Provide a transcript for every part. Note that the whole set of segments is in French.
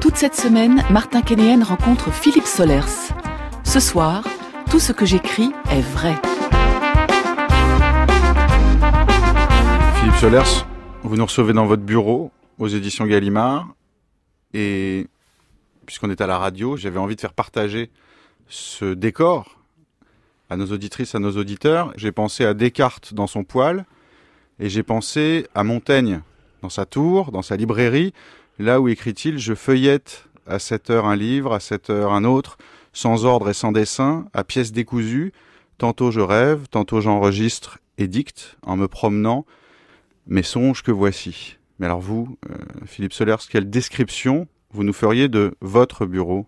Toute cette semaine, Martin Kénéen rencontre Philippe Solers. Ce soir, tout ce que j'écris est vrai. Philippe Solers, vous nous recevez dans votre bureau aux éditions Gallimard. Et puisqu'on est à la radio, j'avais envie de faire partager ce décor à nos auditrices, à nos auditeurs. J'ai pensé à Descartes dans son poêle et j'ai pensé à Montaigne dans sa tour, dans sa librairie, Là où écrit-il, je feuillette à cette heure un livre, à cette heures un autre, sans ordre et sans dessin, à pièces décousues. Tantôt je rêve, tantôt j'enregistre et dicte en me promenant mes songes que voici. Mais alors vous, euh, Philippe Solers, quelle description vous nous feriez de votre bureau,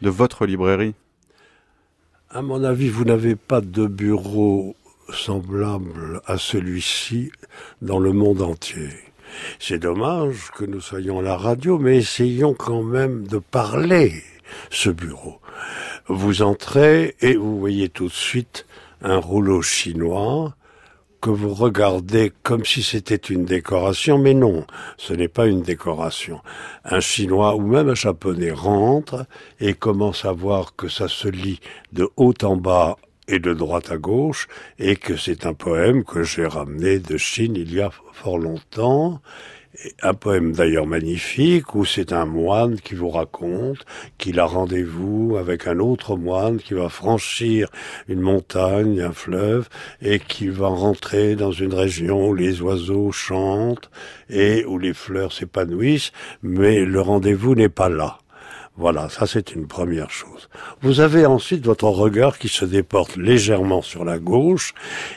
de votre librairie À mon avis, vous n'avez pas de bureau semblable à celui-ci dans le monde entier. C'est dommage que nous soyons la radio, mais essayons quand même de parler ce bureau. Vous entrez et vous voyez tout de suite un rouleau chinois que vous regardez comme si c'était une décoration, mais non, ce n'est pas une décoration. Un Chinois ou même un Japonais rentre et commence à voir que ça se lit de haut en bas et de droite à gauche, et que c'est un poème que j'ai ramené de Chine il y a fort longtemps, un poème d'ailleurs magnifique où c'est un moine qui vous raconte qu'il a rendez-vous avec un autre moine qui va franchir une montagne, un fleuve et qui va rentrer dans une région où les oiseaux chantent et où les fleurs s'épanouissent, mais le rendez-vous n'est pas là. Voilà, ça c'est une première chose. Vous avez ensuite votre regard qui se déporte légèrement sur la gauche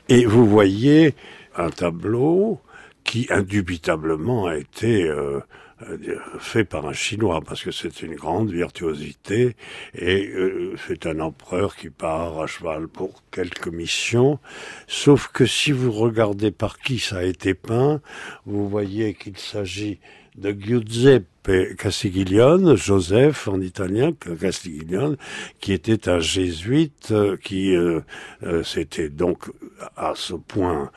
et vous voyez un tableau qui indubitablement a été euh, fait par un Chinois, parce que c'est une grande virtuosité, et euh, c'est un empereur qui part à cheval pour quelques missions, sauf que si vous regardez par qui ça a été peint, vous voyez qu'il s'agit de Giuseppe Castiglione, Joseph en italien, Castiglione, qui était un jésuite, euh, qui euh, euh, s'était donc à ce point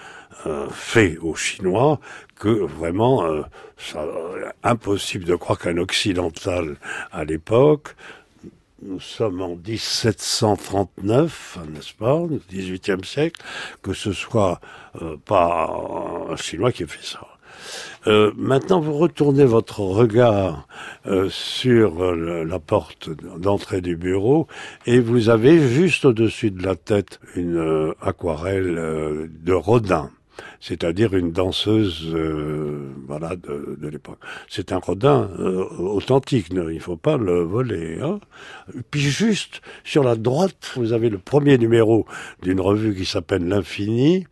euh, fait aux Chinois que vraiment impossible de croire qu'un occidental à l'époque nous sommes en 1739, n'est-ce pas, 18e siècle, que ce soit pas un Chinois qui ait fait ça. Euh, maintenant, vous retournez votre regard euh, sur euh, la porte d'entrée du bureau et vous avez juste au-dessus de la tête une aquarelle de Rodin c'est-à-dire une danseuse voilà de, l'époque. C'est un Rodin authentique, authentique, ne, il faut pas le voler. Hein Puis juste sur la droite, vous avez le premier numéro d'une revue qui s'appelle L'Infini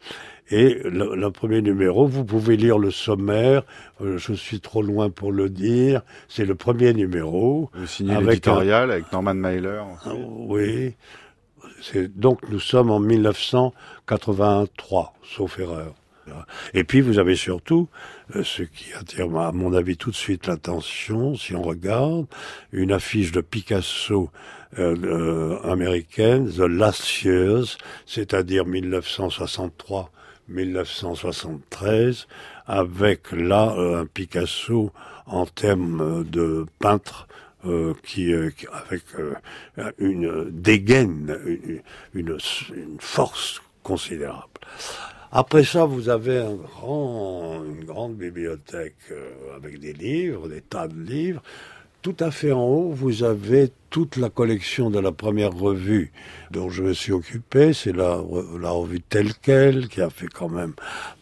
et le, premier numéro, vous pouvez lire le sommaire. Euh, je suis trop loin pour le dire. C'est le premier numéro. Vous signez avec Norman Mailer. Ah, oui. Donc nous sommes en 1983, sauf erreur. Et puis vous avez surtout, euh, ce qui attire à mon avis tout de suite l'attention, si on regarde, une affiche de Picasso euh, américaine, The Last Years, c'est-à-dire 1963 1973 avec là euh, un Picasso en termes euh, de peintre euh, qui, avec une dégaine, une, force considérable. Après ça, vous avez une grande bibliothèque avec des livres, des tas de livres tout à fait en haut, vous avez toute la collection de la première revue dont je me suis occupé. C'est la, revue telle qu'elle, qui a fait quand même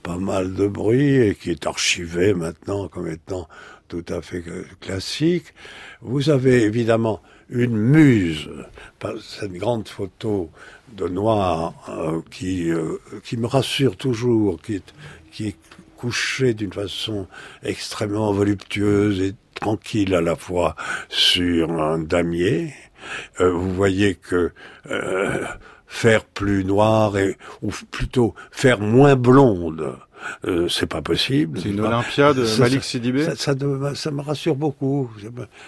pas mal de bruit et qui est archivée maintenant comme étant tout à fait euh, classique. Vous avez évidemment une muse, cette grande photo de noir euh, euh, qui, me rassure toujours, qui qui est couchée d'une façon extrêmement voluptueuse et tranquille à la fois sur un damier. Euh, vous voyez que euh, faire plus noir et ou plutôt faire moins blonde euh, c'est pas possible. C'est une bah, Olympiade, Malik Sidibé. Ça, me rassure beaucoup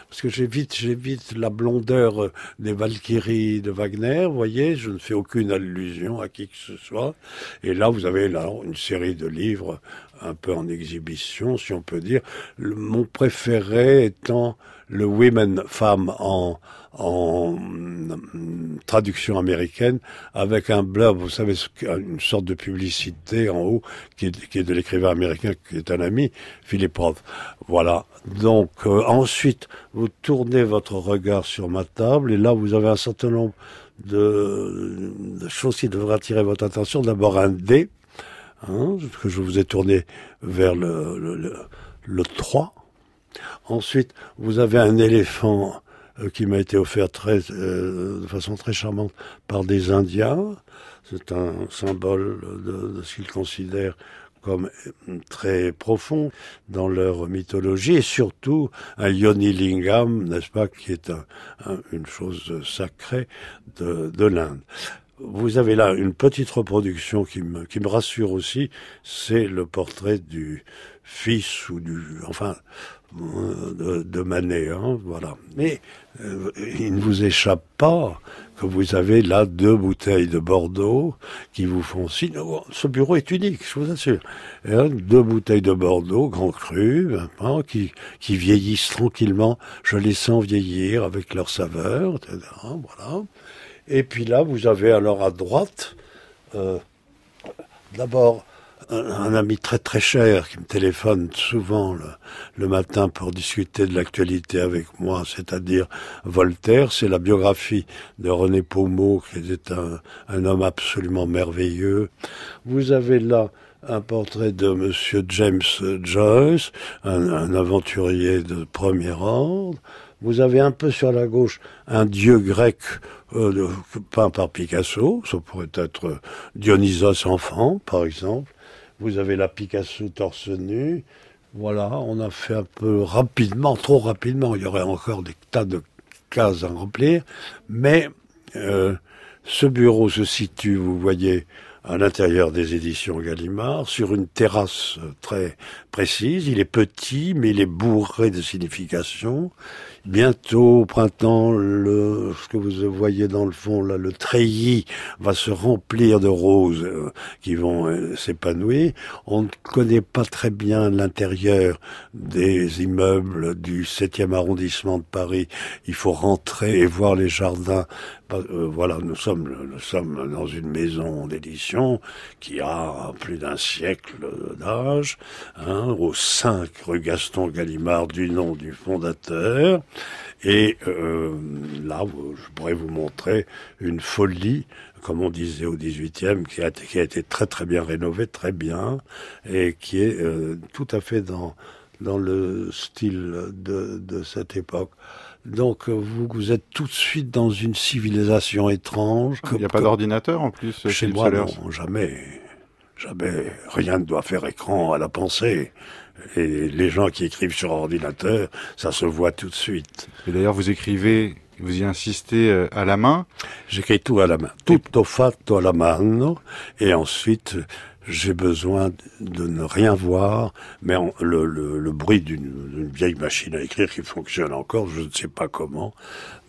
parce que j'évite, j'évite la blondeur euh, des Valkyries de Wagner. Vous voyez, je ne fais aucune allusion à qui que ce soit. Et là, vous avez là une série de livres un peu en exhibition, si on peut dire. mon préféré étant le Women, femme en en hum, traduction américaine avec un blab vous savez, une sorte de publicité en haut qui est, qui est de l'écrivain américain qui est un ami, Philippe Roth. Voilà. Donc euh, ensuite, vous tournez votre regard sur ma table et là, vous avez un certain nombre de, choses qui devraient attirer votre attention. D'abord un dé, hein, que je vous ai tourné vers le, le, le 3. Ensuite, vous avez un éléphant euh, qui m'a été offert très, euh, de façon très charmante par des Indiens. C'est un symbole de, de ce qu'ils considèrent comme euh, très profond dans leur mythologie, et surtout un Yoni Lingam, n'est-ce pas, qui est un, une chose sacrée de, de l'Inde. Vous avez là une petite reproduction qui me, qui me rassure aussi, c'est le portrait du fils ou du... enfin, de, de Manet, hein, voilà. Mais euh, il ne vous échappe pas que vous avez là deux bouteilles de Bordeaux qui vous font signe. Oh, ce bureau est unique, je vous assure. Hein, deux bouteilles de Bordeaux, grand cru, hein, qui, qui vieillissent tranquillement. Je les sens vieillir avec leur saveur, Et puis là, vous avez alors à droite, euh, d'abord un, ami très très cher qui me téléphone souvent le, matin pour discuter de l'actualité avec moi, c'est-à-dire Voltaire. C'est la biographie de René Pommeau, qui était un, homme absolument merveilleux. Vous avez là un portrait de Monsieur James Joyce, un, aventurier de premier ordre. Vous avez un peu sur la gauche un dieu grec euh, peint par Picasso, ça pourrait être Dionysos enfant, par exemple. Vous avez la Picasso torse nu. Voilà, on a fait un peu rapidement, trop rapidement. Il y aurait encore des tas de cases à remplir. Mais euh, ce bureau se situe, vous voyez, à l'intérieur des éditions Gallimard, sur une terrasse très précise. Il est petit, mais il est bourré de signification. Bientôt, au printemps, le, ce que vous voyez dans le fond, là, le treillis va se remplir de roses euh, qui vont euh, s'épanouir. On ne connaît pas très bien l'intérieur des immeubles du 7e arrondissement de Paris. Il faut rentrer et voir les jardins euh, voilà, nous sommes, sommes dans une maison d'édition qui a plus d'un siècle d'âge, hein, au 5 rue Gaston Gallimard du nom du fondateur. Et euh, là, euh, je pourrais vous montrer une folie, comme on disait au 18e, qui a, qui a été très très bien rénovée, très bien, et qui est tout à fait dans, dans le style de, de cette époque. Donc euh, vous, vous êtes tout de suite dans une civilisation étrange. Il n'y a pas d'ordinateur en plus chez moi. Non, jamais, jamais. Rien ne doit faire écran à la pensée. Et les gens qui écrivent sur ordinateur, ça se voit tout de suite. Et d'ailleurs, vous écrivez, vous y insistez euh, à la main J'écris tout à la main. Tout Tutto fatto la mano. Et ensuite, j'ai besoin de ne rien voir, mais le, bruit d'une vieille machine à écrire qui fonctionne encore, je ne sais pas comment,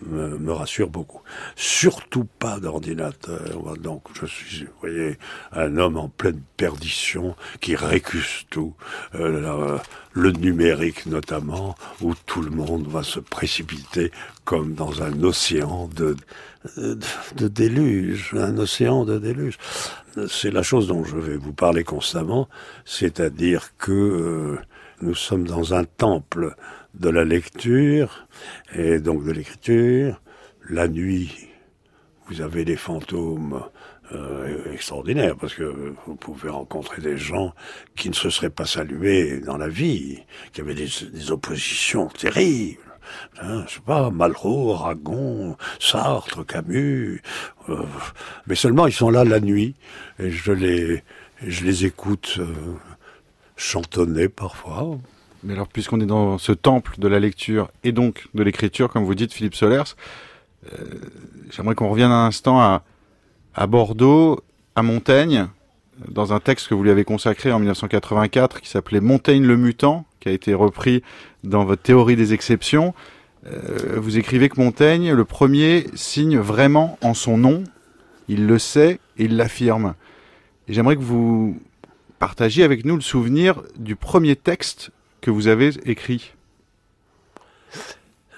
me, rassure beaucoup. Surtout pas d'ordinateur. Donc je suis, vous voyez, un homme en pleine perdition qui récuse tout, euh, le numérique notamment, où tout le monde va se précipiter comme dans un océan de euh, de déluge, un océan de déluge. C'est la chose dont je vais vous parler constamment, c'est-à-dire que euh, nous sommes dans un temple de la lecture et donc de l'écriture. La nuit, vous avez des fantômes euh, extraordinaires parce que vous pouvez rencontrer des gens qui ne se seraient pas salués dans la vie, qui avaient des oppositions terribles. Je hein, je sais pas, Malraux, Aragon, Sartre, Camus. Euh, mais seulement, ils sont là la nuit et je les, je les écoute euh, chantonner parfois. Mais alors, puisqu'on est dans ce temple de la lecture et donc de l'écriture, comme vous dites, Philippe Solers, euh, j'aimerais qu'on revienne un instant à Bordeaux, à Montaigne, dans un texte que vous lui avez consacré en 1984 qui s'appelait Montaigne le mutant, qui a été repris dans votre théorie des exceptions. Euh, vous écrivez que Montaigne, le premier, signe vraiment en son nom. Il le sait et il l'affirme. Et j'aimerais que vous partagiez avec nous le souvenir du premier texte que vous avez écrit.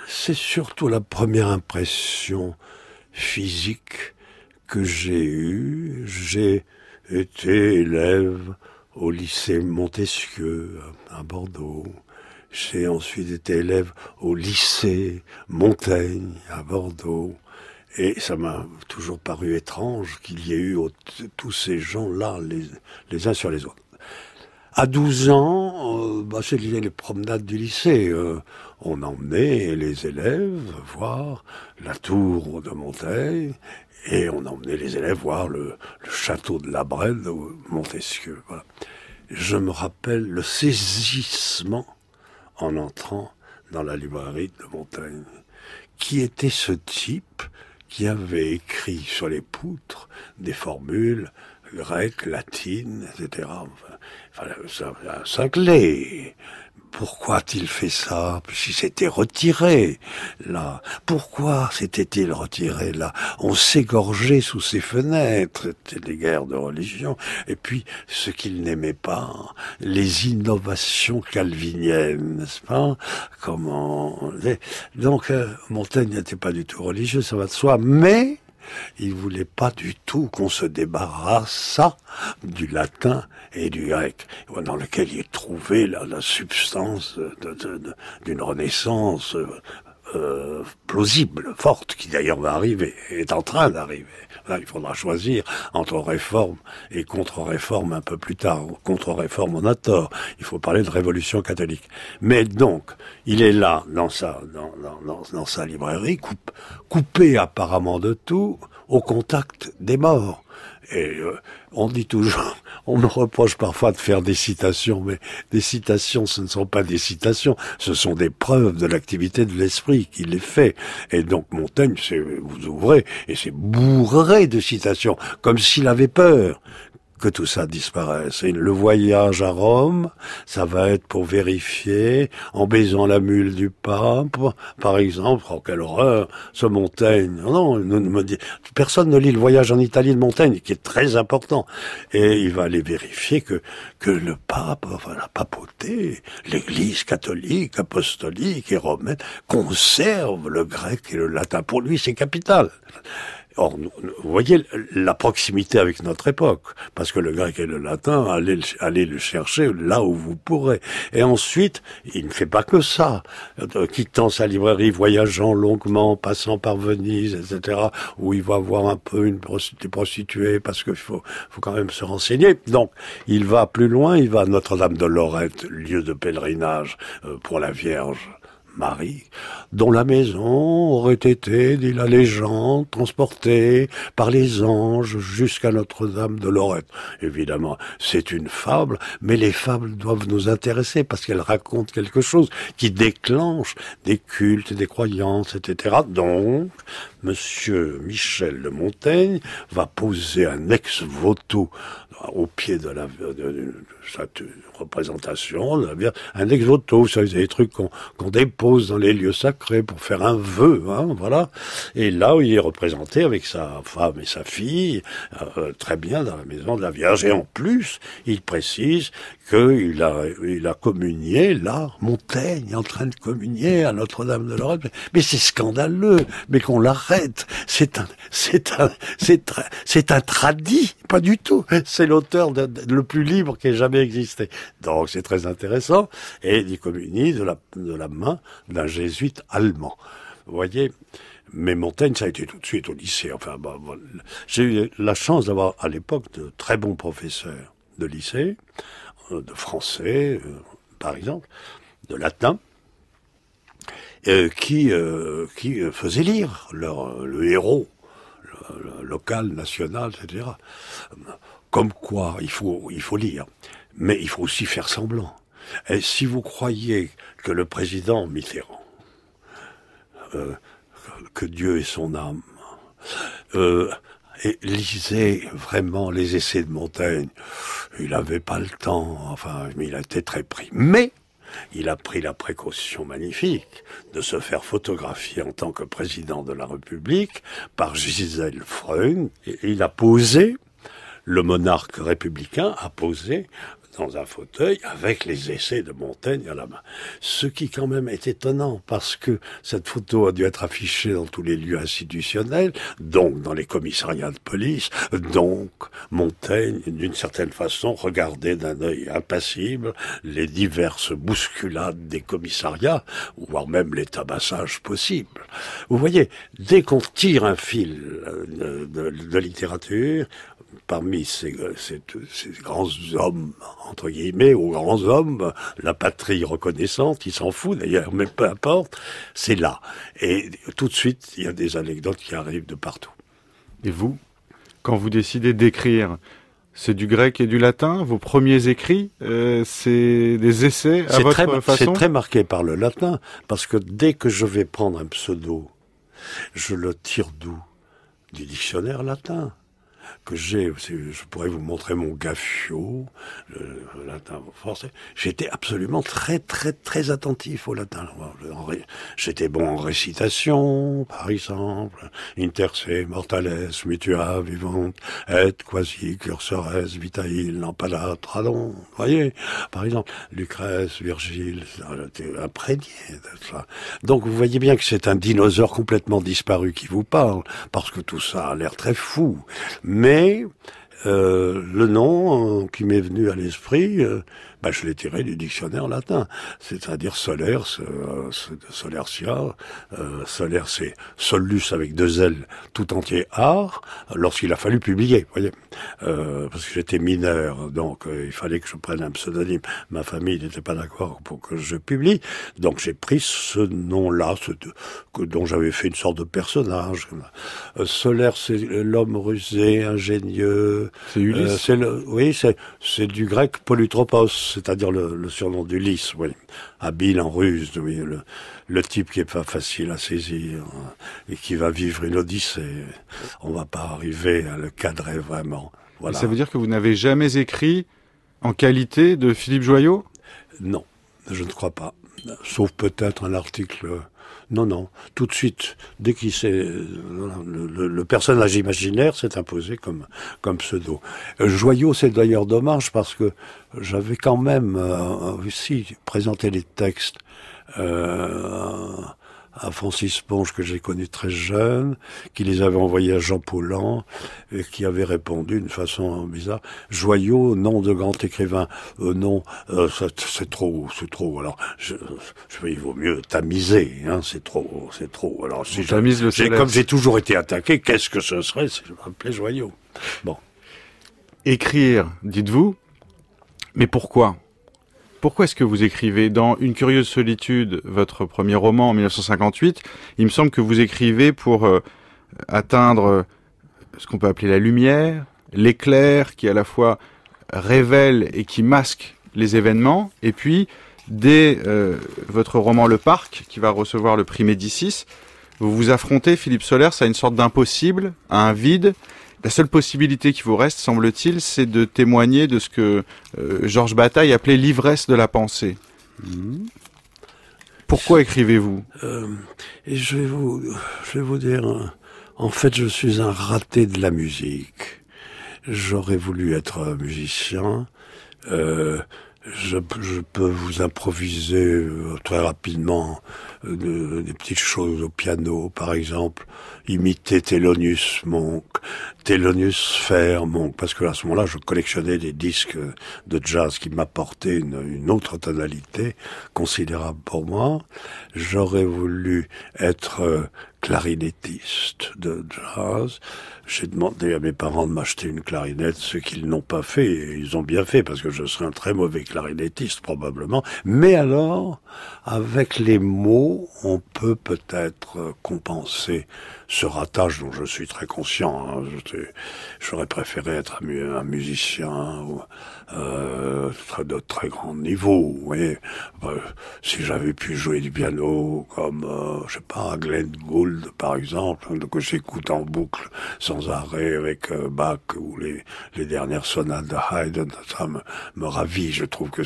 C'est surtout la première impression physique que j'ai eue. J'ai été élève au lycée Montesquieu à Bordeaux. J'ai ensuite été élève au lycée Montaigne à Bordeaux. Et ça m'a toujours paru étrange qu'il y ait eu tous ces gens-là, les, uns sur les autres. À 12 ans, euh, bah, c'est bah, c'était les promenades du lycée. Euh, on emmenait les élèves voir la tour de Montaigne et on emmenait les élèves voir le, château de la Brède, Montesquieu. Je me rappelle le saisissement en entrant dans la librairie de Montaigne. Qui était ce type qui avait écrit sur les poutres des formules grecques, latines, etc. Enfin, enfin ça, clé pourquoi a-t-il fait ça Puisqu'il s'était retiré là. Pourquoi s'était-il retiré là On s'égorgeait sous ses fenêtres. C'était des guerres de religion. Et puis, ce qu'il n'aimait pas, les innovations calviniennes, n'est-ce pas Comment Donc, euh, Montaigne n'était pas du tout religieux, ça va de soi. Mais il voulait pas du tout qu'on se débarrassât du latin et du grec, dans lequel il trouvait la substance d'une renaissance euh, euh, plausible, forte, qui d'ailleurs va arriver, est en train d'arriver. il faudra choisir entre réforme et contre-réforme un peu plus tard. Contre-réforme, on a tort. Il faut parler de révolution catholique. Mais donc, il est là, dans sa, dans, dans sa librairie, coupé apparemment de tout, au contact des morts. Et euh, on dit toujours, on me reproche parfois de faire des citations, mais des citations, ce ne sont pas des citations, ce sont des preuves de l'activité de l'esprit qui les fait. Et donc Montaigne, vous ouvrez, et c'est bourré de citations, comme s'il avait peur que tout ça disparaisse. le voyage à Rome, ça va être pour vérifier, en baisant la mule du pape, par exemple, oh quelle horreur, ce Montaigne. Non, personne ne lit le voyage en Italie de Montaigne, qui est très important. Et il va aller vérifier que, que le pape, enfin la papauté, l'église catholique, apostolique et romaine, conserve le grec et le latin. Pour lui, c'est capital. Or, vous voyez la proximité avec notre époque, parce que le grec et le latin, allez, le chercher là où vous pourrez. Et ensuite, il ne fait pas que ça, euh, quittant sa librairie, voyageant longuement, passant par Venise, etc., où il va voir un peu une prostituée, parce qu'il faut, faut quand même se renseigner. Donc, il va plus loin, il va à Notre-Dame de Lorette, lieu de pèlerinage euh, pour la Vierge. Marie, dont la maison aurait été, dit la légende, transportée par les anges jusqu'à Notre-Dame de Lorette. Évidemment, c'est une fable, mais les fables doivent nous intéresser parce qu'elles racontent quelque chose qui déclenche des cultes, des croyances, etc. Donc, Monsieur Michel de Montaigne va poser un ex voto au pied de la, représentation, un ex voto, savez, des trucs qu'on dépose dans les lieux sacrés pour faire un vœu, hein, voilà. Et là, il est représenté avec sa femme et sa fille, euh, très bien dans la maison de la Vierge. Et en plus, il précise qu'il a, il a communié là, Montaigne, en train de communier à Notre-Dame de l'Europe. Mais c'est scandaleux, mais qu'on l'arrête. C'est un, c'est un, c'est c'est un tradit, pas du tout. C'est l'auteur le plus libre qui ait jamais existé. Donc c'est très intéressant. Et il communie de la, main d'un jésuite allemand. Vous voyez, mais Montaigne, ça a été tout de suite au lycée. Enfin, j'ai eu la chance d'avoir à l'époque de très bons professeurs de lycée. Euh, de français, euh, par exemple, de latin, euh, qui, qui faisaient lire le héros local, national, etc. Comme quoi, il faut, il faut lire, mais il faut aussi faire semblant. Et si vous croyez que le président Mitterrand, que Dieu est son âme, et lisez vraiment les essais de Montaigne. Il n'avait pas le temps, enfin, il a été très pris. Mais il a pris la précaution magnifique de se faire photographier en tant que président de la République par Gisèle Freund. il a posé, le monarque républicain a posé dans un fauteuil avec les essais de Montaigne à la main. Ce qui quand même est étonnant parce que cette photo a dû être affichée dans tous les lieux institutionnels, donc dans les commissariats de police, donc Montaigne, d'une certaine façon, regardait d'un œil impassible les diverses bousculades des commissariats, voire même les tabassages possibles. Vous voyez, dès qu'on tire un fil euh, de, de, littérature, parmi ces, grands hommes, entre guillemets, ou grands hommes, la patrie reconnaissante, il s'en fout d'ailleurs, mais peu importe, c'est là. Et tout de suite, il y a des anecdotes qui arrivent de partout. Et vous, quand vous décidez d'écrire, c'est du grec et du latin, vos premiers écrits, euh, c'est des essais à votre façon C'est très marqué par le latin, parce que dès que je vais prendre un pseudo, je le tire d'où Du dictionnaire latin que j'ai, je pourrais vous montrer mon gaffio, le, latin français. J'étais absolument très très très attentif au latin. J'étais bon en récitation, par exemple, interse mortales mutua vivante, et quasi cursores vitae lampada tradon. Vous voyez, par exemple, Lucrèce, Virgile, j'étais imprégné de ça. Donc vous voyez bien que c'est un dinosaure complètement disparu qui vous parle, parce que tout ça a l'air très fou. Mais mais euh, le nom euh, qui m'est venu à l'esprit, euh, ben, je l'ai tiré du dictionnaire latin, c'est-à-dire solaire, Solercia, euh, Soler euh, c'est solus avec deux L tout entier art, lorsqu'il a fallu publier, voyez, euh, parce que j'étais mineur, donc il fallait que je prenne un pseudonyme. Ma famille n'était pas d'accord pour que je publie, donc j'ai pris ce nom-là, dont j'avais fait une sorte de personnage. Soler, c'est l'homme rusé, ingénieux. C'est Ulysse. oui, c'est du grec polytropos c'est-à-dire le, surnom d'Ulysse, oui. Habile en ruse, oui. Le, type qui est pas facile à saisir hein, et qui va vivre une odyssée. On va pas arriver à le cadrer vraiment. Voilà. Ça veut dire que vous n'avez jamais écrit en qualité de Philippe Joyot Non, je ne crois pas. Sauf peut-être un article non, non. Tout de suite, dès qu'il s'est euh, le, personnage imaginaire s'est imposé comme comme pseudo. Euh, Joyau, c'est d'ailleurs dommage parce que j'avais quand même euh, aussi présenté les textes à Francis Ponge que j'ai connu très jeune, qui les avait envoyés à Jean paulhan et qui avait répondu d'une façon bizarre Joyau, nom de grand écrivain, euh, non, euh, c'est trop, c'est trop. Alors, je, il vaut mieux tamiser, hein, c'est trop, c'est trop. Alors, si j'ai, comme j'ai toujours été attaqué, qu'est-ce que ce serait si je m'appelais Joyau Bon. Écrire, dites-vous, mais pourquoi pourquoi est-ce que vous écrivez dans Une curieuse solitude, votre premier roman en 1958 Il me semble que vous écrivez pour euh, atteindre euh, ce qu'on peut appeler la lumière, l'éclair qui à la fois révèle et qui masque les événements, et puis dès euh, votre roman Le Parc, qui va recevoir le prix Médicis, vous vous affrontez, Philippe Solers, à une sorte d'impossible, à un vide, la seule possibilité qui vous reste, semble-t-il, c'est de témoigner de ce que euh, Georges Bataille appelait l'ivresse de la pensée. Hmm. Pourquoi écrivez-vous euh, je, vais vous, je vais vous dire, euh, en fait, je suis un raté de la musique. J'aurais voulu être musicien je, je, peux vous improviser euh, très rapidement euh, des petites choses au piano, par exemple, imiter Thelonius Monk, Thelonius Fair Monk, parce que à ce moment-là, je collectionnais des disques de jazz qui m'apportaient une, une, autre tonalité considérable pour moi. J'aurais voulu être euh, clarinettiste de jazz j'ai demandé à mes parents de m'acheter une clarinette, ce qu'ils n'ont pas fait. Et ils ont bien fait parce que je serais un très mauvais clarinettiste probablement. Mais alors, avec les mots, on peut peut-être compenser ce ratage dont je suis très conscient. Hein. J'aurais préféré être un, musicien euh, de très grand niveau. si j'avais pu jouer du piano comme, euh, je sais pas, Glenn Gould par exemple, hein, que j'écoute en boucle sans arrêt avec euh, Bach ou les, les dernières sonates de Haydn, ça me, ravit. Je trouve que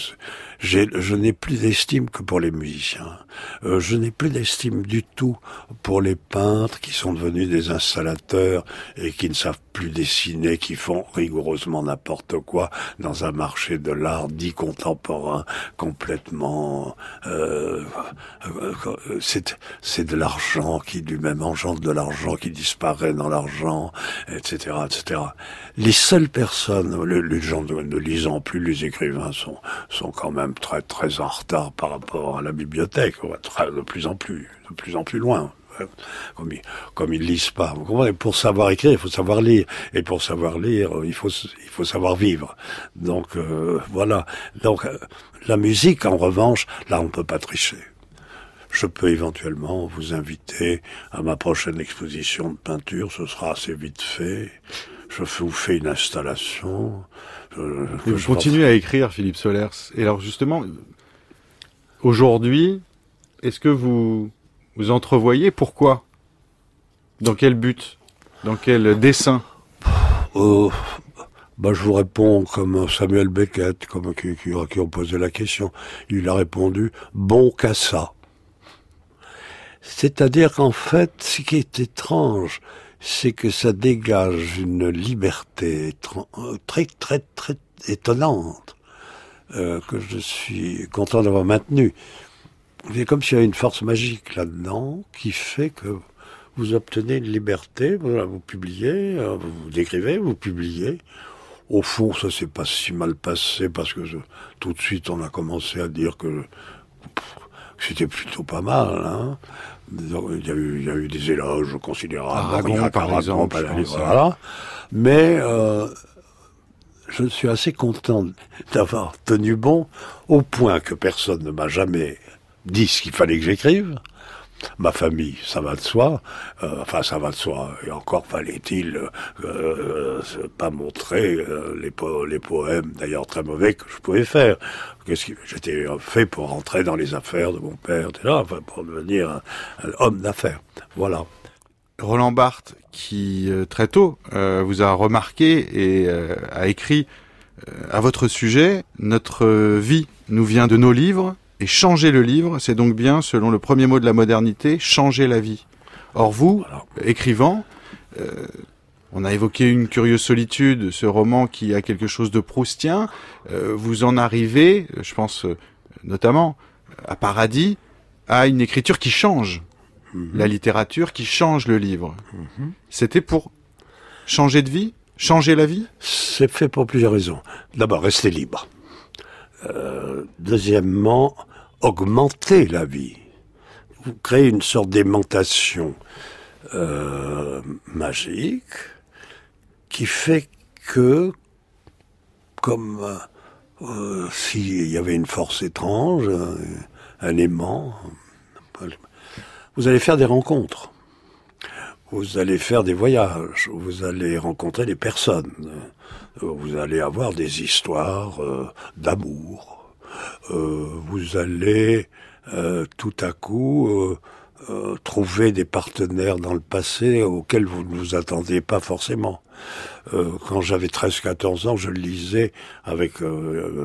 je n'ai plus d'estime que pour les musiciens. Euh, je n'ai plus d'estime du tout pour les peintres qui sont devenus des installateurs et qui ne savent plus dessiner, qui font rigoureusement n'importe quoi dans un marché de l'art dit contemporain, complètement... Euh, euh c'est, c'est de l'argent qui du même engendre de l'argent, qui disparaît dans l'argent, etc. etc. Les seules personnes, les, gens ne lisant plus, les écrivains sont, sont quand même très très en retard par rapport à la bibliothèque, de plus en plus, de plus en plus loin. comme, ils, comme lisent pas. Pour savoir écrire, il faut savoir lire, et pour savoir lire, euh, il faut il faut savoir vivre. Donc euh, voilà. Donc euh, la musique, en revanche, là, on peut pas tricher je peux éventuellement vous inviter à ma prochaine exposition de peinture, ce sera assez vite fait. Je vous fais une installation. Je, continue à écrire, Philippe Solers. Et alors justement, aujourd'hui, est-ce que vous vous entrevoyez pourquoi Dans quel but Dans quel dessin oh, bah, Je vous réponds comme Samuel Beckett, comme qui, qui, ont posé la question. Il a répondu Bon qu'à ça C'est-à-dire qu'en fait, ce qui est étrange, c'est que ça dégage une liberté euh, très très très étonnante euh, que je suis content d'avoir maintenue. C'est comme s'il y avait une force magique là-dedans qui fait que vous obtenez une liberté, vous, euh, publiez, euh, vous décrivez, vous publiez. Au fond, ça s'est pas si mal passé parce que tout de suite on a commencé à dire que, c'était plutôt pas mal. Hein. Il, y a eu, des éloges considérables. par exemple. Hein. Mais euh, je suis assez content d'avoir tenu bon au point que personne ne m'a jamais dit qu'il fallait que j'écrive. Ma famille, ça va de soi. Euh, enfin, ça va de soi. Et encore fallait-il ne euh, euh, pas montrer les, les poèmes, d'ailleurs très mauvais, que je pouvais faire. qu'est-ce que j'étais fait pour rentrer dans les affaires de mon père, là, enfin, pour devenir un homme d'affaires. Voilà. Roland Barthes, qui très tôt vous a remarqué et a écrit à votre sujet, notre vie nous vient de nos livres, et changer le livre, c'est donc bien, selon le premier mot de la modernité, changer la vie. Or vous, écrivant, euh, on a évoqué une curieuse solitude, ce roman qui a quelque chose de proustien. Euh, vous en arrivez, je pense euh, notamment à Paradis, à une écriture qui change. Mhm. La littérature qui change le livre. Mhm. C'était pour changer de vie Changer la vie C'est fait pour plusieurs raisons. D'abord, rester libre. deuxièmement, augmenter la vie. Vous créez une sorte d'aimantation euh, magique qui fait que, comme euh, s'il y avait une force étrange, un aimant, vous allez faire des rencontres, vous allez faire des voyages, vous allez rencontrer des personnes, vous allez avoir des histoires euh, d'amour euh, vous allez euh, tout à coup euh, trouver des partenaires dans le passé auxquels vous ne vous attendiez pas forcément. quand j'avais 13-14 ans, je lisais avec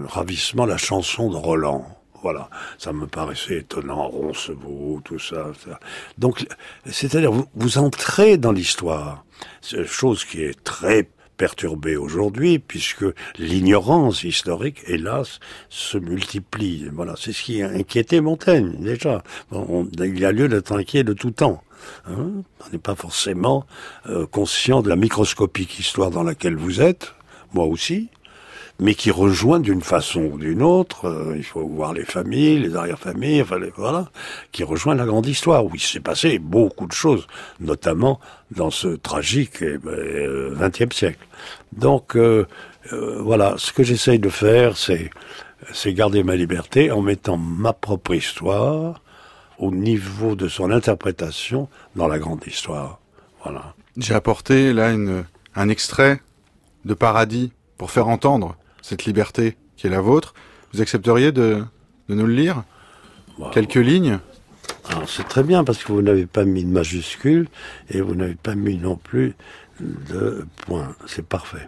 ravissement la chanson de Roland. Voilà, ça me paraissait étonnant, Roncevaux, tout ça. Donc, c'est-à-dire, vous, vous, entrez dans l'histoire, chose qui est très perturbé aujourd'hui, puisque l'ignorance historique, hélas, se multiplie. Voilà, c'est ce qui a inquiété Montaigne déjà. il y a lieu d'être inquiet de tout temps. Hein. on n'est pas forcément euh, conscient de la microscopique histoire dans laquelle vous êtes, moi aussi, mais qui rejoint d'une façon ou d'une autre, euh, il faut voir les familles, les arrière-familles, enfin, voilà, qui rejoint la grande histoire, où il s'est passé beaucoup de choses, notamment dans ce tragique XXe euh, siècle. Donc, euh, voilà, ce que j'essaye de faire, c'est c'est garder ma liberté en mettant ma propre histoire au niveau de son interprétation dans la grande histoire. Voilà. J'ai apporté là un extrait de Paradis pour faire entendre cette liberté qui est la vôtre, vous accepteriez de, nous le lire bah, Quelques lignes c'est très bien parce que vous n'avez pas mis de majuscule et vous n'avez pas mis non plus de point. C'est parfait.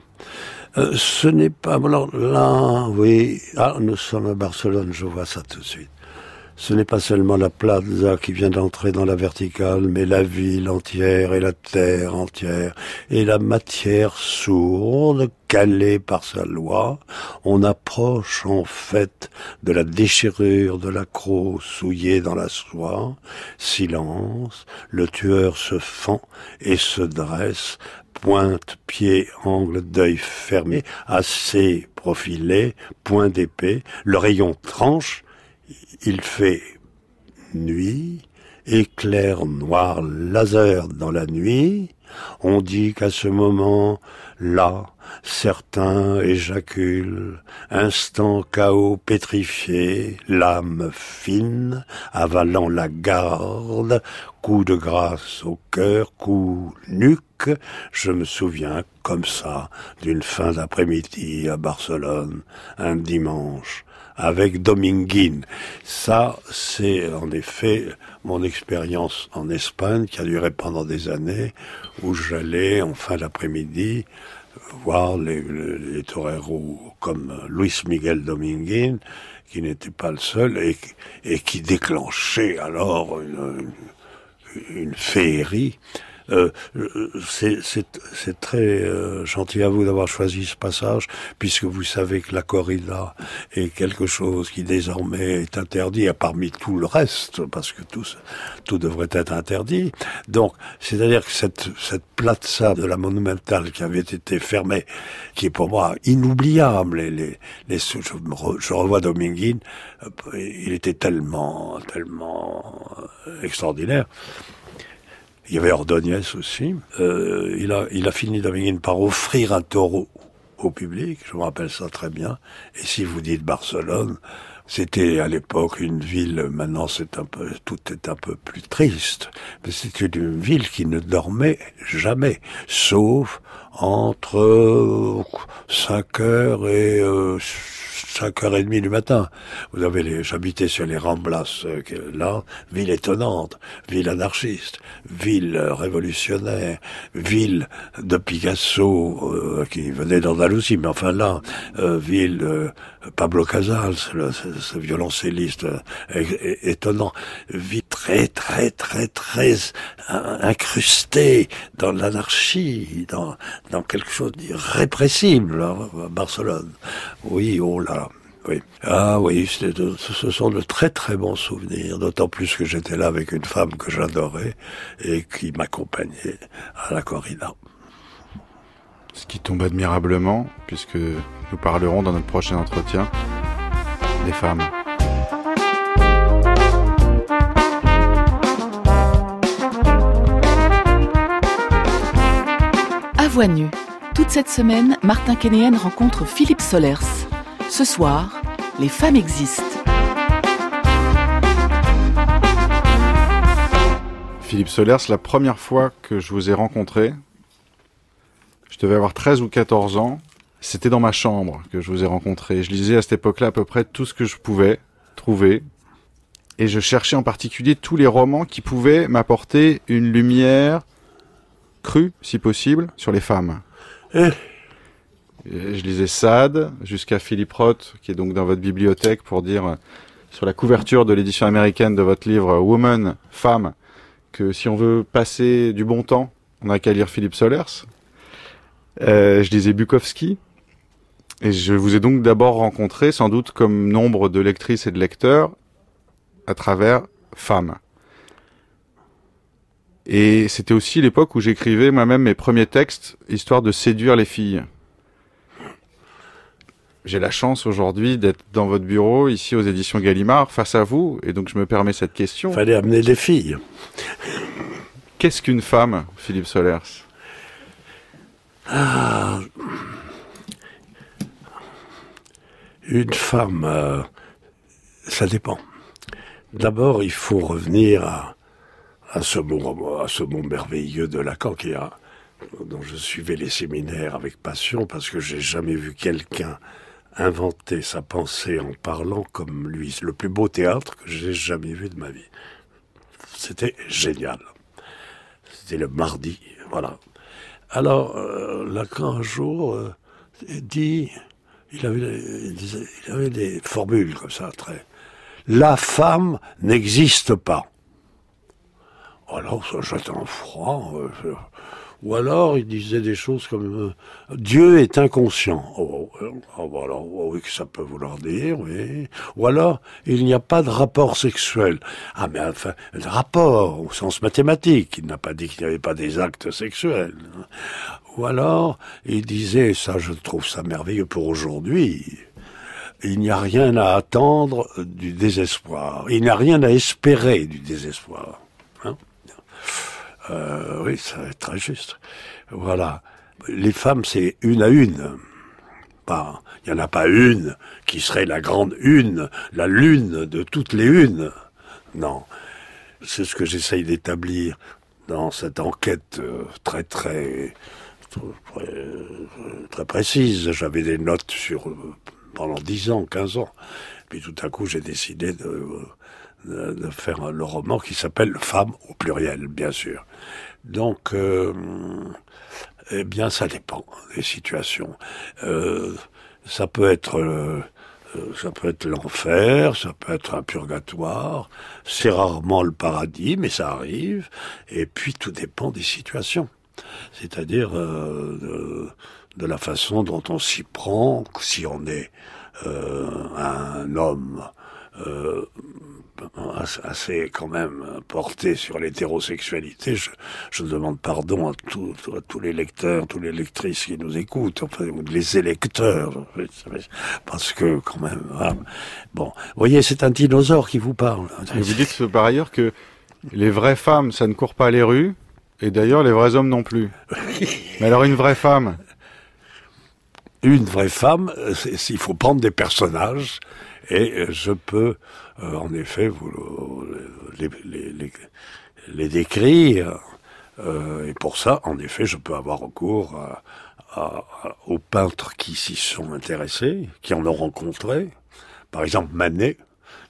Euh, ce n'est pas. Alors là, oui, ah, nous sommes à Barcelone, je vois ça tout de suite ce n'est pas seulement la plaza qui vient d'entrer dans la verticale, mais la ville entière et la terre entière et la matière sourde calée par sa loi. On approche en fait de la déchirure de la croix souillée dans la soie. Silence, le tueur se fend et se dresse, pointe, pied, angle, d'œil fermé, assez profilé, point d'épée, le rayon tranche il fait nuit, éclair noir laser dans la nuit. On dit qu'à ce moment-là, certains éjaculent, instant chaos pétrifié, l'âme fine, avalant la garde, coup de grâce au cœur, coup nuque, je me souviens comme ça d'une fin d'après-midi à Barcelone, un dimanche avec Dominguin. Ça, c'est en effet mon expérience en Espagne qui a duré pendant des années, où j'allais en fin d'après-midi voir les, les, toreros comme Luis Miguel Dominguin, qui n'était pas le seul, et, qui déclenchait alors une, une, une féerie. Euh, euh, c'est très euh, gentil à vous d'avoir choisi ce passage, puisque vous savez que la corrida est quelque chose qui désormais est interdit, à parmi tout le reste, parce que tout, tout devrait être interdit. Donc, c'est-à-dire que cette, cette plaza de la monumentale qui avait été fermée, qui est pour moi inoubliable, les, les, je, revois Dominguin, il était tellement, tellement extraordinaire. Il y avait Ordonez aussi. Euh, il, a, il a fini Dominguez par offrir un taureau au public, je me rappelle ça très bien. Et si vous dites Barcelone, c'était à l'époque une ville, maintenant c'est un peu, tout est un peu plus triste, mais c'était une ville qui ne dormait jamais, sauf entre 5 heures et euh, 5 et demie du matin. Vous avez les, j'habitais sur les Ramblas, euh, là, ville étonnante, ville anarchiste, ville euh, révolutionnaire, ville de Picasso, euh, qui venait d'Andalousie, mais enfin là, ville euh, Pablo Casals, ce, violoncelliste euh, étonnant, vit très très très très incrusté dans l'anarchie, dans, dans quelque chose d'irrépressible hein, à Barcelone. Oui, oh là. Oui. Ah oui, ce sont de très très bons souvenirs, d'autant plus que j'étais là avec une femme que j'adorais et qui m'accompagnait à la corrida. Ce qui tombe admirablement, puisque nous parlerons dans notre prochain entretien des femmes. À voix nue. Toute cette semaine, Martin Kenéen rencontre Philippe Solers. Ce soir, les femmes existent. Philippe Solers, la première fois que je vous ai rencontré, je devais avoir 13 ou 14 ans. C'était dans ma chambre que je vous ai rencontré. Je lisais à cette époque-là à peu près tout ce que je pouvais trouver. Et je cherchais en particulier tous les romans qui pouvaient m'apporter une lumière crue, si possible, sur les femmes. Eh. Je lisais Sade jusqu'à Philippe Roth, qui est donc dans votre bibliothèque, pour dire euh, sur la couverture de l'édition américaine de votre livre euh, Woman, Femme, que si on veut passer du bon temps, on n'a qu'à lire Philippe Solers. Euh, je lisais Bukowski, et je vous ai donc d'abord rencontré, sans doute comme nombre de lectrices et de lecteurs, à travers femmes. Et c'était aussi l'époque où j'écrivais moi-même mes premiers textes, histoire de séduire les filles. J'ai la chance aujourd'hui d'être dans votre bureau, ici aux éditions Gallimard, face à vous, et donc je me permets cette question. Fallait amener des filles. Qu'est-ce qu'une femme, Philippe Solers ah. Une femme, euh, ça dépend. D'abord, il faut revenir à, ce mot, à ce merveilleux de Lacan dont je suivais les séminaires avec passion parce que j'ai jamais vu quelqu'un inventer sa pensée en parlant comme lui. Le plus beau théâtre que j'ai jamais vu de ma vie. C'était génial. C'était le mardi, voilà. Alors, euh, Lacan un jour euh, dit il avait, des, il avait des formules comme ça, très. La femme n'existe pas. Alors, jette en froid. Euh, ou alors, il disait des choses comme euh, Dieu est inconscient. Oh, alors, oh, oh, oh, oui, que ça peut vouloir dire, oui. Ou alors, il n'y a pas de rapport sexuel. Ah, mais enfin, le rapport au sens mathématique. Il n'a pas dit qu'il n'y avait pas des actes sexuels. Hein. Ou alors, il disait, ça, je trouve ça merveilleux pour aujourd'hui il n'y a rien à attendre du désespoir. Il n'y a rien à espérer du désespoir. Hein. Euh, oui, c'est très juste. Voilà. Les femmes, c'est une à une. Pas, il n'y en a pas une qui serait la grande une, la lune de toutes les unes. Non. C'est ce que j'essaye d'établir dans cette enquête euh, très, très, très, précise. J'avais des notes sur euh, pendant 10 ans, 15 ans. Puis tout à coup, j'ai décidé de de, faire le roman qui s'appelle Femme au pluriel, bien sûr. Donc, euh, eh bien, ça dépend des situations. Euh, ça peut être euh, ça peut être l'enfer, ça peut être un purgatoire, c'est rarement le paradis, mais ça arrive, et puis tout dépend des situations, c'est-à-dire de, la façon dont on s'y prend, si on est un homme assez quand même euh, porté sur l'hétérosexualité. Je, demande pardon à, tous, à, tous les lecteurs, toutes les lectrices qui nous écoutent, les électeurs, parce que quand même, ah, bon, vous voyez, c'est un dinosaure qui vous parle. vous dites par ailleurs que les vraies femmes, ça ne court pas les rues, et d'ailleurs les vrais hommes non plus. Mais alors une vraie femme, une vraie femme, euh, il faut prendre des personnages et euh, je peux euh, en effet, vous les, les, décrire. Euh, et pour ça, en effet, je peux avoir recours à, aux peintres qui s'y sont intéressés, qui en ont rencontré. Par exemple, Manet,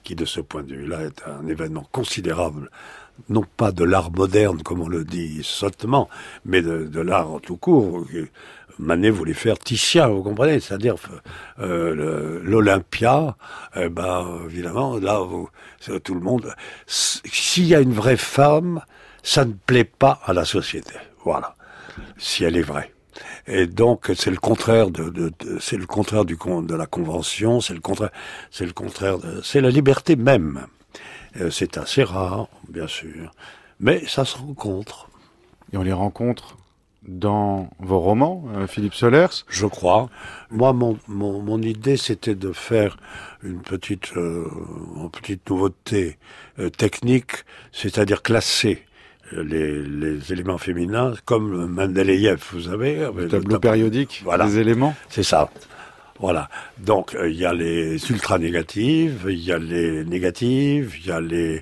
qui de ce point de vue-là est un événement considérable, non pas de l'art moderne, comme on le dit sottement, mais de, de l'art tout court, Manet voulait faire Titien, vous comprenez C'est-à-dire euh, l'Olympia, eh ben, évidemment, là, tout le monde... S'il y a une vraie femme, ça ne plaît pas à la société. Voilà. Si elle est vraie. Et donc c'est le contraire de, c'est le contraire du de la convention, c'est le contraire, c'est le contraire, c'est la liberté même. Euh, c'est assez rare, bien sûr, mais ça se rencontre. Et on les rencontre dans vos romans, euh, Philippe Solers Je crois. Moi, mon, mon, idée, c'était de faire une petite, euh, une petite nouveauté euh, technique, c'est-à-dire classer les, les, éléments féminins, comme Mendeleïev, vous savez. Le, tableau périodique des éléments C'est ça. Voilà. Donc il y a les ultra négatives, il y a les négatives, il y a les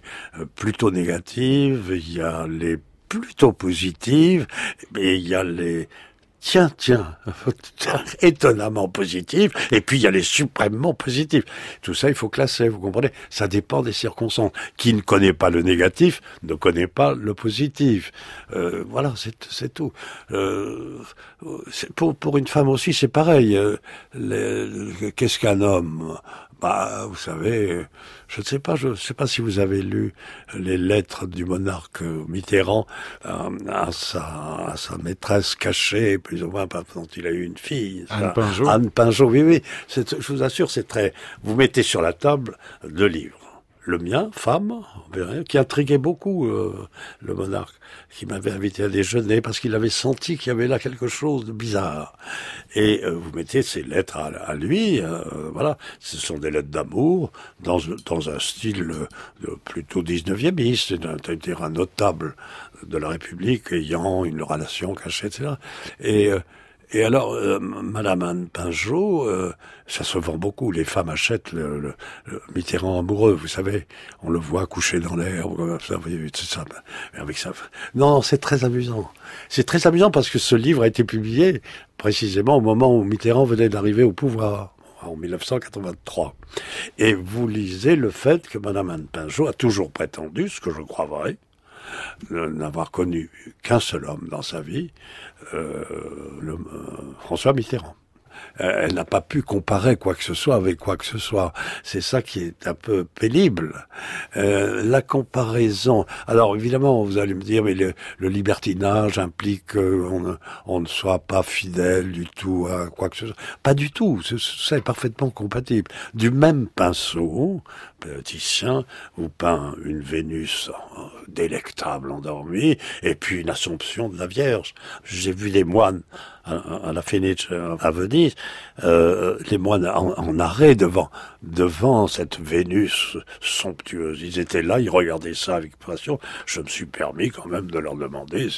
plutôt négatives, il y a les plutôt positive. mais il y a les tiens, tiens, étonnamment positives, Et puis il y a les suprêmement positifs. Tout ça, il faut classer, vous comprenez Ça dépend des circonstances. Qui ne connaît pas le négatif ne connaît pas le positif. Euh, voilà, c'est tout. Euh, pour, une femme aussi, c'est pareil. Euh, qu'est-ce qu'un homme vous savez, je ne sais pas, je sais pas si vous avez lu les lettres du monarque Mitterrand euh, à, sa, maîtresse cachée, plus ou moins, quand il a eu une fille. Anne Pinjot. Anne Pinjot, oui, oui. Je vous assure, c'est très. Vous mettez sur la table deux livres le mien, femme, qui intriguait beaucoup euh, le monarque, qui m'avait invité à déjeuner parce qu'il avait senti qu'il y avait là quelque chose de bizarre. Et euh, vous mettez ces lettres à, lui, euh, voilà, ce sont des lettres d'amour dans, un style plutôt 19e, c'est-à-dire un notable de la République ayant une relation cachée, etc. Et et alors, euh, Madame Anne Pinjot, euh, ça se vend beaucoup. Les femmes achètent le, Mitterrand amoureux, vous savez. On le voit couché dans l'air, ça, ça, ben, avec ça. Non, c'est très amusant. C'est très amusant parce que ce livre a été publié précisément au moment où Mitterrand venait d'arriver au pouvoir en 1983. Et vous lisez le fait que Madame Anne Pinjot a toujours prétendu, ce que je crois vrai, n'avoir connu qu'un seul homme dans sa vie, euh, le, euh, François Mitterrand. Elle n'a pas pu comparer quoi que ce soit avec quoi que ce soit. C'est ça qui est un peu pénible. Euh, la comparaison. Alors évidemment, vous allez me dire, mais le, libertinage implique qu'on on ne soit pas fidèle du tout à quoi que ce soit. Pas du tout. Ça est parfaitement compatible. Du même pinceau, Titien ou peint une Vénus délectable endormie et puis une Assomption de la Vierge. J'ai vu les moines à, la Fenice euh, à Venise, euh, les moines en, arrêt devant devant cette Vénus somptueuse. Ils étaient là, ils regardaient ça avec passion. Je me suis permis quand même de leur demander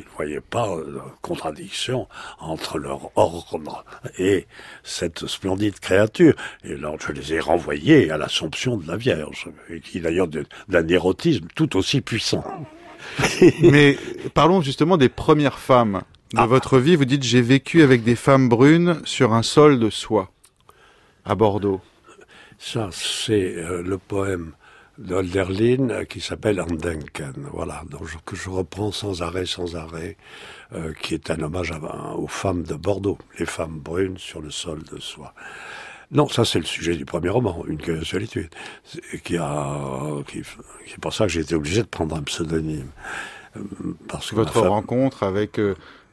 ils ne voyaient pas de contradiction entre leur ordre et cette splendide créature. Et alors je les ai renvoyés à l'Assomption de la Vierge, et qui d'ailleurs d'un érotisme tout aussi puissant. Mais parlons justement des premières femmes de ah. votre vie. Vous dites j'ai vécu avec des femmes brunes sur un sol de soie à Bordeaux. Ça, c'est euh, le poème d'Olderlin euh, qui s'appelle Andenken, voilà, donc que je reprends sans arrêt, sans arrêt, euh, qui est un hommage aux femmes de Bordeaux, les femmes brunes sur le sol de soie. Non, ça c'est le sujet du premier roman, Une solitude, qui a, qui, c'est pour ça que j'ai été obligé de prendre un pseudonyme. Euh, parce Votre que Votre rencontre avec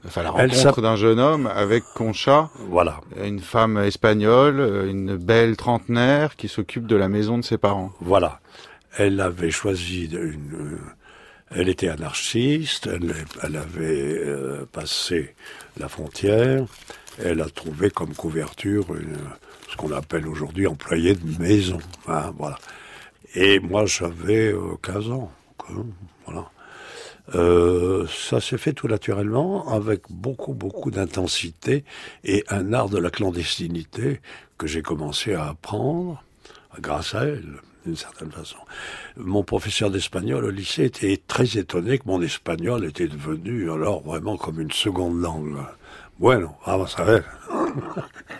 Enfin, la rencontre d'un jeune homme avec Concha, voilà. une femme espagnole, une belle trentenaire qui s'occupe de la maison de ses parents. Voilà elle avait choisi une, elle était anarchiste, elle, avait euh, passé la frontière, elle a trouvé comme couverture une, ce qu'on appelle aujourd'hui employé de maison. Hein, voilà. Et moi, j'avais 15 euh, ans. voilà. Euh, ça s'est fait tout naturellement, avec beaucoup, beaucoup d'intensité et un art de la clandestinité que j'ai commencé à apprendre grâce à elle d'une certaine façon. Mon professeur d'espagnol au lycée était très étonné que mon espagnol était devenu alors vraiment comme une seconde langue. Bueno, vamos a va.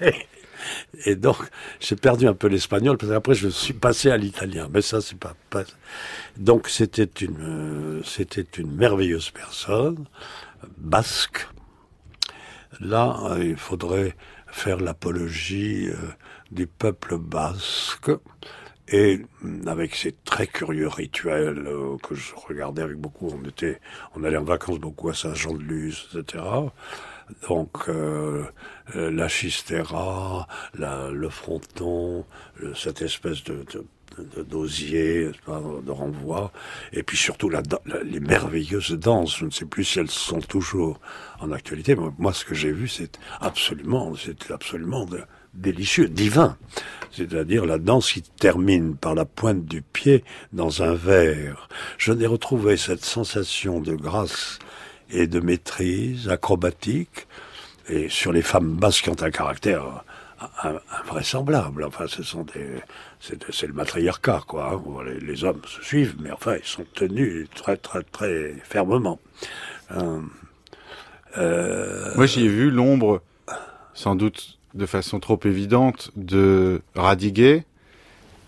Et donc, j'ai perdu un peu l'espagnol, parce qu'après, je suis passé à l'italien. Mais ça, c'est pas, Donc, c'était une, c'était une merveilleuse personne, basque. Là, il faudrait faire l'apologie euh, du peuple basque. Et avec ces très curieux rituels euh, que je regardais avec beaucoup, on était, on allait en vacances beaucoup à Saint-Jean-de-Luz, etc. Donc euh, euh, la chistera, la, le fronton, cette espèce de, de de dosier, de renvoi, et puis surtout la, les merveilleuses danses. Je ne sais plus si elles sont toujours en actualité, mais moi ce que j'ai vu, c'est absolument, c'est absolument de, délicieux, divin. C'est-à-dire la danse qui termine par la pointe du pied dans un verre. Je n'ai retrouvé cette sensation de grâce et de maîtrise acrobatique. Et sur les femmes basses qui ont un caractère invraisemblable. Enfin, ce sont des, c'est, le matriarcat, quoi. Hein. Les, hommes se suivent, mais enfin, ils sont tenus très, très, très fermement. Hum. Euh, Moi, j'ai vu l'ombre, sans doute de façon trop évidente de radiguer.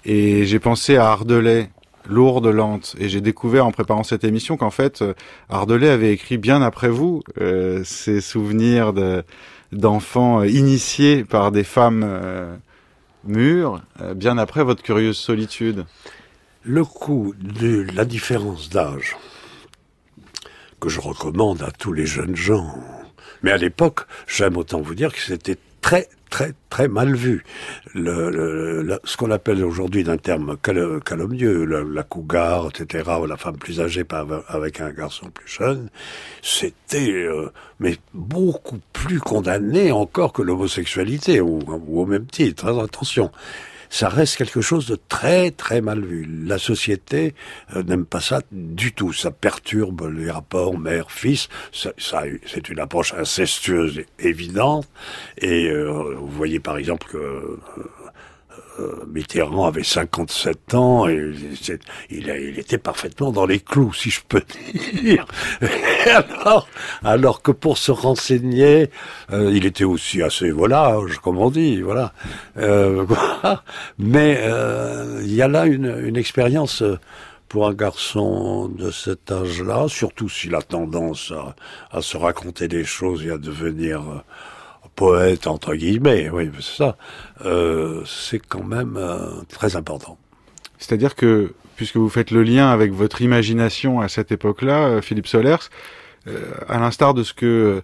Et j'ai pensé à Ardelais, lourde lente. Et j'ai découvert en préparant cette émission qu'en fait, euh, Ardelais avait écrit bien après vous ces euh, ses souvenirs d'enfants euh, initiés par des femmes mûres, bien après votre curieuse solitude. Le coup de la différence d'âge, que je recommande à tous les jeunes gens. Mais à l'époque, j'aime autant vous dire que c'était très très très mal vu. Le, ce qu'on appelle aujourd'hui d'un terme calomnieux, la, cougar, etc., ou la femme plus âgée avec un garçon plus jeune, c'était euh, mais beaucoup plus condamné encore que l'homosexualité, ou, au même titre, hein, attention ça reste quelque chose de très très mal vu. La société euh, n'aime pas ça du tout. Ça perturbe les rapports mère-fils. Ça, c'est une approche incestueuse et évidente. Et euh, vous voyez par exemple que euh, euh, Mitterrand avait 57 ans et il, était parfaitement dans les clous, si je peux dire. alors, alors que pour se renseigner, euh, il était aussi assez volage, comme on dit, voilà. Euh, mais il y a là une, expérience pour un garçon de cet âge-là, surtout s'il a tendance à, se raconter des choses et à devenir poète, entre guillemets, oui, c'est ça, euh, c'est quand même euh, très important. C'est-à-dire que, puisque vous faites le lien avec votre imagination à cette époque-là, euh, Philippe Solers, à l'instar de ce que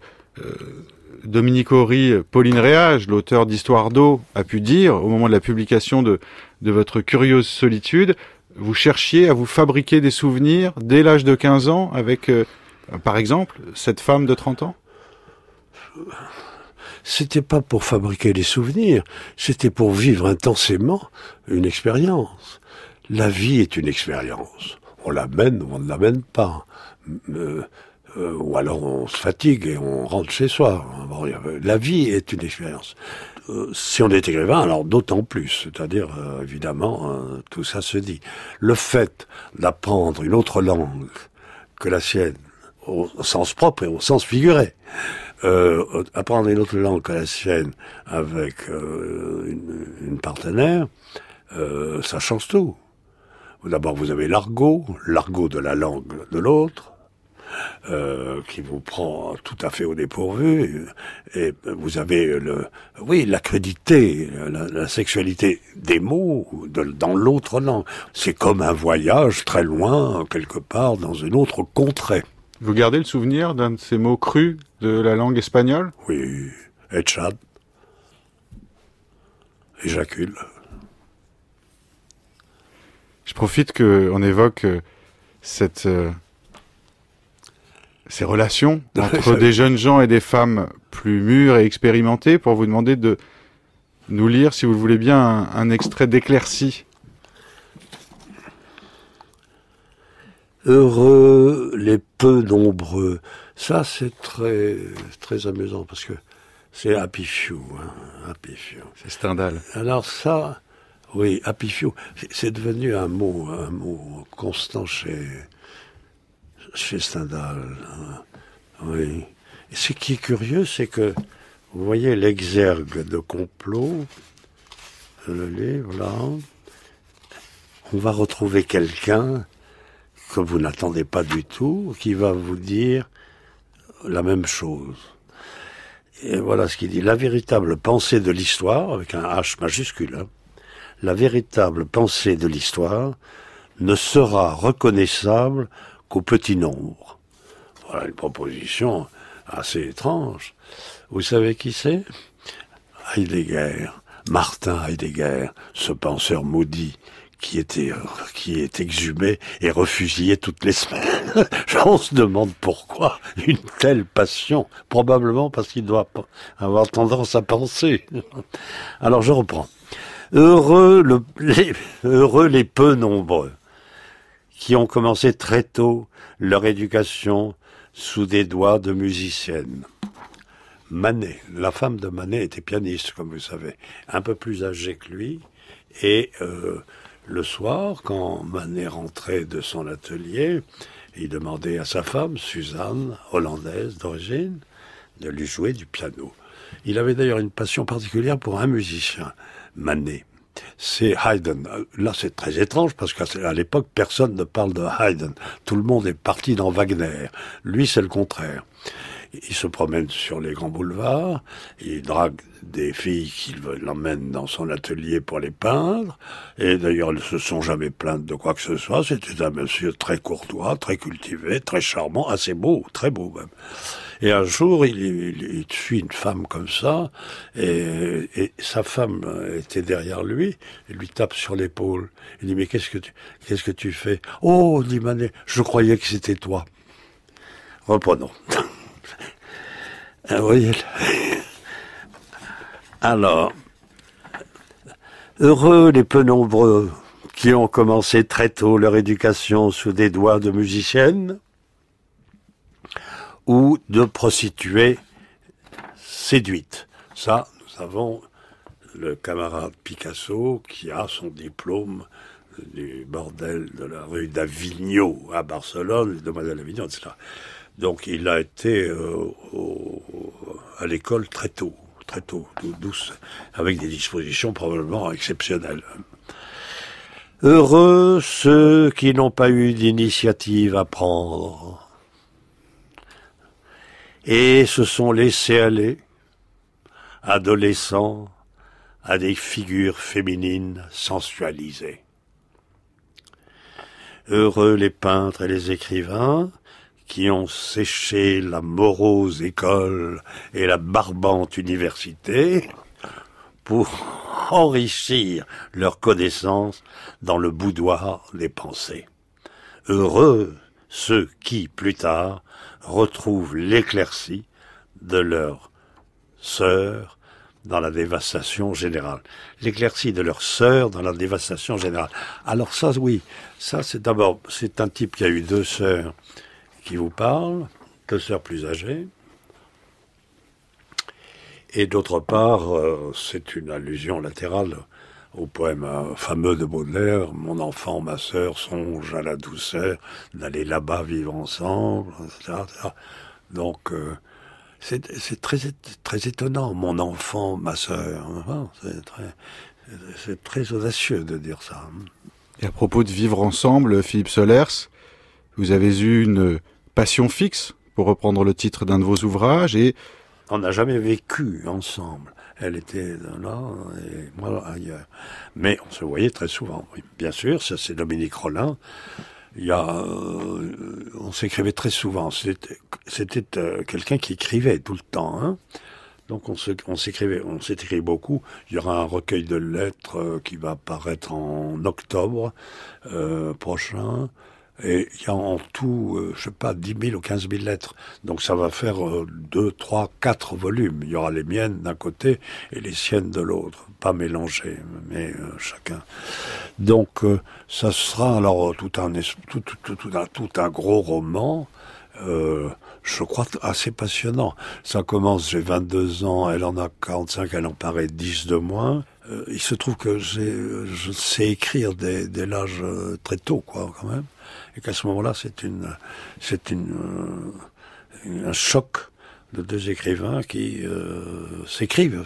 Dominique Horry, Pauline Réage, l'auteur d'Histoire d'eau, a pu dire au moment de la publication de, de votre Curieuse Solitude, vous cherchiez à vous fabriquer des souvenirs dès l'âge de 15 ans avec, par exemple, cette femme de 30 ans c'était pas pour fabriquer des souvenirs, c'était pour vivre intensément une expérience. La vie est une expérience. On l'amène ou on ne l'amène pas. Euh, euh, ou alors on se fatigue et on rentre chez soi. la vie est une expérience. Euh, si on est écrivain, alors d'autant plus. C'est-à-dire, évidemment, tout ça se dit. Le fait d'apprendre une autre langue que la sienne, au sens propre et au sens figuré, euh, apprendre une autre langue que la sienne avec euh, une, partenaire, euh, ça change tout. D'abord, vous avez l'argot, l'argot de la langue de l'autre, qui vous prend tout à fait au dépourvu. Et vous avez le, oui, l'accrédité, la, sexualité des mots dans l'autre langue. C'est comme un voyage très loin, quelque part, dans une autre contrée. Vous gardez le souvenir d'un de ces mots crus de la langue espagnole Oui, Etchad. Éjacule. Je profite qu'on évoque euh, cette, euh, ces relations entre des jeunes gens et des femmes plus mûres et expérimentées pour vous demander de nous lire, si vous le voulez bien, un, un extrait d'éclaircie heureux les peu nombreux. Ça, c'est très, très amusant parce que c'est Happy Few. Hein, c'est Stendhal. Alors ça, oui, Happy Few, c'est devenu un mot, un mot constant chez, chez Stendhal. Hein. Oui. ce qui est curieux, c'est que, vous voyez l'exergue de complot, le livre là, on va retrouver quelqu'un que vous n'attendez pas du tout, qui va vous dire la même chose. Et voilà ce qu'il dit. La véritable pensée de l'histoire, avec un H majuscule, hein, la véritable pensée de l'histoire ne sera reconnaissable qu'au petit nombre. Voilà une proposition assez étrange. Vous savez qui c'est Heidegger, Martin Heidegger, ce penseur maudit qui était euh, qui est exhumé et refusillé toutes les semaines. On se demande pourquoi une telle passion. Probablement parce qu'il doit avoir tendance à penser. Alors je reprends. Heureux, les, heureux les peu nombreux qui ont commencé très tôt leur éducation sous des doigts de musicienne. Manet, la femme de Manet était pianiste, comme vous savez, un peu plus âgée que lui, et euh, le soir, quand Manet rentrait de son atelier, il demandait à sa femme, Suzanne, hollandaise d'origine, de lui jouer du piano. Il avait d'ailleurs une passion particulière pour un musicien, Manet. C'est Haydn. Là, c'est très étrange parce qu'à l'époque, personne ne parle de Haydn. Tout le monde est parti dans Wagner. Lui, c'est le contraire il se promène sur les grands boulevards, il drague des filles qu'il l'emmène dans son atelier pour les peindre, et d'ailleurs elles se sont jamais plaintes de quoi que ce soit, c'était un monsieur très courtois, très cultivé, très charmant, assez beau, très beau même. Et un jour, il, suit une femme comme ça, et, sa femme était derrière lui, et lui tape sur l'épaule. Il dit, mais qu'est-ce que tu, qu'est-ce que tu fais? Oh, dit Manet, je croyais que c'était toi. Reprenons. Oh, Ah Alors, heureux les peu nombreux qui ont commencé très tôt leur éducation sous des doigts de musiciennes ou de prostituées séduites. Ça, nous avons le camarade Picasso qui a son diplôme du bordel de la rue d'Avignon à Barcelone, de Madame Avignon, etc. Donc il a été euh, à l'école très tôt, très tôt, douce, avec des dispositions probablement exceptionnelles. Heureux ceux qui n'ont pas eu d'initiative à prendre et se sont laissés aller, adolescents, à des figures féminines sensualisées. Heureux les peintres et les écrivains qui ont séché la morose école et la barbante université pour enrichir leurs connaissances dans le boudoir des pensées. Heureux ceux qui, plus tard, retrouvent l'éclaircie de leur sœur dans la dévastation générale. L'éclaircie de leur sœur dans la dévastation générale. Alors ça, oui, ça c'est d'abord, c'est un type qui a eu deux sœurs qui vous parle, deux sœurs plus âgées. Et d'autre part, euh, c'est une allusion latérale au poème euh, fameux de Baudelaire, Mon enfant, ma sœur, songe à la douceur d'aller là-bas vivre ensemble, Donc, euh, c'est très, très étonnant, mon enfant, ma sœur. C'est très, très, audacieux de dire ça. Et à propos de vivre ensemble, Philippe Solers, vous avez eu une passion fixe, pour reprendre le titre d'un de vos ouvrages, et... On n'a jamais vécu ensemble. Elle était là et moi ailleurs. Mais on se voyait très souvent. Bien sûr, ça c'est Dominique Rollin. Il euh, on s'écrivait très souvent. C'était euh, quelqu'un qui écrivait tout le temps. Hein. donc on s'écrivait, on beaucoup. Il y aura un recueil de lettres euh, qui va paraître en octobre prochain. Et il y a en tout, je euh, je sais pas, 10 000 ou 15 000 lettres. Donc ça va faire 2, 3, 4 volumes. Il y aura les miennes d'un côté et les siennes de l'autre. Pas mélangées, mais euh, chacun. Donc euh, ça sera alors tout un, tout, un, gros roman. je crois assez passionnant. Ça commence, j'ai 22 ans, elle en a 45, elle en paraît 10 de moins il se trouve que je sais écrire dès, dès l'âge très tôt, quoi, quand même et qu'à ce moment-là, c'est une, c'est une, euh, un choc de deux écrivains qui euh, s'écrivent.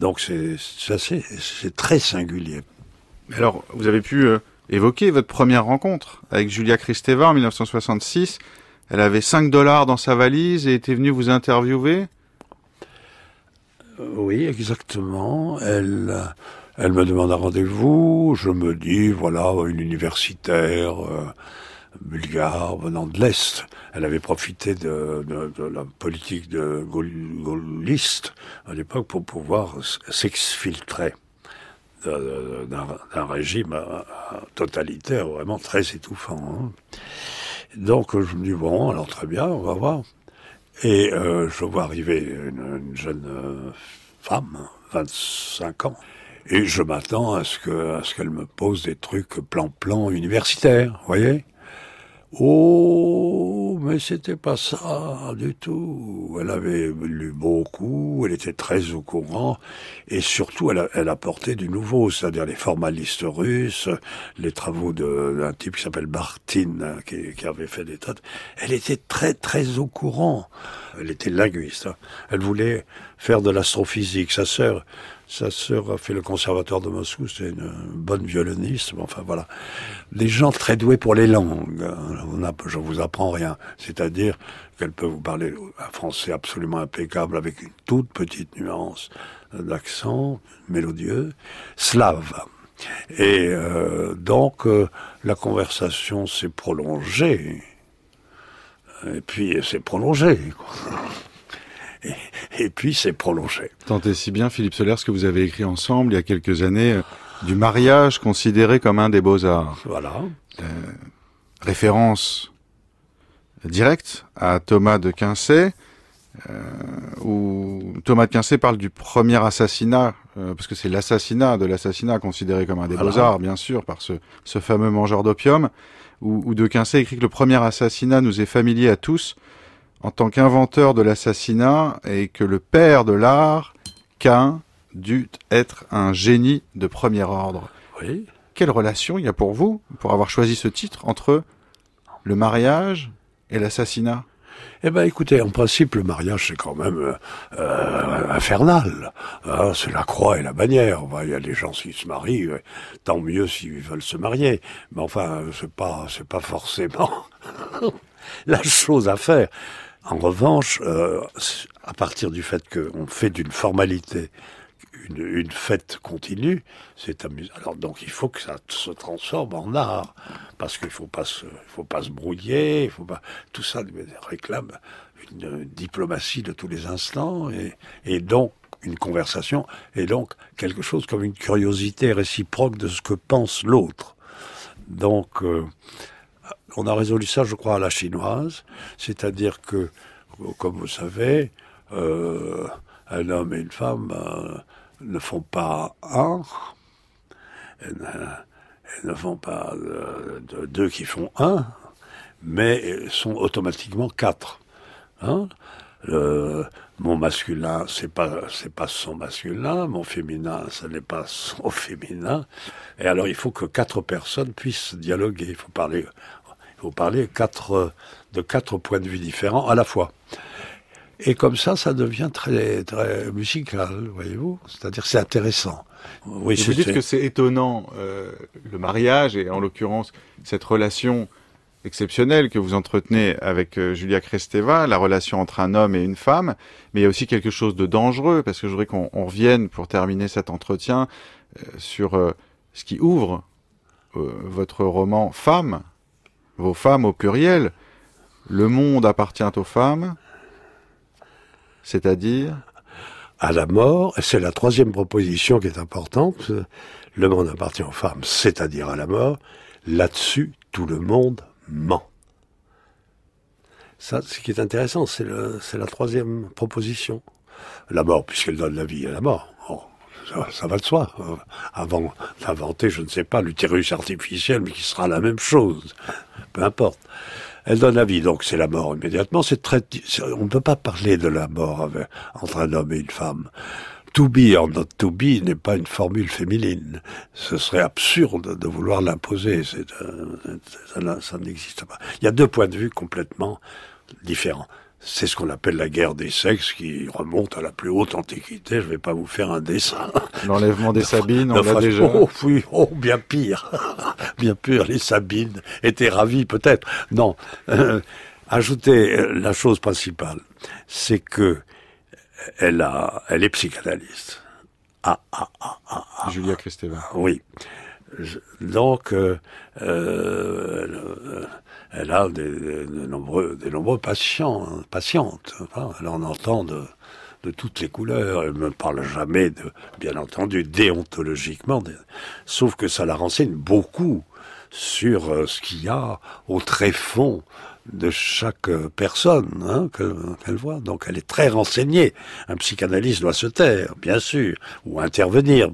Donc c'est c'est très singulier. Alors, vous avez pu euh, évoquer votre première rencontre avec Julia Kristeva en 1966. Elle avait 5 dollars dans sa valise et était venue vous interviewer. Oui, exactement. Elle elle me demande un rendez-vous, je me dis, voilà, une universitaire euh, bulgare venant de l'Est. Elle avait profité de, la politique de gaulliste à l'époque pour pouvoir s'exfiltrer d'un régime euh, euh, totalitaire vraiment très étouffant. Hein. Donc je me dis, bon, alors très bien, on va voir. Et je vois arriver une jeune femme, 25 ans, et je m'attends à ce que, à ce qu'elle me pose des trucs plan-plan universitaires, voyez. Oh, mais c'était pas ça du tout. Elle avait lu beaucoup, elle était très au courant, et surtout elle, elle apportait du nouveau, c'est-à-dire les formalistes russes, les travaux d'un type qui s'appelle Bartine, qui, qui, avait fait des tas. Elle était très très au courant. Elle était linguiste. Hein. Elle voulait faire de l'astrophysique. Sa sœur sa sœur a fait le conservatoire de Moscou, c'est une euh, bonne violoniste. Enfin voilà, des gens très doués pour les langues. je hein. je vous apprends rien. C'est-à-dire qu'elle peut vous parler un français absolument impeccable avec une toute petite nuance d'accent mélodieux, slave. Et euh, donc euh, la conversation s'est prolongée. Et puis elle s'est prolongée et puis c'est prolongé. Tant et si bien, Philippe Soler, ce que vous avez écrit ensemble il y a quelques années, euh, du mariage considéré comme un des beaux-arts. Voilà. Euh, référence directe à Thomas de Quincey, euh, où Thomas de Quincey parle du premier assassinat, parce que c'est l'assassinat de l'assassinat considéré comme un des beaux-arts, bien sûr, par ce, fameux mangeur d'opium, où, de Quincey écrit que le premier assassinat nous est familier à tous, en tant qu'inventeur de l'assassinat et que le père de l'art, Cain, dut être un génie de premier ordre. Oui. Quelle relation il y a pour vous, pour avoir choisi ce titre, entre le mariage et l'assassinat eh ben, écoutez, en principe, le mariage c'est quand même euh, infernal. Hein. c'est la croix et la bannière. Il y a des gens qui se marient, tant mieux s'ils veulent se marier. Mais enfin, c'est pas, c'est pas forcément la chose à faire. En revanche, euh, à partir du fait qu'on fait d'une formalité une, fête continue, c'est amusant. Alors donc il faut que ça se transforme en art, parce qu'il faut pas se, faut pas se brouiller, il faut pas tout ça réclame une diplomatie de tous les instants et, et donc une conversation et donc quelque chose comme une curiosité réciproque de ce que pense l'autre. Donc euh, on a résolu ça, je crois, à la chinoise, c'est-à-dire que, comme vous savez, euh, un homme et une femme euh, ne font pas un, ne, font pas deux qui font un, mais sont automatiquement quatre. Hein. mon masculin, c'est pas, c'est pas son masculin. Mon féminin, ce n'est pas son féminin. Et alors, il faut que quatre personnes puissent dialoguer. Il faut parler vous parlez de quatre points de vue différents à la fois. Et comme ça, ça devient très, très musical, voyez-vous. C'est-à-dire, c'est intéressant. Oui, vous dites que c'est étonnant euh, le mariage et en l'occurrence cette relation exceptionnelle que vous entretenez avec euh, Julia Cresteva, la relation entre un homme et une femme, mais il y a aussi quelque chose de dangereux parce que je voudrais qu'on revienne pour terminer cet entretien euh, sur ce qui ouvre votre roman Femme, vos femmes au pluriel. Le monde appartient aux femmes, c'est-à-dire à la mort, c'est la troisième proposition qui est importante, le monde appartient aux femmes, c'est-à-dire à la mort, là-dessus, tout le monde ment. Ça, ce qui est intéressant, c'est la troisième proposition. La mort, puisqu'elle donne la vie à la mort ça, va de soi. Avant d'inventer, je ne sais pas, l'utérus artificiel, mais qui sera la même chose. Peu importe. Elle donne la vie, donc c'est la mort immédiatement. on ne peut pas parler de la mort entre un homme et une femme. To be or not to be n'est pas une formule féminine. Ce serait absurde de vouloir l'imposer. Euh, ça n'existe pas. Il y a deux points de vue complètement différents. C'est ce qu'on appelle la guerre des sexes qui remonte à la plus haute antiquité. Je ne vais pas vous faire un dessin. L'enlèvement des Sabines, on l'a déjà. Oh, oui, oh, bien pire. bien pire, les Sabines étaient ravies peut-être. Non. Euh, ajoutez euh, la chose principale, c'est que euh, elle a, elle est psychanalyste. Ah, ah, ah, ah, ah. Julia Kristeva. Oui. donc, euh, elle a de nombreux, patients, patientes. Hein. elle en entend de, toutes les couleurs. Elle ne me parle jamais, de, bien entendu, déontologiquement, sauf que ça la renseigne beaucoup sur euh, ce qu'il y a au tréfonds de chaque euh, personne hein, qu'elle voit. Donc elle est très renseignée. Un psychanalyste doit se taire, bien sûr, ou intervenir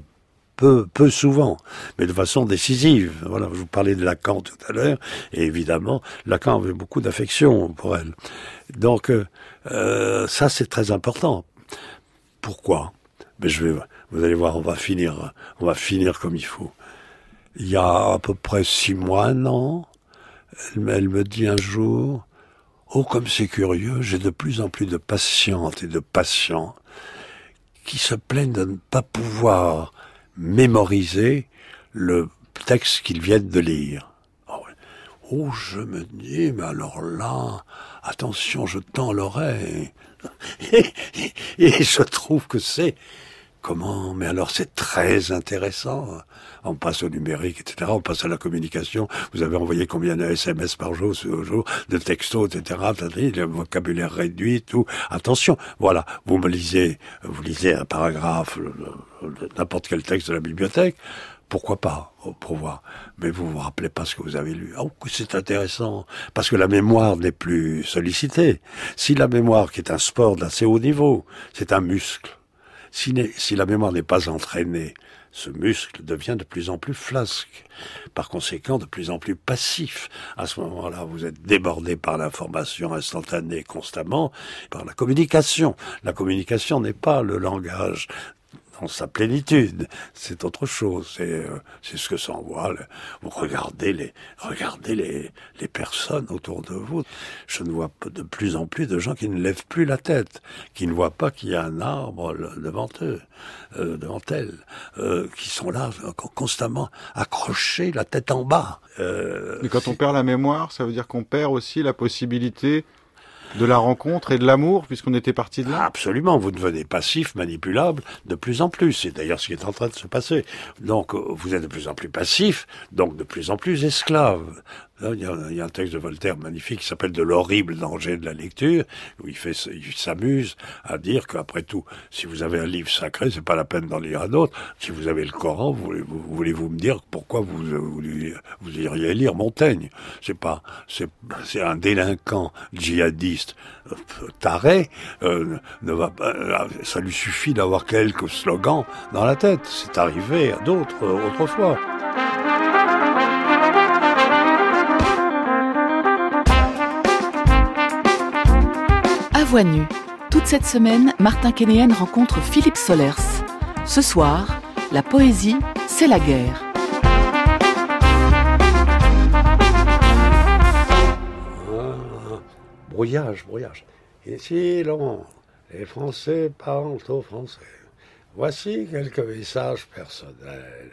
peu, peu souvent, mais de façon décisive. Voilà, je vous parlais de Lacan tout à l'heure, et évidemment, Lacan avait beaucoup d'affection pour elle. Donc, euh, euh, ça, c'est très important. Pourquoi Mais ben, je vais, vous allez voir, on va finir, on va finir comme il faut. Il y a à peu près six mois, non elle, elle me dit un jour, oh comme c'est curieux, j'ai de plus en plus de patientes et de patients qui se plaignent de ne pas pouvoir mémoriser le texte qu'ils viennent de lire. Ah oh, je me dis, mais alors là, attention, je tends l'oreille. et, je trouve que c'est comment Mais alors c'est très intéressant. On passe au numérique, etc. On passe à la communication. Vous avez envoyé combien de SMS par jour, de textos, etc. Le vocabulaire réduit, tout. Attention, voilà. Vous me lisez, vous lisez un paragraphe, n'importe quel texte de la bibliothèque pourquoi pas, pour voir. Mais vous vous rappelez pas ce que vous avez lu. Oh, c'est intéressant. Parce que la mémoire n'est plus sollicitée. Si la mémoire, qui est un sport d'assez haut niveau, c'est un muscle, si, la mémoire n'est pas entraînée, ce muscle devient de plus en plus flasque, par conséquent de plus en plus passif. À ce moment-là, vous êtes débordé par l'information instantanée constamment, par la communication. La communication n'est pas le langage, dans sa plénitude. C'est autre chose. C'est euh, ce que ça envoie. Vous regardez les regardez les, les personnes autour de vous. Je ne vois de plus en plus de gens qui ne lèvent plus la tête, qui ne voient pas qu'il y a un arbre devant eux, euh, devant elles, euh, qui sont là euh, constamment accrochés, la tête en bas. Mais quand on perd la mémoire, ça veut dire qu'on perd aussi la possibilité de la rencontre et de l'amour, puisqu'on était parti de là ah, Absolument, vous devenez passif, manipulable, de plus en plus. C'est d'ailleurs ce qui est en train de se passer. Donc, euh, vous êtes de plus en plus passif, donc de plus en plus esclave il y, a, un texte de Voltaire magnifique qui s'appelle De l'horrible danger de la lecture, où il, fait, il s'amuse à dire qu'après tout, si vous avez un livre sacré, c'est pas la peine d'en lire un autre. Si vous avez le Coran, voulez-vous voulez -vous me dire pourquoi vous, vous, iriez lire Montaigne C'est pas, c'est un délinquant djihadiste euh, taré. Euh, ne va pas, euh, ça lui suffit d'avoir quelques slogans dans la tête. C'est arrivé à d'autres autrefois. Voix Nue. Toute cette semaine, Martin Kenéen rencontre Philippe Solers. Ce soir, la poésie, c'est la guerre. Ah, brouillage, brouillage. Ici, l'on, les Français parlent aux Français. Voici quelques messages personnels.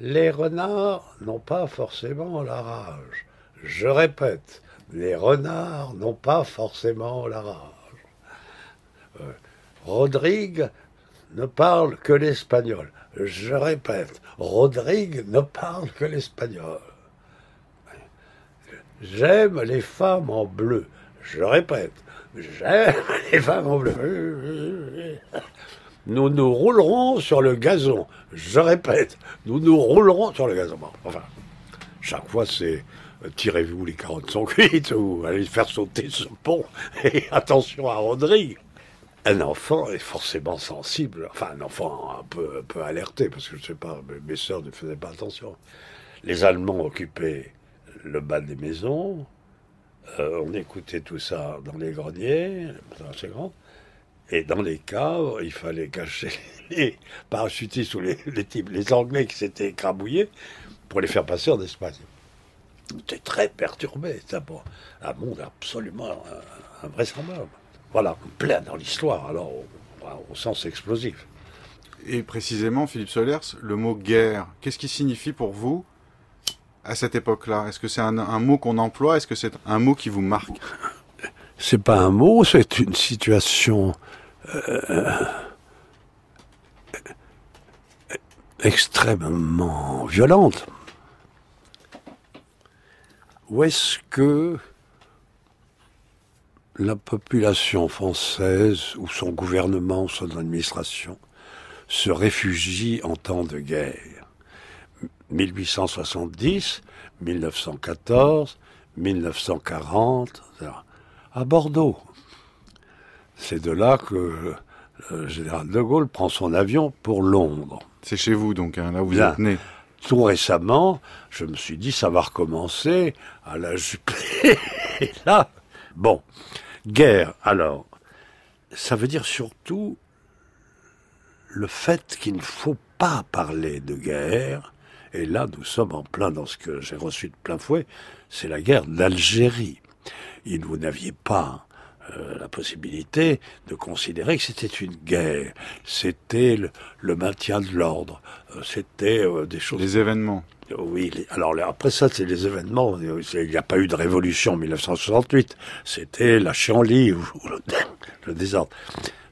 Les renards n'ont pas forcément la rage. Je répète, les renards n'ont pas forcément la rage. Euh, Rodrigue ne parle que l'espagnol. Je répète, Rodrigue ne parle que l'espagnol. J'aime les femmes en bleu. Je répète, j'aime les femmes en bleu. Nous nous roulerons sur le gazon. Je répète, nous nous roulerons sur le gazon. Enfin, chaque fois c'est euh, tirez-vous les carottes sont cuites ou allez faire sauter ce pont et attention à Rodrigue. Un enfant est forcément sensible, enfin un enfant un peu, peu alerté, parce que je sais pas, mes sœurs ne faisaient pas attention. Les Allemands occupaient le bas des maisons, euh, on écoutait tout ça dans les greniers, c'est grand. Et dans les caves, il fallait cacher les parachutistes ou les, types, les Anglais qui s'étaient écrabouillés pour les faire passer en Espagne. T'es très perturbé. C'est un, monde absolument euh, invraisemblable. Voilà, plein dans l'histoire, alors au, sens explosif. Et précisément, Philippe Solers, le mot guerre, qu'est-ce qui signifie pour vous à cette époque-là Est-ce que c'est un, mot qu'on emploie Est-ce que c'est un mot qui vous marque C'est pas un mot, c'est une situation euh, euh, extrêmement violente où est-ce que la population française ou son gouvernement, son administration se réfugie en temps de guerre 1870, 1914, 1940, à Bordeaux. C'est de là que le général de Gaulle prend son avion pour Londres. C'est chez vous donc, hein, là où vous êtes né tout récemment, je me suis dit, ça va recommencer à la Juppé. Et là, bon, guerre, alors, ça veut dire surtout le fait qu'il ne faut pas parler de guerre. Et là, nous sommes en plein dans ce que j'ai reçu de plein fouet, c'est la guerre d'Algérie. Et vous n'aviez pas euh, la possibilité de considérer que c'était une guerre, c'était le, maintien de l'ordre, c'était euh, des choses. Des événements. Oui, alors après ça, c'est les événements. Il n'y a pas eu de révolution en 1968. C'était la chienlit ou, le... désordre.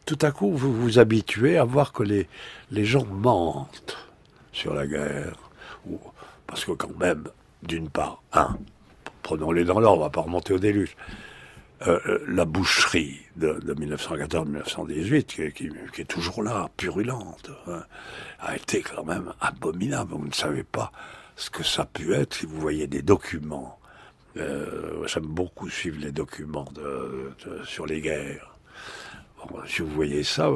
Tout à coup, vous vous habituez à voir que les, gens mentent sur la guerre. Parce que quand même, d'une part, prenons-les dans l'ordre, on va pas remonter au déluge. Euh, euh, la boucherie de, 1914-1918, qui, est toujours là, purulente, hein, a été quand même abominable. Vous ne savez pas ce que ça a pu être si vous voyez des documents. Euh, j'aime beaucoup suivre les documents sur les guerres. si vous voyez ça,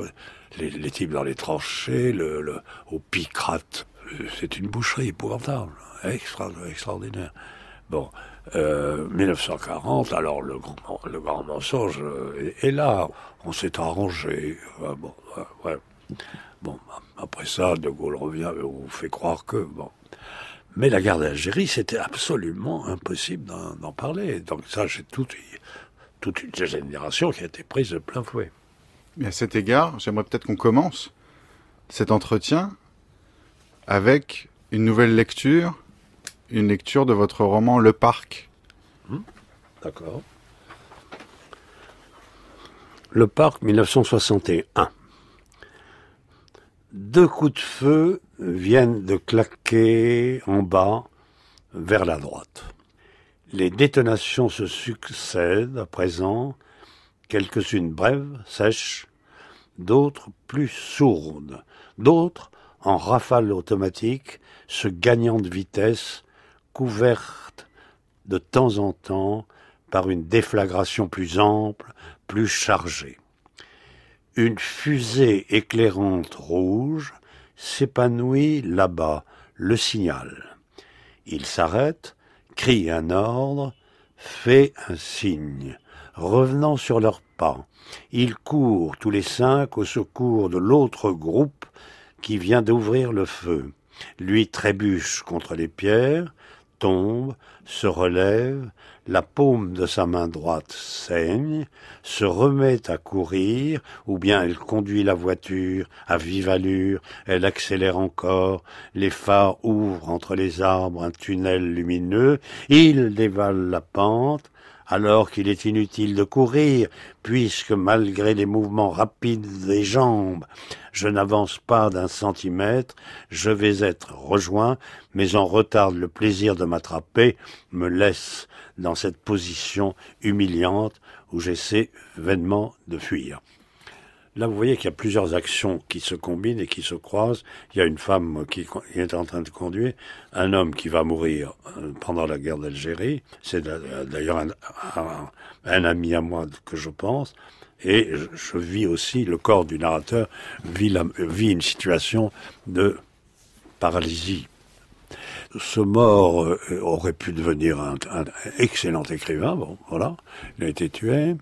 les, types dans les tranchées, le, au Picrate, c'est une boucherie épouvantable, hein, extraordinaire. Bon, 1940, euh, alors le grand, le grand mensonge euh, est, là. On s'est arrangé. Euh, bon, après ça, De Gaulle revient et on fait croire que. Bon. Mais la guerre d'Algérie, c'était absolument impossible d'en parler. Donc ça, j'ai toute, toute une génération qui a été prise de plein fouet. Mais à cet égard, j'aimerais peut-être qu'on commence cet entretien avec une nouvelle lecture une lecture de votre roman Le Parc. Hmm. D'accord. Le Parc 1961. Deux coups de feu viennent de claquer en bas vers la droite. Les détonations se succèdent à présent, quelques-unes brèves, sèches, d'autres plus sourdes, d'autres en rafale automatique, se gagnant de vitesse couverte de temps en temps par une déflagration plus ample, plus chargée. Une fusée éclairante rouge s'épanouit là-bas, le signal. Il s'arrête, crie un ordre, fait un signe. Revenant sur leurs pas, ils courent tous les cinq au secours de l'autre groupe qui vient d'ouvrir le feu. Lui trébuche contre les pierres, tombe, se relève, la paume de sa main droite saigne, se remet à courir, ou bien elle conduit la voiture à vive allure, elle accélère encore, les phares ouvrent entre les arbres un tunnel lumineux, il dévale la pente, alors qu'il est inutile de courir, puisque malgré les mouvements rapides des jambes, je n'avance pas d'un centimètre, je vais être rejoint, mais en retard le plaisir de m'attraper, me laisse dans cette position humiliante où j'essaie vainement de fuir. Là, vous voyez qu'il y a plusieurs actions qui se combinent et qui se croisent. Il y a une femme qui est en train de conduire, un homme qui va mourir euh, pendant la guerre d'Algérie. C'est euh, d'ailleurs un, ami à moi que je pense. Et je, vis aussi, le corps du narrateur vit, une situation de paralysie. Ce mort euh, aurait pu devenir un, un excellent écrivain, bon, voilà, il a été tué,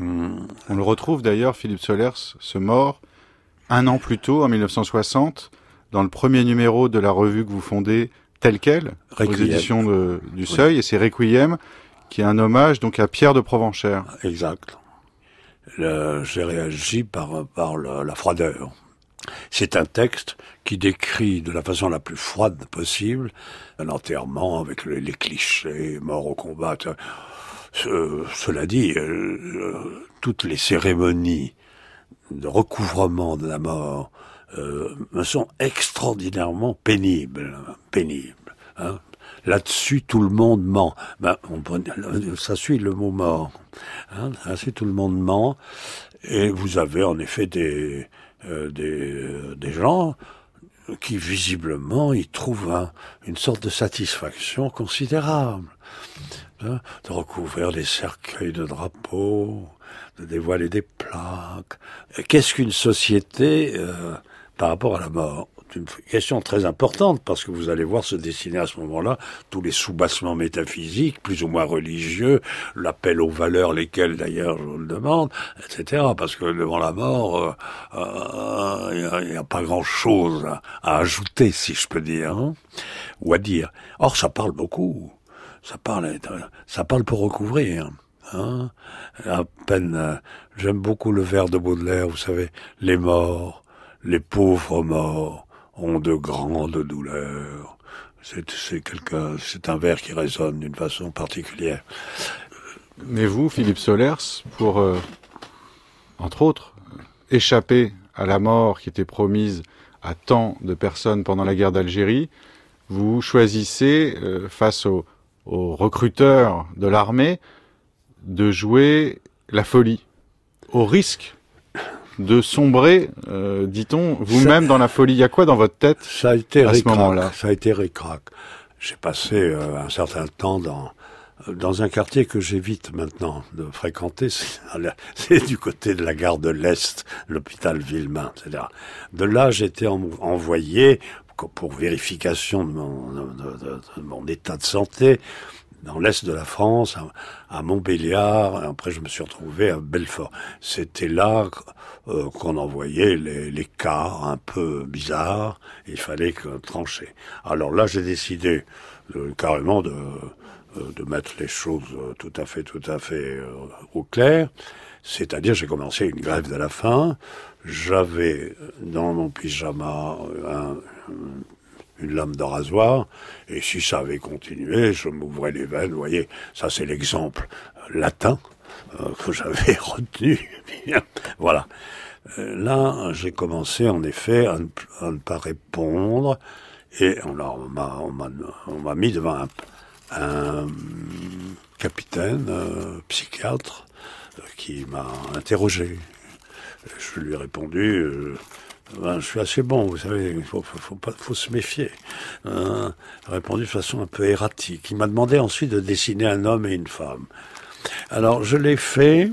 on le retrouve d'ailleurs, Philippe Solers, se mort, un an plus tôt, en 1960, dans le premier numéro de la revue que vous fondez, telle quelle, aux éditions du Seuil, et c'est Requiem, qui est un hommage donc à Pierre de Provenchère. Exact. J'ai réagi par, la, froideur. C'est un texte qui décrit de la façon la plus froide possible un enterrement avec les, clichés, mort au combat cela dit, euh, toutes les cérémonies de recouvrement de la mort me euh, sont extraordinairement pénibles, pénibles. Hein. Là-dessus, tout le monde ment. Ben, ça suit le mot mort. Hein. Là-dessus, tout le monde ment. Et vous avez en effet des, euh, des, gens qui visiblement y trouvent une sorte de satisfaction considérable. Hein, de recouvrir des cercueils de drapeaux, de dévoiler des plaques. Qu'est-ce qu'une société euh, par rapport à la mort une question très importante parce que vous allez voir se dessiner à ce moment-là tous les soubassements métaphysiques, plus ou moins religieux, l'appel aux valeurs, lesquelles d'ailleurs je vous le demande, etc. Parce que devant la mort, euh, euh, il n'y a, pas grand-chose à, ajouter, si je peux dire, hein, ou à dire. Or, ça parle beaucoup ça parle, ça parle pour recouvrir. Hein. à peine, euh, j'aime beaucoup le vers de Baudelaire, vous savez, les morts, les pauvres morts ont de grandes douleurs. C'est, quelqu'un, c'est un vers qui résonne d'une façon particulière. Mais vous, Philippe Solers, pour, euh, entre autres, échapper à la mort qui était promise à tant de personnes pendant la guerre d'Algérie, vous choisissez, euh, face au aux recruteurs de l'armée de jouer la folie, au risque de sombrer, euh, dit-on, vous-même dans la folie. Il y a quoi dans votre tête ça a été à ce moment-là Ça a été J'ai passé euh, un certain temps dans dans un quartier que j'évite maintenant de fréquenter, c'est du côté de la gare de l'Est, l'hôpital Villemain, etc. De là, j'étais envoyé pour vérification de mon, état de santé dans l'est de la France, à, Montbéliard. Après, je me suis retrouvé à Belfort. C'était là euh, qu'on envoyait les, cas un peu bizarres. Il fallait que, trancher. Alors là, j'ai décidé carrément de, euh, de mettre les choses euh, tout à fait, tout à fait au clair. C'est-à-dire, j'ai commencé une grève de la faim. J'avais dans mon pyjama un, euh, une lame de rasoir, et si ça avait continué, je m'ouvrais les veines, vous voyez, ça c'est l'exemple latin euh, que j'avais retenu. voilà. Euh, là, j'ai commencé en effet à ne, pas répondre, et on m'a mis devant un, capitaine psychiatre qui m'a interrogé. Je lui ai répondu ben, je suis assez bon, vous savez, il faut, se méfier. Hein. a répondu de façon un peu erratique. Il m'a demandé ensuite de dessiner un homme et une femme. Alors je l'ai fait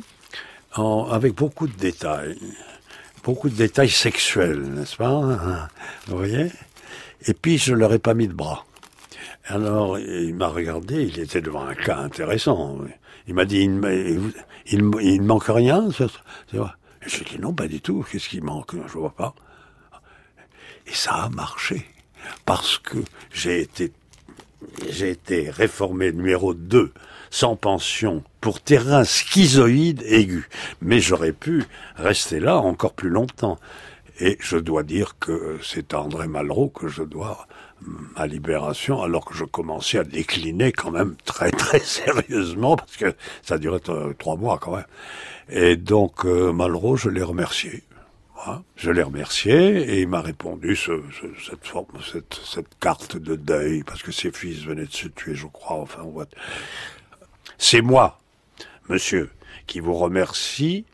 en, avec beaucoup de détails, beaucoup de détails sexuels, n'est-ce pas hein, hein, Vous voyez Et puis je leur ai pas mis de bras. Alors il m'a regardé, il était devant un cas intéressant. Il m'a dit, il, ne manque rien manque rien. ai dit non, pas du tout. Qu'est-ce qui manque Je vois pas. Et ça a marché. Parce que j'ai été, j'ai été réformé numéro 2 sans pension pour terrain schizoïde aigu. Mais j'aurais pu rester là encore plus longtemps. Et je dois dire que c'est à André Malraux que je dois ma libération, alors que je commençais à décliner quand même très très sérieusement, parce que ça durait trois mois quand même. Et donc euh, Malraux, je l'ai remercié. Ah, je l'ai remercié et il m'a répondu cette forme, cette, carte de deuil parce que ses fils venaient de se tuer, je crois. Enfin, C'est moi, monsieur, qui vous remercie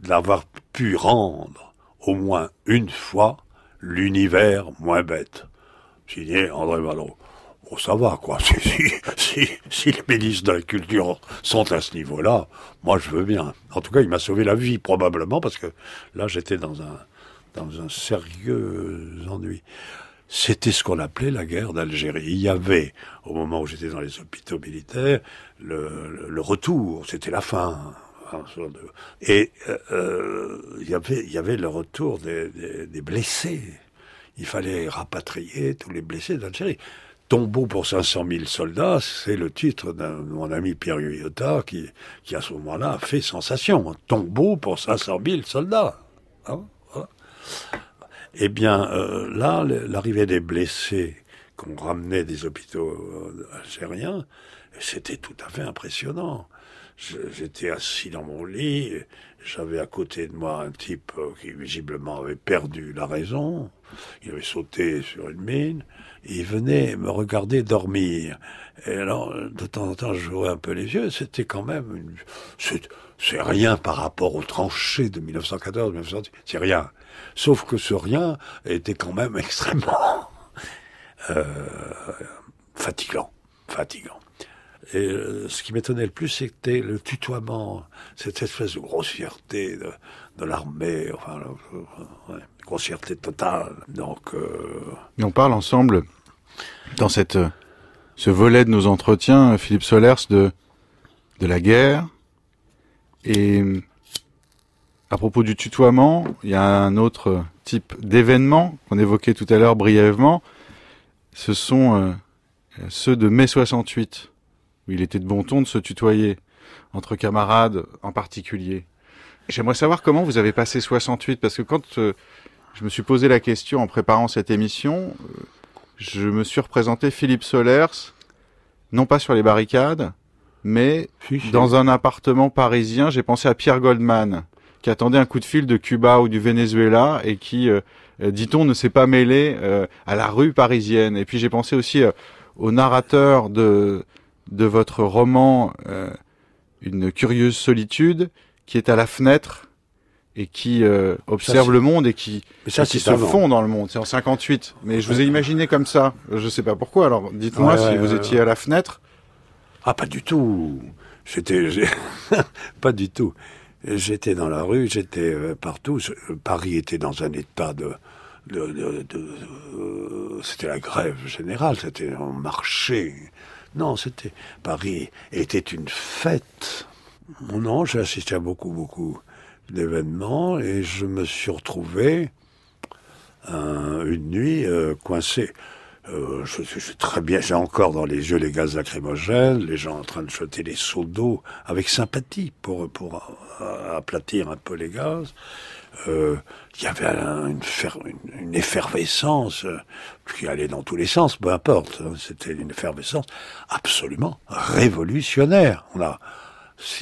d'avoir pu rendre au moins une fois l'univers moins bête. Signé André Malraux. Bon, oh, ça va, quoi. Si, si, si, les ministres de la Culture sont à ce niveau-là, moi, je veux bien. En tout cas, il m'a sauvé la vie, probablement, parce que là, j'étais dans un, dans un sérieux ennui. C'était ce qu'on appelait la guerre d'Algérie. Il y avait, au moment où j'étais dans les hôpitaux militaires, le, le, retour, c'était la fin. Hein, et euh, euh, il, y avait, il y avait le retour des, des blessés. Il fallait rapatrier tous les blessés d'Algérie. Tombeau pour 500 000 soldats, c'est le titre de mon ami Pierre Guyotard qui, qui à ce moment-là a fait sensation. Tombeau pour 500 000 soldats. Hein, eh bien, euh, là, l'arrivée des blessés qu'on ramenait des hôpitaux euh, algériens, c'était tout à fait impressionnant. J'étais assis dans mon lit, j'avais à côté de moi un type euh, qui visiblement avait perdu la raison, il avait sauté sur une mine, il venait me regarder dormir. Et alors, de temps en temps, je jouais un peu les yeux. C'était quand même... Une... C'est rien par rapport aux tranchées de 1914, 1918. C'est rien. Sauf que ce rien était quand même extrêmement euh, fatigant. Fatigant. Et euh, ce qui m'étonnait le plus, c'était le tutoiement, cette espèce de grossièreté de, l'armée, enfin, grossièreté totale. Donc, euh, on parle ensemble dans cette, euh, ce volet de nos entretiens, euh, Philippe Solers, de, de la guerre, et euh, à propos du tutoiement, il y a un autre type d'événement qu'on évoquait tout à l'heure brièvement. Ce sont ceux de mai 68, où il était de bon ton de se tutoyer, entre camarades en particulier. J'aimerais savoir comment vous avez passé 68, parce que quand je me suis posé la question en préparant cette émission, je me suis représenté Philippe Solers, non pas sur les barricades, mais dans un appartement parisien, j'ai pensé à Pierre Goldman, qui attendait un coup de fil de Cuba ou du Venezuela et qui, euh, euh, dit-on, ne s'est pas mêlé euh, à la rue parisienne. Et puis j'ai pensé aussi au narrateur de, de votre roman Une curieuse solitude, qui est à la fenêtre et qui observe euh, observent le monde et qui, se font dans le monde. C'est en 58. Mais je vous ai imaginé comme ça. Je ne sais pas pourquoi. Alors dites-moi si vous étiez à la fenêtre. Ah, pas du tout. J'étais. pas du tout. J'étais dans la rue, j'étais euh, partout. Paris était dans un état de. Euh, c'était la grève générale, c'était un marché. Non, c'était. Paris était une fête. Mon ange, j'ai à beaucoup, beaucoup d'événements et je me suis retrouvé euh, une nuit euh, coincé. Euh, je, suis très bien, j'ai encore dans les yeux les gaz lacrymogènes, les gens en train de jeter les seaux d'eau avec sympathie pour pour aplatir un peu les gaz. Il y avait une, effervescence qui allait dans tous les sens, peu importe. Hein, c'était une effervescence absolument révolutionnaire.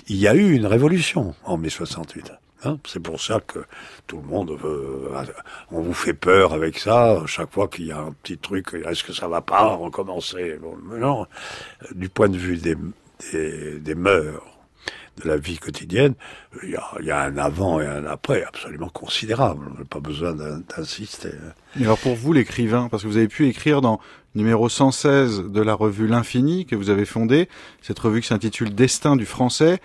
il y a eu une révolution en mai 68. Hein, c'est pour ça que tout le monde veut. Euh, on vous fait peur avec ça. Chaque fois qu'il y a un petit truc, euh, est-ce que ça va pas recommencer Non. Euh, du point de vue des, des, mœurs, de la vie quotidienne, il y, a, un avant et un après absolument considérable. On n'a pas besoin d'insister. Hein. alors pour vous, l'écrivain, parce que vous avez pu écrire dans numéro 116 de la revue L'Infini que vous avez fondée, cette revue qui s'intitule Destin du français,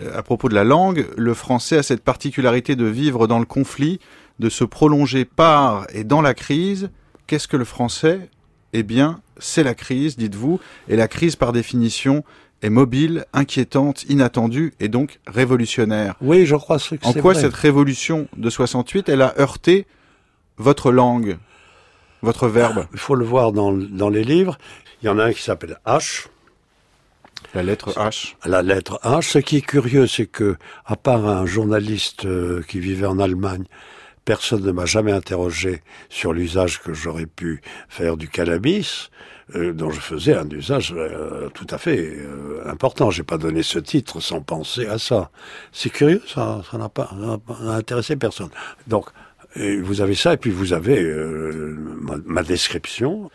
euh, à propos de la langue, le français a cette particularité de vivre dans le conflit, de se prolonger par et dans la crise. Qu'est-ce que le français Eh bien, c'est la crise, dites-vous, et la crise par définition est mobile, inquiétante, inattendue et donc révolutionnaire. Oui, je crois que En quoi cette révolution de 68, elle a heurté votre langue, votre verbe Il faut le voir dans, dans les livres. Il y en a un qui s'appelle H, la lettre H. La lettre H. Ce qui est curieux, c'est que, à part un journaliste euh, qui vivait en Allemagne, personne ne m'a jamais interrogé sur l'usage que j'aurais pu faire du cannabis, euh, dont je faisais un usage euh, tout à fait important. J'ai pas donné ce titre sans penser à ça. C'est curieux, ça, n'a pas intéressé personne. Donc, vous avez ça, et puis vous avez ma, description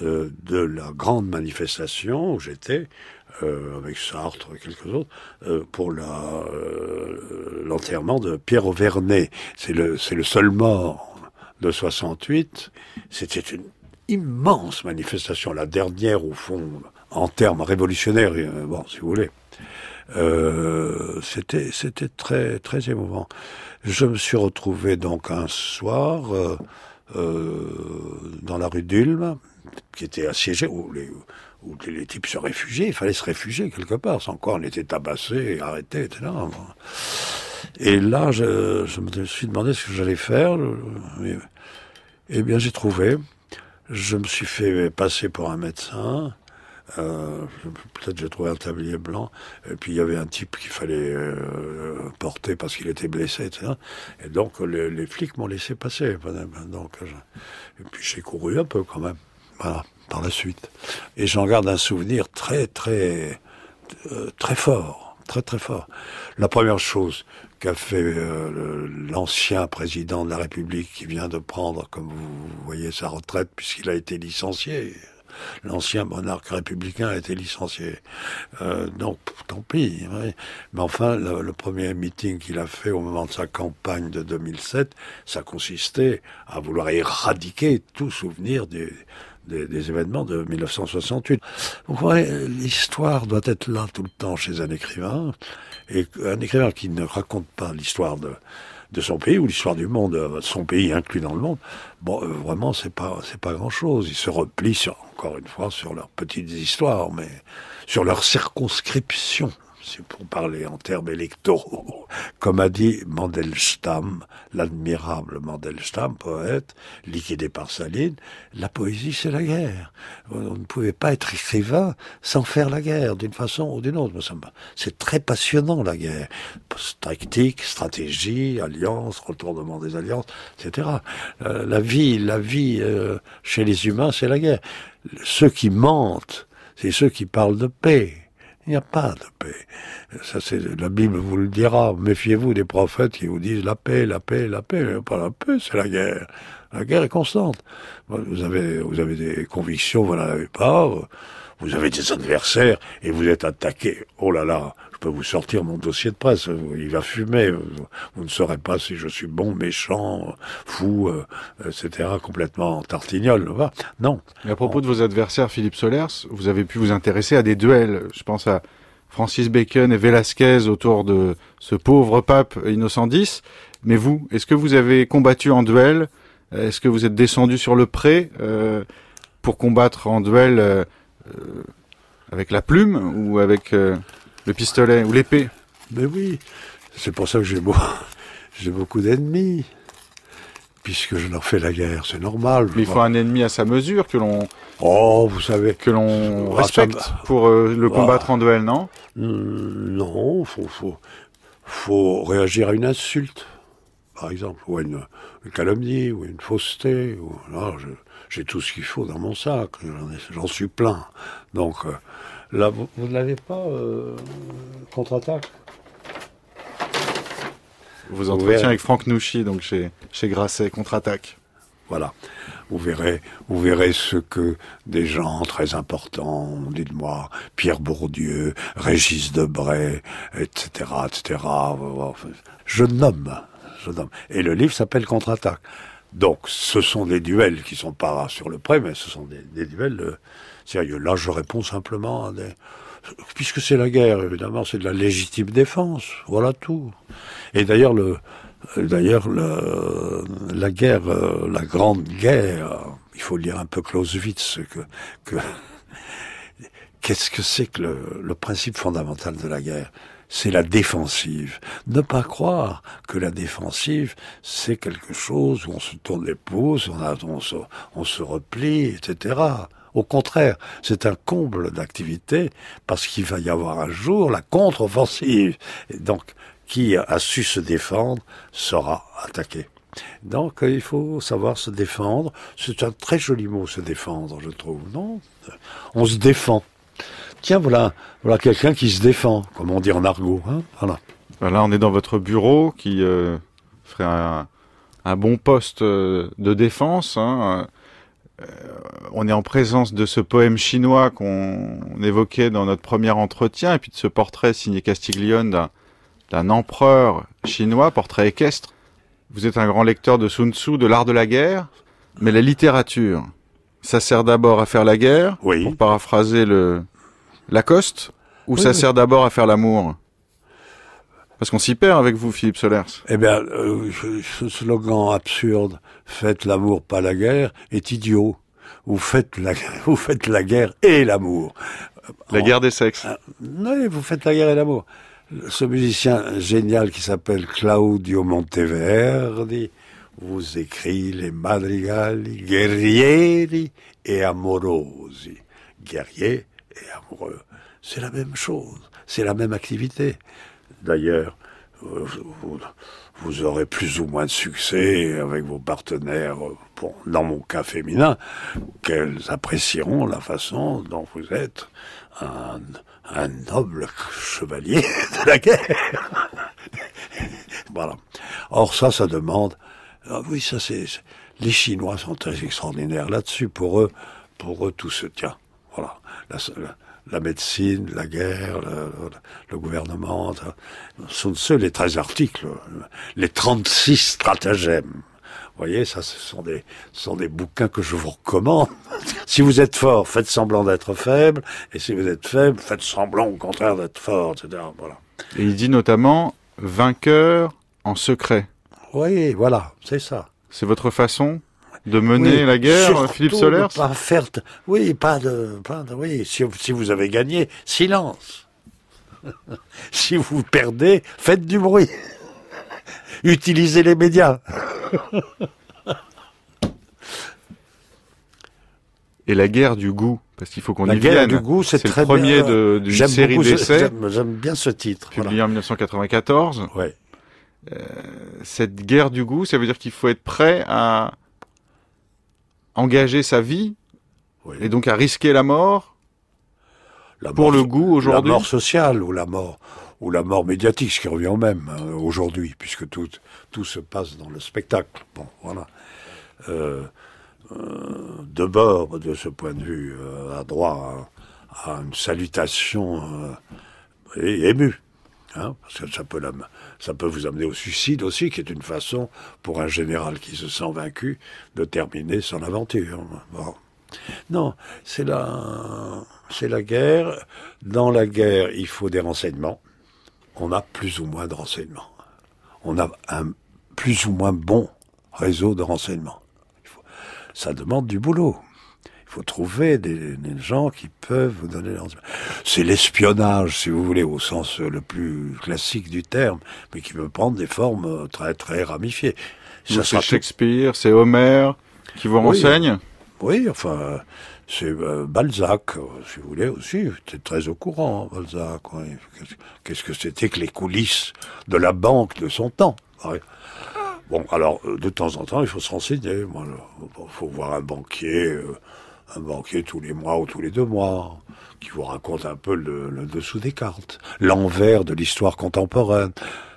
de la grande manifestation où j'étais, euh, avec Sartre, et quelques autres, euh, pour euh, l'enterrement de Pierre Auvernet. C'est le, le seul mort de 68. C'était une immense manifestation, la dernière au fond, en termes révolutionnaires, bon, si vous voulez. Euh, c'était c'était très très émouvant. Je me suis retrouvé donc un soir euh, dans la rue d'Ulm, qui était assiégée, où les, où les types se réfugiaient, il fallait se réfugier quelque part, sans quoi on était tabassé, arrêté, etc. Et là, je, me suis demandé ce que j'allais faire. Eh bien, j'ai trouvé. Je me suis fait passer pour un médecin. Euh, peut-être j'ai trouvé un tablier blanc. Et puis il y avait un type qu'il fallait euh, porter parce qu'il était blessé, etc. Et donc les, flics m'ont laissé passer. Donc, Et puis j'ai couru un peu quand même. Voilà par la suite. Et j'en garde un souvenir très, très, euh, très fort, très, très fort. La première chose qu'a fait euh, l'ancien président de la République qui vient de prendre, comme vous voyez, sa retraite puisqu'il a été licencié. L'ancien monarque républicain a été licencié. Euh, donc, tant pis. Mais enfin, le, le premier meeting qu'il a fait au moment de sa campagne de 2007, ça consistait à vouloir éradiquer tout souvenir du, des, événements de 1968. Vous l'histoire doit être là tout le temps chez un écrivain, et un écrivain qui ne raconte pas l'histoire de, son pays ou l'histoire du monde, euh, son pays inclus dans le monde, bon, euh, vraiment, c'est pas, c'est pas grand chose. Ils se replient encore une fois, sur leurs petites histoires, mais sur leurs circonscriptions c'est pour parler en termes électoraux, comme a dit Mandelstam, l'admirable Mandelstam, poète, liquidé par Saline, la poésie c'est la guerre. On ne pouvait pas être écrivain sans faire la guerre, d'une façon ou d'une autre. C'est très passionnant la guerre. Tactique, stratégie, alliance, retournement des alliances, etc. Euh, la vie, la vie euh, chez les humains, c'est la guerre. Ceux qui mentent, c'est ceux qui parlent de paix il n'y a pas de paix. Ça, c'est, la Bible vous le dira. Méfiez-vous des prophètes qui vous disent la paix, la paix, la paix. Pas la paix, c'est la guerre. La guerre est constante. Vous avez, vous avez des convictions, vous n'en avez pas. Vous avez des adversaires et vous êtes attaqués. Oh là là je peux vous sortir mon dossier de presse, il va fumer, vous ne saurez pas si je suis bon, méchant, fou, euh, etc., complètement tartignol. Non. Mais à propos de vos adversaires, Philippe Solers, vous avez pu vous intéresser à des duels, je pense à... Francis Bacon et Velasquez autour de ce pauvre pape Innocent X. Mais vous, est-ce que vous avez combattu en duel Est-ce que vous êtes descendu sur le pré euh, pour combattre en duel euh, avec la plume ou avec... Le pistolet ou l'épée. Mais ben oui, c'est pour ça que j'ai beaucoup d'ennemis, puisque je leur fais la guerre, c'est normal. Mais il faut un ennemi à sa mesure que l'on. Oh, vous savez. Que l'on respecte pour euh, le combattre en duel, non hmm, Non, faut, faut, réagir à une insulte, par exemple, ou à une, calomnie, ou à une fausseté. Ou... j'ai tout ce qu'il faut dans mon sac, j'en suis plein. Donc, euh, vous, ne l'avez pas euh, contre-attaque Vous entretiens avec Franck Nouchi, donc chez, chez Grasset, contre-attaque. Voilà. Vous verrez, vous verrez ce que des gens très importants, dites-moi, Pierre Bourdieu, Régis Debray, etc., etc. Je nomme, je nomme. Et le livre s'appelle Contre-attaque. Donc, ce sont des duels qui sont pas sur le prêt, mais ce sont des, duels. Euh, sérieux. Là, je réponds simplement Puisque c'est la guerre, évidemment, c'est de la légitime défense. Voilà tout. Et d'ailleurs, le, D'ailleurs, la guerre, euh, la grande guerre, il faut lire un peu Clausewitz, que, qu'est-ce que c'est que, le, principe fondamental de la guerre C'est la défensive. Ne pas croire que la défensive, c'est quelque chose où on se tourne les pouces, on, on se replie, etc. Au contraire, c'est un comble d'activité parce qu'il va y avoir un jour la contre-offensive. donc, qui a su se défendre sera attaqué. Donc euh, il faut savoir se défendre. C'est un très joli mot, se défendre, je trouve. Non On se défend. Tiens, voilà, voilà quelqu'un qui se défend, comme on dit en argot. Hein voilà. Là, on est dans votre bureau qui euh, ferait un, bon poste euh, de défense. Hein euh, on est en présence de ce poème chinois qu'on évoquait dans notre premier entretien, et puis de ce portrait signé Castiglione d'un empereur chinois, portrait équestre. Vous êtes un grand lecteur de Sun Tzu, de l'art de la guerre, mais la littérature, ça sert d'abord à faire la guerre, pour paraphraser le Lacoste, ou ça sert d'abord à faire l'amour Parce qu'on s'y perd avec vous, Philippe Solers. Eh bien, euh, ce slogan absurde faites l'amour pas la guerre est idiot. Vous faites la, vous faites la guerre et l'amour. La guerre des sexes. Non, ah, vous faites la guerre et l'amour. Ce musicien génial qui s'appelle Claudio Monteverdi vous écrit les madrigali guerrieri et amorosi. Guerrier et amoureux. C'est la même chose, c'est la même activité. D'ailleurs, euh, vous, vous aurez plus ou moins de succès avec vos partenaires pour, euh, dans mon cas féminin, qu'elles apprécieront la façon dont vous êtes un, un noble chevalier de la guerre. voilà. Or ça, ça demande. Ah oui, ça c'est. Les Chinois sont très extraordinaires là-dessus. Pour eux, pour eux, tout se tient. Voilà. la, la médecine, la guerre, le, gouvernement, gouvernement. sont ceux, les 13 articles, les 36 stratagèmes. Vous voyez, ça, ce sont des, sont des bouquins que je vous recommande. si vous êtes fort, faites semblant d'être faible, et si vous êtes faible, faites semblant au contraire d'être fort, etc. Voilà. Et il dit notamment vainqueur en secret. Oui, voilà, c'est ça. C'est votre façon de mener la guerre, Philippe Solers Oui, pas de, pas oui, si, vous avez gagné, silence. si vous perdez, faites du bruit. Utilisez les médias. Et la guerre du goût, parce qu'il faut qu'on y vienne. La guerre du goût, c'est très le premier bien. de d'une série d'essais. J'aime bien ce titre. Publié en 1994. Ouais. Euh, cette guerre du goût, ça veut dire qu'il faut être prêt à engager sa vie et donc à risquer la mort, pour le goût aujourd'hui. La mort sociale ou la mort ou la mort médiatique, ce qui revient au même hein, aujourd'hui, puisque tout, tout se passe dans le spectacle. Bon, voilà. Euh, euh, de bord, de ce point de vue, a euh, droit à, une salutation émue, hein, parce que ça peut la, ça peut vous amener au suicide aussi, qui est une façon pour un général qui se sent vaincu de terminer son aventure. Non, c'est la, c'est la guerre. Dans la guerre, il faut des renseignements. On a plus ou moins de renseignements. On a un plus ou moins bon réseau de renseignements. Ça demande du boulot trouver des, gens qui peuvent vous donner C'est l'espionnage, si vous voulez, au sens euh, le plus classique du terme, mais qui peut prendre des formes euh, très très ramifiées. Ça c'est Shakespeare, c'est Homer qui vous renseigne. Oui, enfin, c'est euh, Balzac, si vous voulez aussi. C'est très au courant, hein, Balzac. Qu'est-ce que c'était que les coulisses de la banque de son temps Bon, alors, de temps en temps, il faut se renseigner. Il faut voir un banquier, un banquier tous les mois ou tous les deux mois, qui vous raconte un peu le, dessous des cartes, l'envers de l'histoire contemporaine,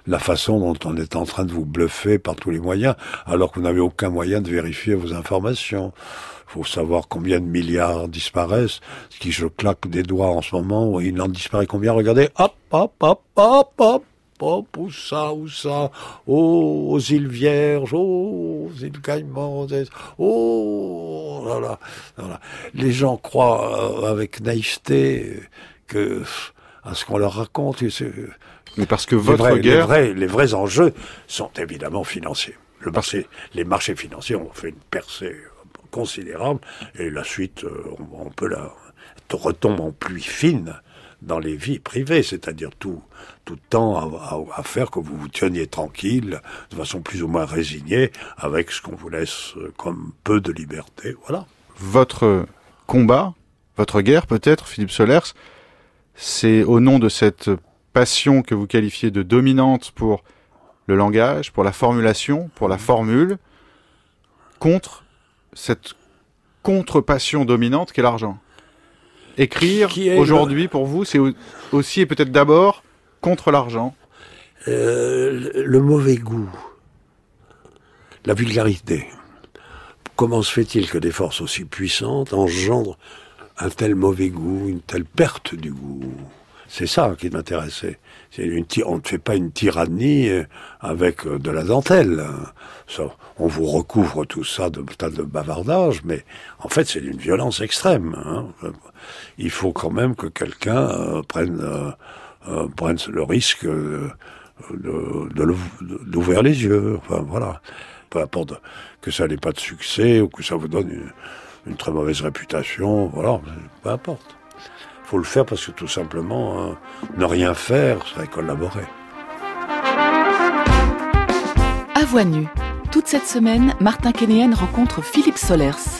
la façon dont on est en train de vous bluffer par tous les moyens, alors que vous n'avez aucun moyen de vérifier vos informations. faut savoir combien de milliards disparaissent. qui je claque des doigts en ce moment, il en disparaît combien Regardez, hop, hop, hop, hop, hop, hop, ou ça, ou ça, oh, aux îles Vierges, oh, aux îles oh, là, là, là. Les gens croient euh, avec naïveté que à ce qu'on leur raconte. Mais parce que votre les vrais, guerre... les, vrais, les vrais, enjeux sont évidemment financiers. Le marché, les marchés financiers ont fait une percée considérable et la suite, on, euh, on peut la retombe en pluie fine dans les vies privées, c'est-à-dire tout tout le temps à, faire que vous vous teniez tranquille, de façon plus ou moins résignée, avec ce qu'on vous laisse comme peu de liberté. Voilà. Votre combat, votre guerre peut-être, Philippe Solers, c'est au nom de cette passion que vous qualifiez de dominante pour le langage, pour la formulation, pour la formule, contre cette contre-passion dominante qu'est l'argent. Écrire aujourd'hui pour vous, c'est aussi et peut-être d'abord Contre l'argent euh, Le mauvais goût. La vulgarité. Comment se fait-il que des forces aussi puissantes engendrent un tel mauvais goût, une telle perte du goût c'est ça qui m'intéressait. on ne fait pas une tyrannie euh, avec euh, de la dentelle. on vous recouvre tout ça de tas de bavardages, mais en fait, c'est d'une violence extrême. Hein. Il faut quand même que quelqu'un prenne. Euh, prennent le risque euh, d'ouvrir les yeux. voilà. Peu importe que ça n'ait pas de succès ou que ça vous donne une, très mauvaise réputation, voilà, peu importe. Il faut le faire parce que tout simplement, euh, ne rien faire, c'est collaborer. À voix nue, toute cette semaine, Martin Kénéen rencontre Philippe Solers.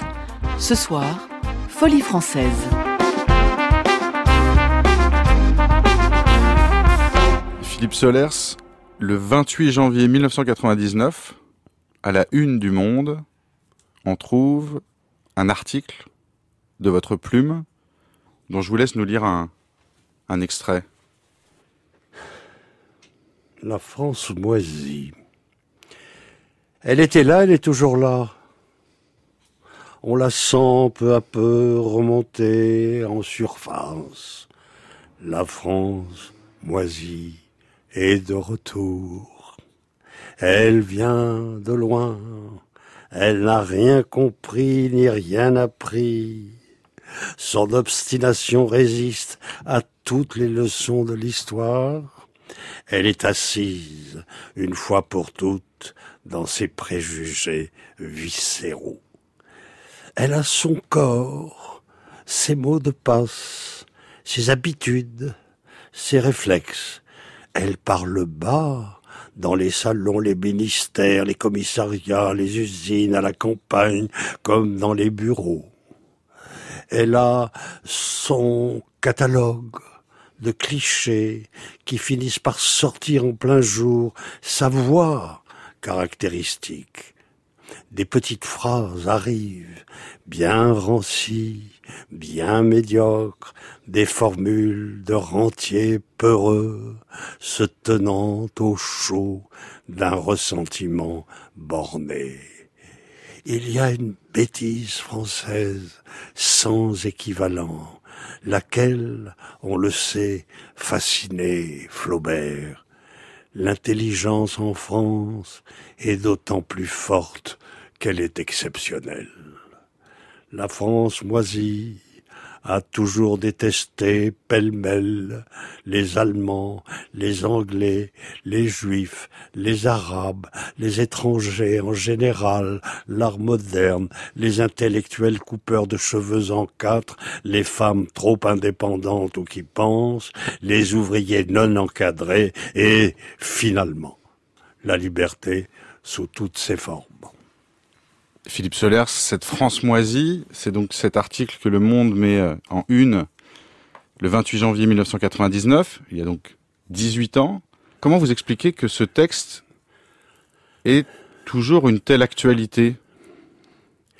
Ce soir, Folie française. Solers, le 28 janvier 1999, à la une du Monde, on trouve un article de votre plume dont je vous laisse nous lire un, un extrait. La France moisie. Elle était là, elle est toujours là. On la sent peu à peu remonter en surface. La France moisie et de retour. Elle vient de loin, elle n'a rien compris ni rien appris. Son obstination résiste à toutes les leçons de l'histoire. Elle est assise, une fois pour toutes, dans ses préjugés viscéraux. Elle a son corps, ses mots de passe, ses habitudes, ses réflexes, elle parle bas, dans les salons, les ministères, les commissariats, les usines, à la campagne, comme dans les bureaux. Elle a son catalogue de clichés qui finissent par sortir en plein jour, sa voix caractéristique. Des petites phrases arrivent, bien rancies, bien médiocre des formules de rentiers peureux, se tenant au chaud d'un ressentiment borné. Il y a une bêtise française sans équivalent, laquelle, on le sait, fascinait Flaubert. L'intelligence en France est d'autant plus forte qu'elle est exceptionnelle. La France moisie a toujours détesté pêle-mêle les Allemands, les Anglais, les Juifs, les Arabes, les étrangers en général, l'art moderne, les intellectuels coupeurs de cheveux en quatre, les femmes trop indépendantes ou qui pensent, les ouvriers non encadrés et, finalement, la liberté sous toutes ses formes. Philippe Soler, cette France moisie, c'est donc cet article que Le Monde met euh, en une le 28 janvier 1999, il y a donc 18 ans. Comment vous expliquez que ce texte est toujours une telle actualité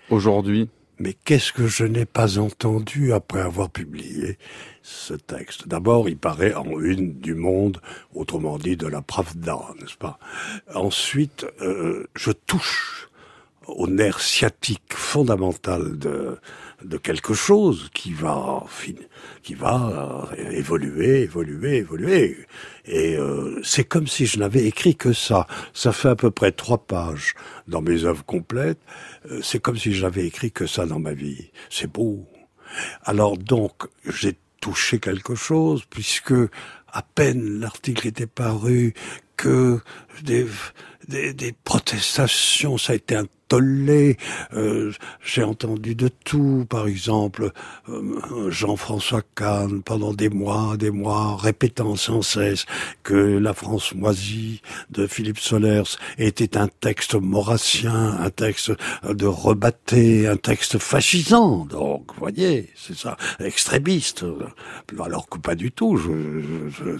aujourd'hui mais qu'est-ce que je n'ai pas entendu après avoir publié ce texte D'abord, il paraît en une du monde, autrement dit de la Pravda, n'est-ce pas Ensuite, euh, je touche au nerf sciatique fondamental de, de quelque chose qui va qui va euh, évoluer, évoluer, évoluer. Et euh, c'est comme si je n'avais écrit que ça. Ça fait à peu près trois pages dans mes œuvres complètes. Euh, c'est comme si j'avais écrit que ça dans ma vie. C'est beau. Alors donc, j'ai touché quelque chose puisque à peine l'article était paru que des, des, protestations, ça a été un tollé. Euh, j'ai entendu de tout, par exemple, euh, Jean-François Kahn, pendant des mois, des mois, répétant sans cesse que La France moisie de Philippe Solers était un texte morassien un texte de rebatté, un texte fascisant. Donc, vous voyez, c'est ça, extrémiste. Alors que pas du tout. je, je,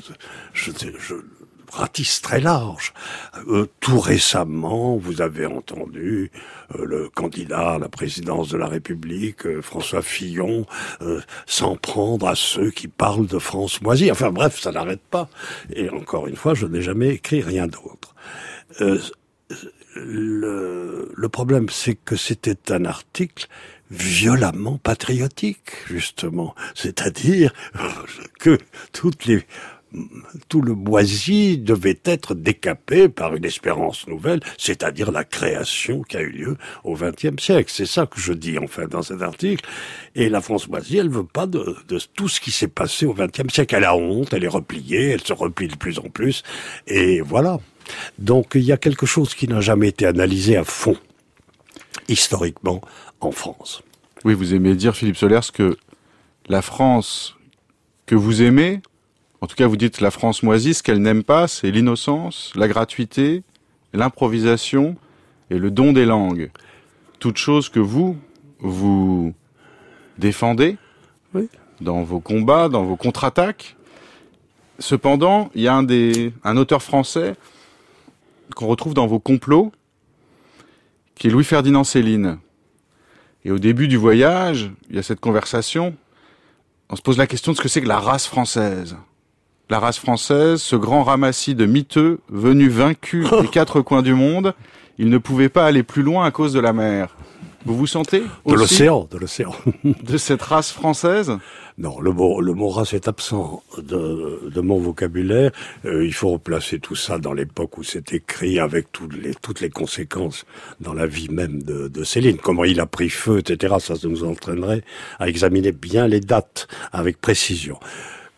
je, je ratisse très large. Euh, tout récemment, vous avez entendu euh, le candidat à la présidence de la République, euh, François Fillon, s'en prendre à ceux qui parlent de France moisie. Enfin bref, ça n'arrête pas. Et encore une fois, je n'ai jamais écrit rien d'autre. Le, le problème, c'est que c'était un article violemment patriotique, justement. C'est-à-dire que toutes les tout le boisier devait être décapé par une espérance nouvelle, c'est-à-dire la création qui a eu lieu au XXe siècle. C'est ça que je dis en fait, dans cet article. Et la France Moisie, elle veut pas de, de tout ce qui s'est passé au XXe siècle. Elle a honte, elle est repliée, elle se replie de plus en plus. Et voilà. Donc il y a quelque chose qui n'a jamais été analysé à fond historiquement en France. Oui, vous aimez dire, Philippe Solers, que la France que vous aimez, en tout cas, vous dites la France moisie, ce qu'elle n'aime pas, c'est l'innocence, la gratuité, l'improvisation et le don des langues. Toutes choses que vous, vous défendez dans vos combats, dans vos contre-attaques. Cependant, il y a un, des, un auteur français qu'on retrouve dans vos complots, qui est Louis-Ferdinand Céline. Et au début du voyage, il y a cette conversation. On se pose la question de ce que c'est que la race française la race française, ce grand ramassis de miteux venus vaincus des quatre coins du monde, il ne pouvait pas aller plus loin à cause de la mer. Vous vous sentez De l'océan, de l'océan. de cette race française Non, le mot, le mot race est absent de, mon vocabulaire. Euh, il faut replacer tout ça dans l'époque où c'est écrit avec toutes les, toutes les conséquences dans la vie même de, de Céline. Comment il a pris feu, etc. Ça nous entraînerait à examiner bien les dates avec précision.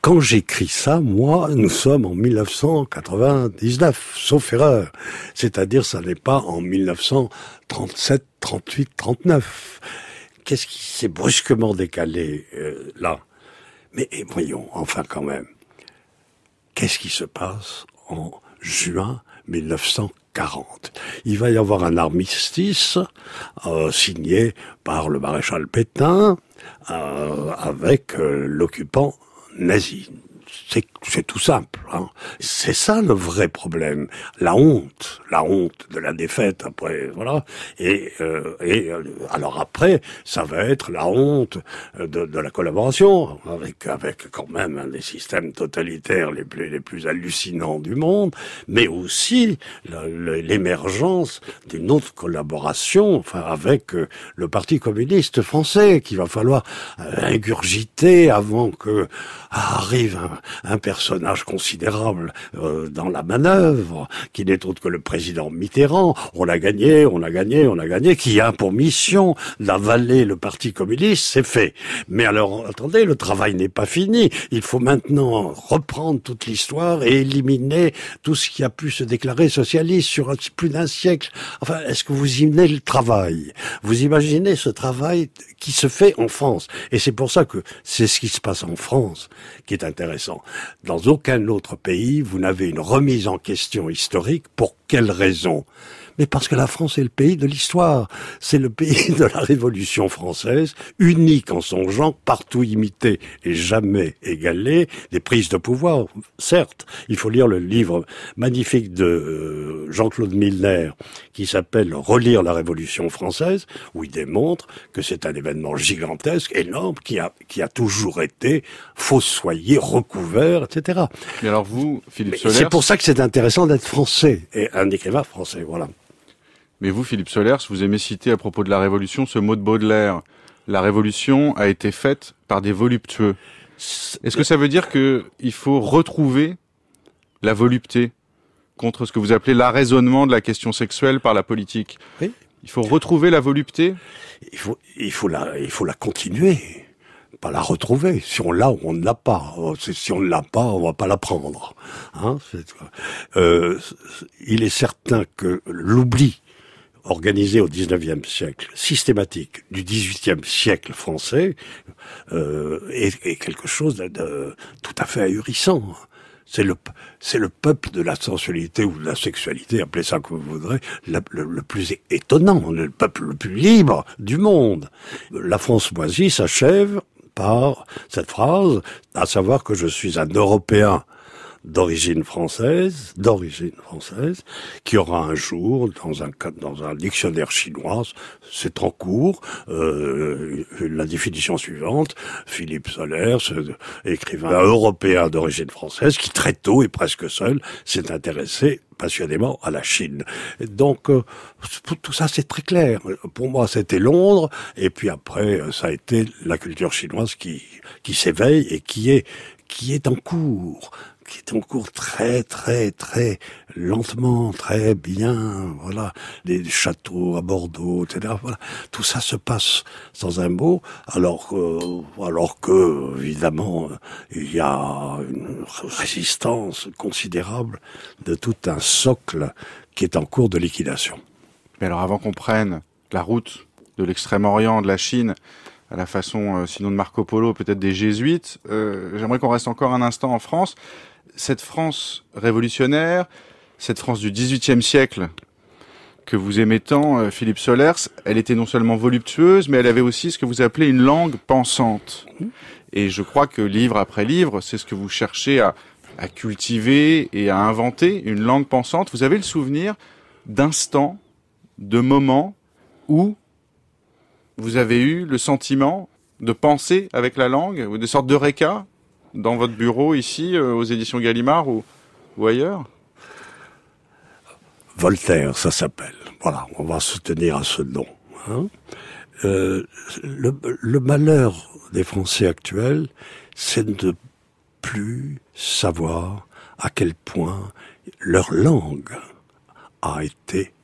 Quand j'écris ça, moi, nous sommes en 1999, sauf erreur. C'est-à-dire, ça n'est pas en 1937, 38, 39. Qu'est-ce qui s'est brusquement décalé euh, là Mais voyons, enfin quand même, qu'est-ce qui se passe en juin 1940. Il va y avoir un armistice euh, signé par le maréchal Pétain euh, avec l'occupant nazi, c'est c'est tout simple. Hein. C'est ça le vrai problème. La honte, la honte de la défaite après, voilà. Et, euh, et euh, alors après, ça va être la honte euh, de, de, la collaboration avec avec quand même un des systèmes totalitaires les plus les plus hallucinants du monde, mais aussi l'émergence d'une autre collaboration, enfin avec euh, le Parti communiste français qu'il va falloir ingurgiter avant que arrive un, un personnage considérable euh, dans la manœuvre, qui n'est autre que le président Mitterrand. On l'a gagné, on a gagné, on a gagné, qui a pour mission d'avaler le Parti communiste, c'est fait. Mais alors, attendez, le travail n'est pas fini. Il faut maintenant reprendre toute l'histoire et éliminer tout ce qui a pu se déclarer socialiste sur plus d'un siècle. Enfin, est-ce que vous imaginez le travail Vous imaginez ce travail qui se fait en France. Et c'est pour ça que c'est ce qui se passe en France qui est intéressant. Dans aucun autre pays, vous n'avez une remise en question historique. Pour quelle raison mais parce que la France est le pays de l'histoire. C'est le pays de la Révolution française, unique en son genre, partout imité et jamais égalé, des prises de pouvoir, certes. Il faut lire le livre magnifique de euh, Jean-Claude Milner, qui s'appelle Relire la Révolution française, où il démontre que c'est un événement gigantesque, énorme, qui a, qui a toujours été fossoyé, recouvert, etc. Mais alors vous, Philippe Soler, C'est pour ça que c'est intéressant d'être français, et un écrivain français, voilà. Mais vous, Philippe Solers, vous aimez citer à propos de la Révolution ce mot de Baudelaire. La Révolution a été faite par des voluptueux. Est-ce que ça veut dire qu'il faut retrouver la volupté contre ce que vous appelez l'arraisonnement de la question sexuelle par la politique. Oui. Il faut retrouver la volupté il faut, il faut, la, il faut la continuer, pas la retrouver. Si on l'a ou on ne l'a pas. Oh, si on ne l'a pas, on va pas la prendre. Hein euh, il est certain que l'oubli organisé au 19e siècle, systématique, du 18e siècle français, euh, est, quelque chose de, tout à fait ahurissant. C'est le, c'est le peuple de la sensualité ou de la sexualité, appelez ça comme vous voudrez, le, le, plus étonnant, le peuple le plus libre du monde. La France moisie s'achève par cette phrase, à savoir que je suis un Européen d'origine française, d'origine française, qui aura un jour dans un dans un dictionnaire chinois, c'est en cours, euh, la définition suivante Philippe Solers, écrivain européen d'origine française, qui très tôt et presque seul s'est intéressé passionnément à la Chine. Donc euh, tout ça c'est très clair. Pour moi c'était Londres et puis après euh, ça a été la culture chinoise qui qui s'éveille et qui est qui est en cours qui est en cours très, très, très lentement, très bien, voilà, les châteaux à Bordeaux, etc. Voilà. Tout ça se passe sans un mot, alors, que alors que, évidemment, il y a une résistance considérable de tout un socle qui est en cours de liquidation. Mais alors avant qu'on prenne la route de l'Extrême-Orient, de la Chine, à la façon euh, sinon de Marco Polo, peut-être des jésuites. Euh, j'aimerais qu'on reste encore un instant en France cette France révolutionnaire, cette France du XVIIIe siècle que vous aimez tant, euh, Philippe Solers, elle était non seulement voluptueuse, mais elle avait aussi ce que vous appelez une langue pensante. Mm-hmm. Et je crois que livre après livre, c'est ce que vous cherchez à, cultiver et à inventer, une langue pensante. Vous avez le souvenir d'instants, de moments où vous avez eu le sentiment de penser avec la langue, ou des sortes réca dans votre bureau ici, euh, aux éditions Gallimard ou, ou ailleurs Voltaire, ça s'appelle. Voilà, on va se tenir à ce nom. Hein. Euh, le, le, malheur des Français actuels, c'est de ne plus savoir à quel point leur langue a été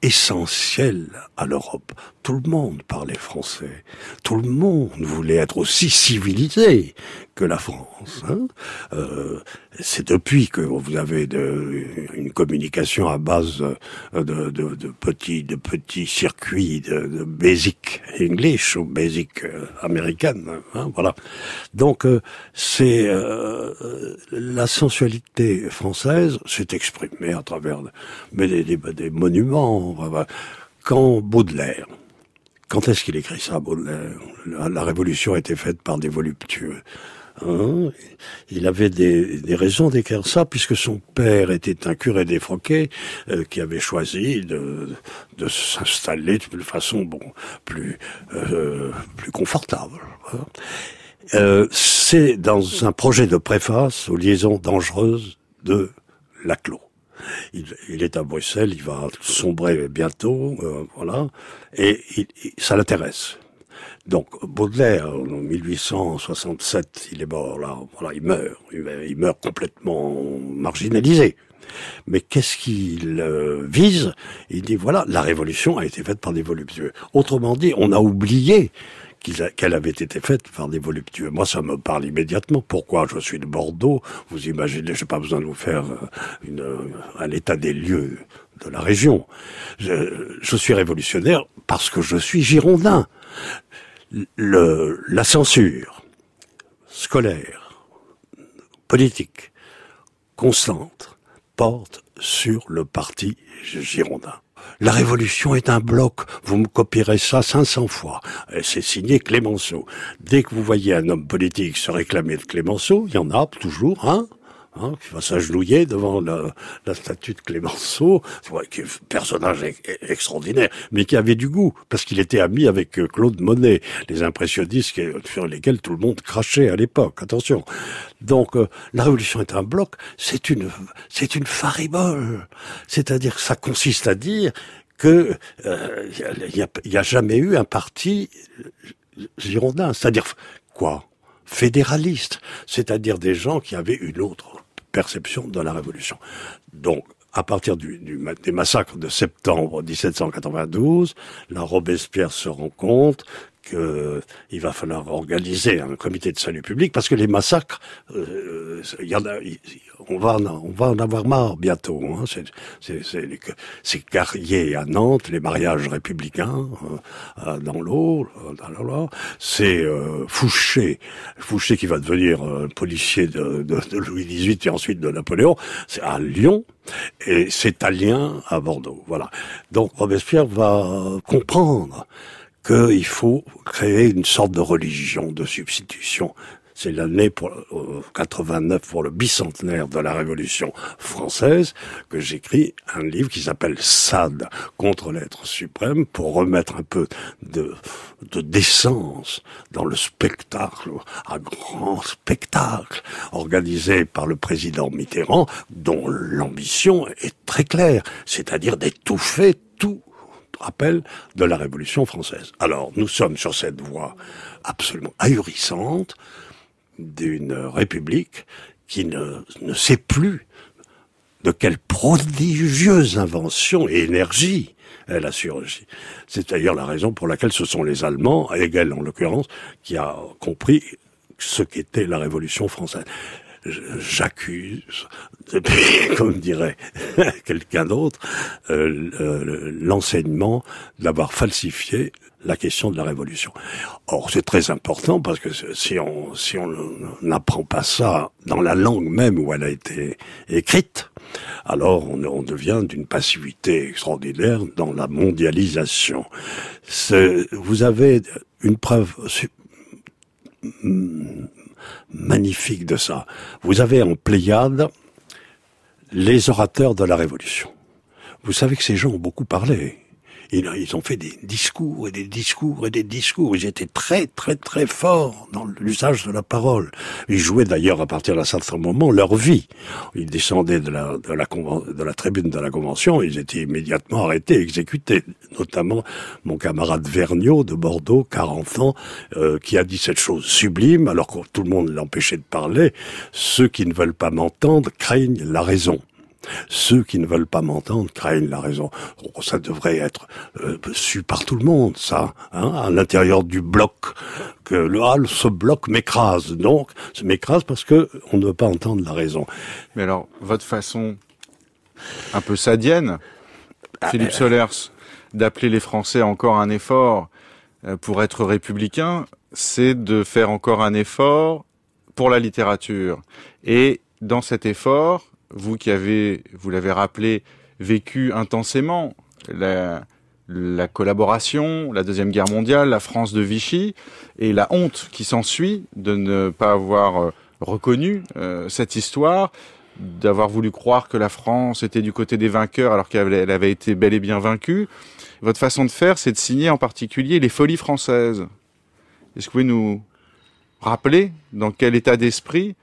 essentielle à l'Europe. Tout le monde parlait français. Tout le monde voulait être aussi civilisé que la France. Hein. Euh, c'est depuis que vous avez de, une communication à base de, petits, de petits circuits de, basic English ou basic euh, américaine. Hein, voilà. Donc euh, c'est la sensualité française s'est exprimée à travers des monuments quand Baudelaire, quand est-ce qu'il écrit ça, Baudelaire la, Révolution a été faite par des voluptueux. Hein il avait des, raisons d'écrire ça puisque son père était un curé défroqué euh, qui avait choisi de, s'installer de façon bon plus euh, plus confortable. Hein euh, c'est dans un projet de préface aux liaisons dangereuses de Laclos. Il, est à Bruxelles, il va sombrer bientôt, euh, voilà, et ça l'intéresse. Donc Baudelaire, en 1867, il est mort là, voilà, il meurt, il, meurt complètement marginalisé. Mais qu'est-ce qu'il euh, vise Il dit voilà, la révolution a été faite par des voluptueux. Autrement dit, on a oublié qu'elle avait été faite par des voluptueux. Moi, ça me parle immédiatement. Pourquoi je suis de Bordeaux Vous imaginez, je n'ai pas besoin de vous faire euh, euh, un état des lieux de la région. Je, suis révolutionnaire parce que je suis girondin. la censure scolaire, politique, constante, porte sur le parti girondin la Révolution est un bloc, vous me copierez ça 500 fois. C'est signé Clémenceau. Dès que vous voyez un homme politique se réclamer de Clémenceau, il y en a toujours, hein Hein, qui va s'agenouiller devant la, statue de Clémenceau, qui est un personnage extraordinaire, mais qui avait du goût, parce qu'il était ami avec euh, Claude Monet, les impressionnistes sur lesquels tout le monde crachait à l'époque. Attention. Donc, euh, la Révolution est un bloc, c'est une, c'est une faribole. C'est-à-dire que ça consiste à dire que il euh, n'y a, a jamais eu un parti girondin, c'est-à-dire quoi Fédéraliste. c'est-à-dire des gens qui avaient une autre perception de la Révolution. Donc, à partir du, du, des massacres de septembre 1792, la Robespierre se rend compte euh, il va falloir organiser un comité de salut public parce que les massacres, euh, on va en, on va en avoir marre bientôt. Hein. C'est carrier à Nantes, les mariages républicains euh, dans l'eau, c'est Fouché, Fouché qui va devenir policier de, Louis XVIII et ensuite de Napoléon, c'est à Lyon et c'est à Lien à Bordeaux. Voilà. Donc Robespierre va comprendre qu'il faut créer une sorte de religion de substitution. C'est l'année pour, 89 euh, pour le bicentenaire de la Révolution française que j'écris un livre qui s'appelle Sade contre l'être suprême pour remettre un peu de, de décence dans le spectacle, un grand spectacle organisé par le président Mitterrand dont l'ambition est très claire, c'est-à-dire d'étouffer tout rappel de la Révolution française. Alors, nous sommes sur cette voie absolument ahurissante d'une République qui ne, sait plus de quelle prodigieuse invention et énergie elle a surgi. C'est d'ailleurs la raison pour laquelle ce sont les Allemands, Hegel en l'occurrence, qui a compris ce qu'était la Révolution française j'accuse, comme dirait quelqu'un d'autre, euh, l'enseignement d'avoir falsifié la question de la révolution. Or, c'est très important parce que si on si on n'apprend pas ça dans la langue même où elle a été écrite, alors on devient d'une passivité extraordinaire dans la mondialisation. Vous avez une preuve magnifique de ça. Vous avez en Pléiade les orateurs de la Révolution. Vous savez que ces gens ont beaucoup parlé ils ont fait des discours et des discours et des discours. Ils étaient très, très, très forts dans l'usage de la parole. Ils jouaient d'ailleurs à partir d'un certain moment leur vie. Ils descendaient de la, de la, tribune de la Convention, ils étaient immédiatement arrêtés, exécutés. Notamment mon camarade Vergniaud de Bordeaux, 40 ans, euh, qui a dit cette chose sublime, alors que tout le monde l'empêchait de parler. Ceux qui ne veulent pas m'entendre craignent la raison. Ceux qui ne veulent pas m'entendre craignent la raison. Oh, ça devrait être euh, su par tout le monde, ça, hein, à l'intérieur du bloc. Que le hall, ah, ce bloc m'écrase, donc ça m'écrase parce que ne veut pas entendre la raison. Mais alors, votre façon un peu sadienne, ah, Philippe euh, Solers, d'appeler les Français encore un effort euh, pour être républicains, c'est de faire encore un effort pour la littérature. Et dans cet effort, vous qui avez, vous l'avez rappelé, vécu intensément la, collaboration, la Deuxième Guerre mondiale, la France de Vichy, et la honte qui s'ensuit de ne pas avoir euh, reconnu euh, cette histoire, d'avoir voulu croire que la France était du côté des vainqueurs alors qu'elle avait été bel et bien vaincue. Votre façon de faire, c'est de signer en particulier les folies françaises. Est-ce que vous pouvez nous rappeler dans quel état d'esprit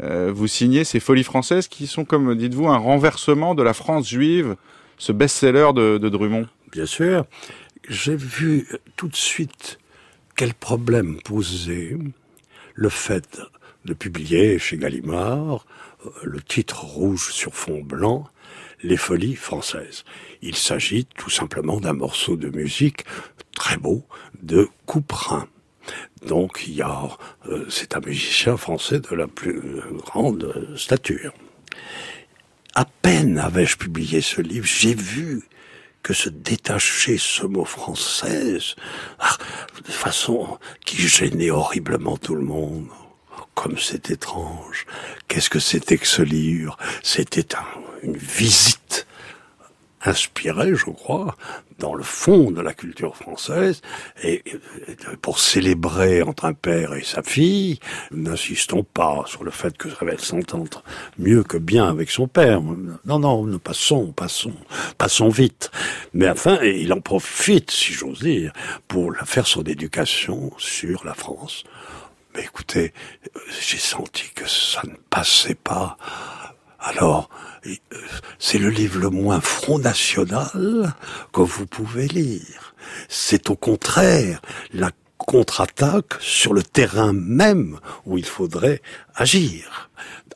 euh, vous signez ces Folies françaises qui sont, comme dites-vous, un renversement de la France juive, ce best-seller de, Drummond. Bien sûr. J'ai vu tout de suite quel problème posait le fait de publier chez Gallimard euh, le titre rouge sur fond blanc les folies françaises. Il s'agit tout simplement d'un morceau de musique très beau de Couperin. Donc il y a, euh, c'est un musicien français de la plus grande stature. À peine avais-je publié ce livre, j'ai vu que se détachait ce mot française ah, de façon qui gênait horriblement tout le monde. Comme c'est étrange. Qu'est-ce que c'était que ce livre C'était une visite inspiré, je crois, dans le fond de la culture française. Et, pour célébrer entre un père et sa fille, n'insistons pas sur le fait que révèle s'entendre mieux que bien avec son père. Non, non, nous passons, passons, passons vite. Mais enfin, il en profite, si j'ose dire, pour la faire son éducation sur la France. Mais écoutez, j'ai senti que ça ne passait pas alors, euh, c'est le livre le moins front national que vous pouvez lire. C'est au contraire la contre-attaque sur le terrain même où il faudrait agir.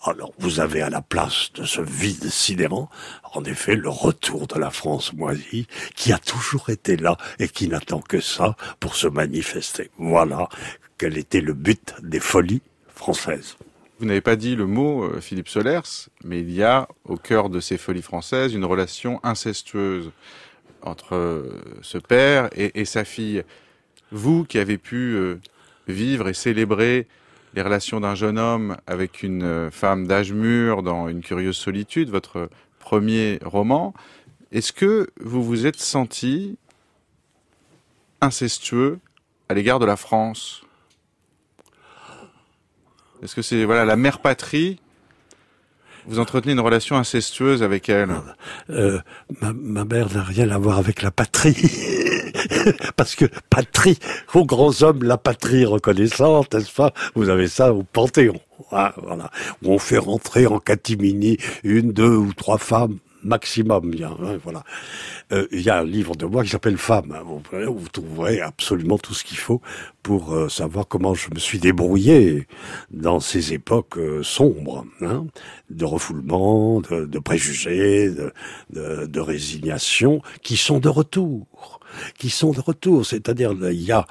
Alors vous avez à la place de ce vide sidérant, en effet, le retour de la France moisie, qui a toujours été là et qui n'attend que ça pour se manifester. Voilà quel était le but des folies françaises. Vous n'avez pas dit le mot, euh, Philippe Solers, mais il y a au cœur de ces folies françaises une relation incestueuse entre euh, ce père et, sa fille. Vous qui avez pu euh, vivre et célébrer les relations d'un jeune homme avec une femme d'âge mûr dans Une curieuse solitude, votre premier roman, est-ce que vous vous êtes senti incestueux à l'égard de la France est-ce que c'est voilà la mère patrie vous entretenez une relation incestueuse avec elle euh, ma, mère n'a rien à voir avec la patrie. Parce que patrie, aux grands hommes, la patrie reconnaissante, n'est-ce pas Vous avez ça au Panthéon. Ah, voilà. Où on fait rentrer en catimini une, deux ou trois femmes maximum. Il y a, hein, voilà. Euh, il y a un livre de moi qui s'appelle Femme. Hein, vous, trouverez absolument tout ce qu'il faut pour euh, savoir comment je me suis débrouillé dans ces époques euh, sombres, hein, de refoulement, de, préjugés, de, de, de résignation, qui sont de retour qui sont de retour. C'est-à-dire, il y a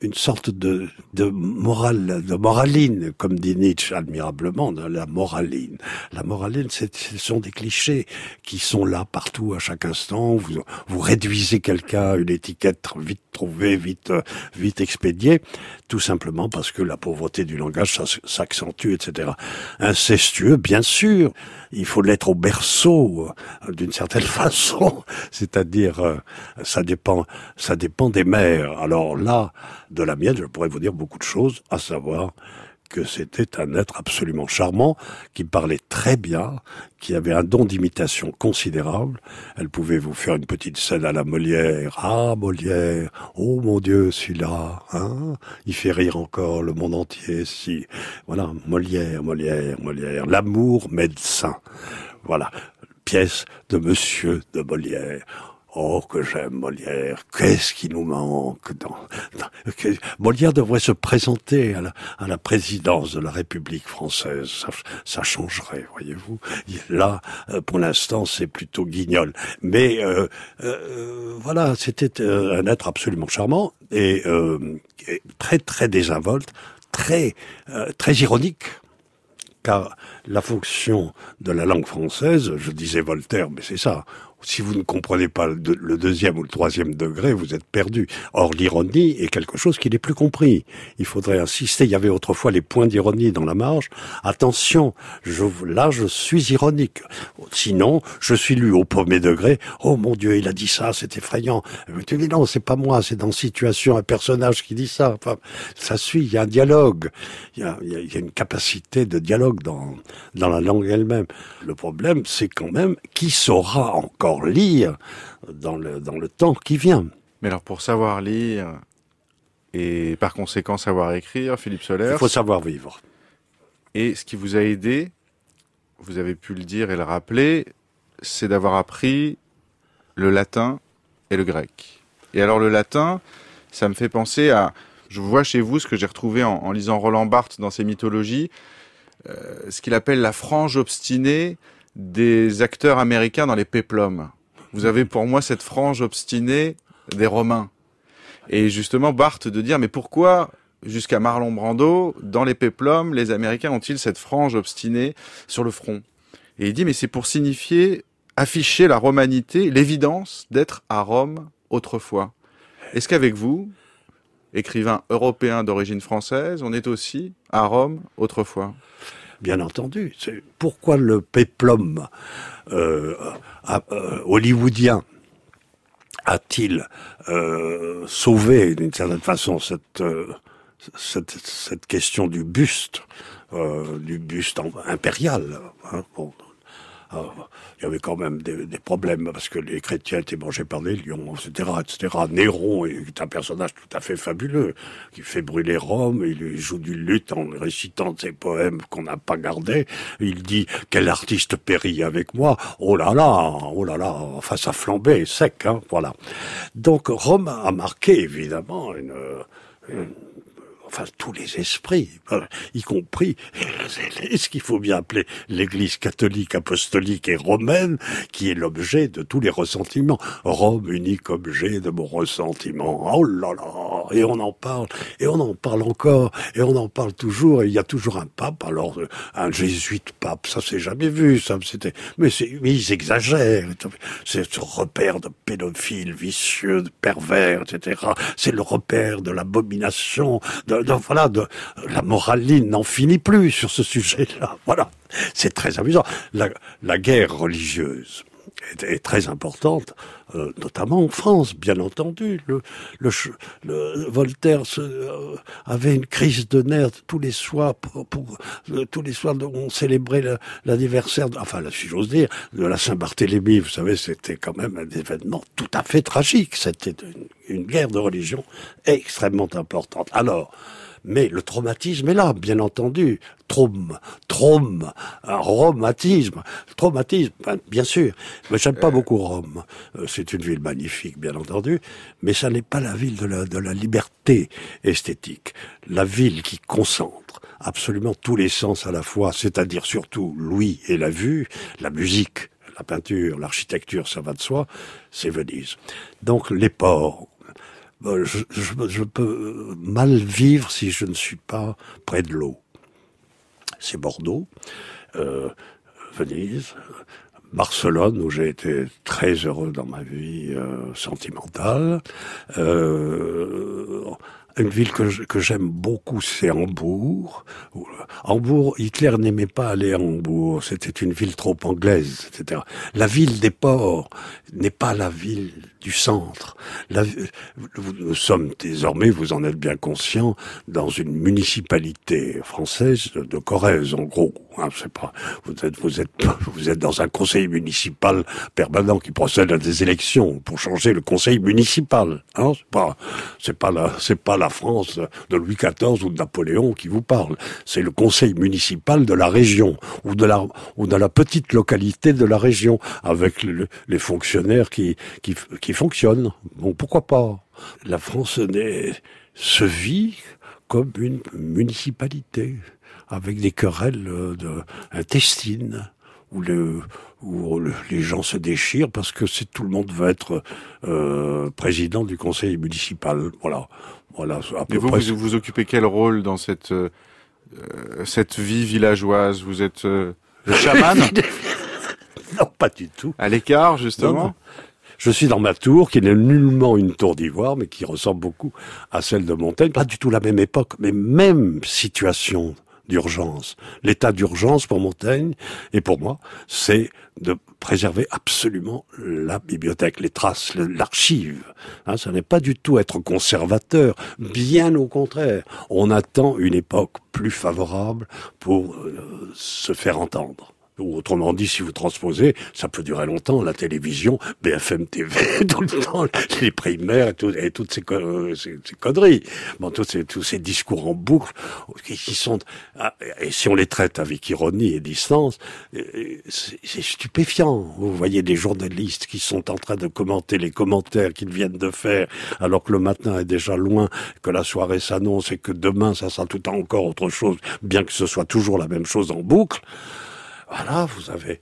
une sorte de, morale, de moraline, comme dit Nietzsche admirablement, la moraline. La moraline, ce sont des clichés qui sont là partout à chaque instant. Vous, réduisez quelqu'un à une étiquette vite trouvée, vite, vite expédiée, tout simplement parce que la pauvreté du langage s'accentue, etc. Incestueux, bien sûr il faut l'être au berceau euh, d'une certaine façon, c'est-à-dire euh, ça dépend ça dépend des mères. Alors là, de la mienne, je pourrais vous dire beaucoup de choses, à savoir que c'était un être absolument charmant, qui parlait très bien, qui avait un don d'imitation considérable. Elle pouvait vous faire une petite scène à la Molière. Ah, Molière, oh mon Dieu, celui-là, hein il fait rire encore le monde entier. Si, voilà, Molière, Molière, Molière, l'amour médecin. Voilà, pièce de Monsieur de Molière. Oh, que j'aime Molière. Qu'est-ce qui nous manque dans, Molière devrait se présenter à la, présidence de la République française. Ça, changerait, voyez-vous. Là, euh, pour l'instant, c'est plutôt guignol. Mais euh, euh, voilà, c'était un être absolument charmant et, et très, très désinvolte, très, très ironique car la fonction de la langue française, je disais Voltaire, mais c'est ça, si vous ne comprenez pas le deuxième ou le troisième degré, vous êtes perdu. Or, l'ironie est quelque chose qui n'est plus compris. Il faudrait insister. Il y avait autrefois les points d'ironie dans la marge. Attention, je, là, je suis ironique. Sinon, je suis lu au premier degré. Oh mon Dieu, il a dit ça, c'est effrayant. Mais non, c'est pas moi, c'est dans situation un personnage qui dit ça. Enfin, ça suit. Il y a un dialogue. Il y a, une capacité de dialogue dans dans la langue elle-même. Le problème, c'est quand même qui saura encore lire dans le, temps qui vient. Mais alors pour savoir lire et par conséquent savoir écrire, Philippe Solaire... Il faut savoir vivre. Et ce qui vous a aidé, vous avez pu le dire et le rappeler, c'est d'avoir appris le latin et le grec. Et alors le latin, ça me fait penser à... Je vois chez vous ce que j'ai retrouvé en, lisant Roland Barthes dans ses mythologies, euh, ce qu'il appelle la frange obstinée des acteurs américains dans les péplums. Vous avez pour moi cette frange obstinée des Romains. Et justement, Barthes de dire, mais pourquoi jusqu'à Marlon Brando, dans les péplums, les Américains ont-ils cette frange obstinée sur le front Et il dit, mais c'est pour signifier, afficher la romanité, l'évidence d'être à Rome autrefois. Est-ce qu'avec vous, écrivain européen d'origine française, on est aussi à Rome autrefois bien entendu. C'est pourquoi le péplum euh, euh, hollywoodien a-t-il euh, sauvé d'une certaine façon cette, question du buste, du buste impérial hein, ah, il y avait quand même des, problèmes parce que les chrétiens étaient mangés par des lions, etc., etc. Néron est un personnage tout à fait fabuleux qui fait brûler Rome. Il joue du luth en récitant ses poèmes qu'on n'a pas gardés. Il dit quel artiste périt avec moi. Oh là là, oh là là. Enfin, ça flambait sec, hein, voilà. Donc Rome a marqué évidemment une enfin tous les esprits, y compris ce qu'il faut bien appeler l'Église catholique, apostolique et romaine, qui est l'objet de tous les ressentiments. Rome, unique objet de mon ressentiment. Oh là là Et on en parle, et on en parle encore, et on en parle toujours, et il y a toujours un pape, alors un jésuite pape, ça s'est jamais vu, ça c'était... Mais, mais ils exagèrent, c'est ce repère de pédophiles vicieux, de pervers, etc. C'est le repère de l'abomination, de, euh, voilà, la moraline n'en finit plus sur ce sujet-là. Voilà, c'est très amusant. la guerre religieuse est, très importante, euh, notamment en France, bien entendu. Le, le, Voltaire euh, avait une crise de nerfs tous les soirs. Pour, pour euh, tous les soirs, on célébrait l'anniversaire, enfin, si j'ose dire, de la Saint-Barthélemy. Vous savez, c'était quand même un événement tout à fait tragique. C'était une, une guerre de religion extrêmement importante. Alors. Mais le traumatisme est là, bien entendu. Trôme, trôme, romatisme, traumatisme, ben, bien sûr. Mais n'aime pas euh. beaucoup Rome. Euh, c'est une ville magnifique, bien entendu, mais ça n'est pas la ville de la, de la liberté esthétique. La ville qui concentre absolument tous les sens à la fois, c'est-à-dire surtout l'ouïe et la vue, la musique, la peinture, l'architecture, ça va de soi, c'est Venise. Donc les ports je, peux mal vivre si je ne suis pas près de l'eau. C'est Bordeaux, euh, Venise, Barcelone, où j'ai été très heureux dans ma vie euh, sentimentale. Euh, une ville que j'aime beaucoup, c'est Hambourg. Hambourg, Hitler n'aimait pas aller à Hambourg. C'était une ville trop anglaise, etc. La ville des ports n'est pas la ville du centre. Là, nous sommes désormais, vous en êtes bien conscient, dans une municipalité française de Corrèze, en gros. Hein, c'est pas, vous êtes, vous êtes, vous êtes dans un conseil municipal permanent qui procède à des élections pour changer le conseil municipal. Hein, c'est pas, c'est pas la, c'est pas la France de Louis XIV ou de Napoléon qui vous parle. C'est le conseil municipal de la région ou de la, ou de la petite localité de la région avec les fonctionnaires qui, qui fonctionne. Bon, pourquoi pas La France se vit comme une municipalité, avec des querelles euh, de, intestines. Où, le, où, les gens se déchirent parce que tout le monde veut être euh, président du conseil municipal. Voilà, voilà. Et vous, vous, occupez quel rôle dans cette euh, cette vie villageoise Vous êtes le chaman Non, pas du tout. À l'écart, justement. Je suis dans ma tour, qui n'est nullement une tour d'ivoire, mais qui ressemble beaucoup à celle de Montaigne. Pas du tout la même époque, mais même situation d'urgence. L'état d'urgence pour Montaigne et pour moi, c'est de préserver absolument la bibliothèque, les traces, l'archive. Ce hein, ça n'est pas du tout être conservateur, bien au contraire. On attend une époque plus favorable pour euh, se faire entendre. Ou autrement dit, si vous transposez, ça peut durer longtemps, la télévision, BFM TV, tout le temps, les primaires et, toutes euh, ces, ces, conneries. Bon, tous, ces, discours en boucle qui, sont... Ah, et si on les traite avec ironie et distance, euh, c'est stupéfiant. Vous voyez des journalistes qui sont en train de commenter les commentaires qu'ils viennent de faire, alors que le matin est déjà loin, que la soirée s'annonce et que demain, ça sera tout encore autre chose, bien que ce soit toujours la même chose en boucle voilà, vous avez,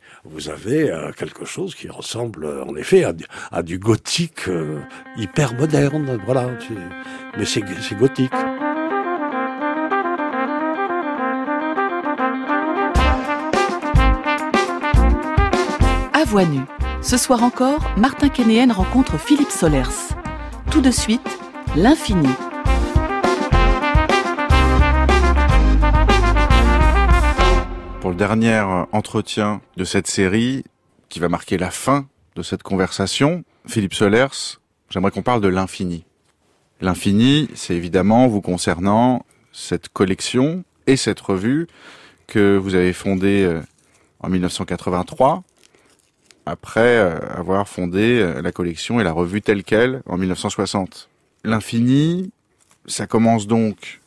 euh, quelque chose qui ressemble euh, en effet à, du gothique euh, hyper moderne. Voilà, mais c'est gothique. À voix nue. Ce soir encore, Martin Kenéen rencontre Philippe Solers. Tout de suite, l'infini. pour le dernier entretien de cette série qui va marquer la fin de cette conversation. Philippe Solers, j'aimerais qu'on parle de l'infini. L'infini, c'est évidemment vous concernant cette collection et cette revue que vous avez fondée euh, en 1983 après euh, avoir fondé euh, la collection et la revue telle qu'elle en 1960. L'infini, ça commence donc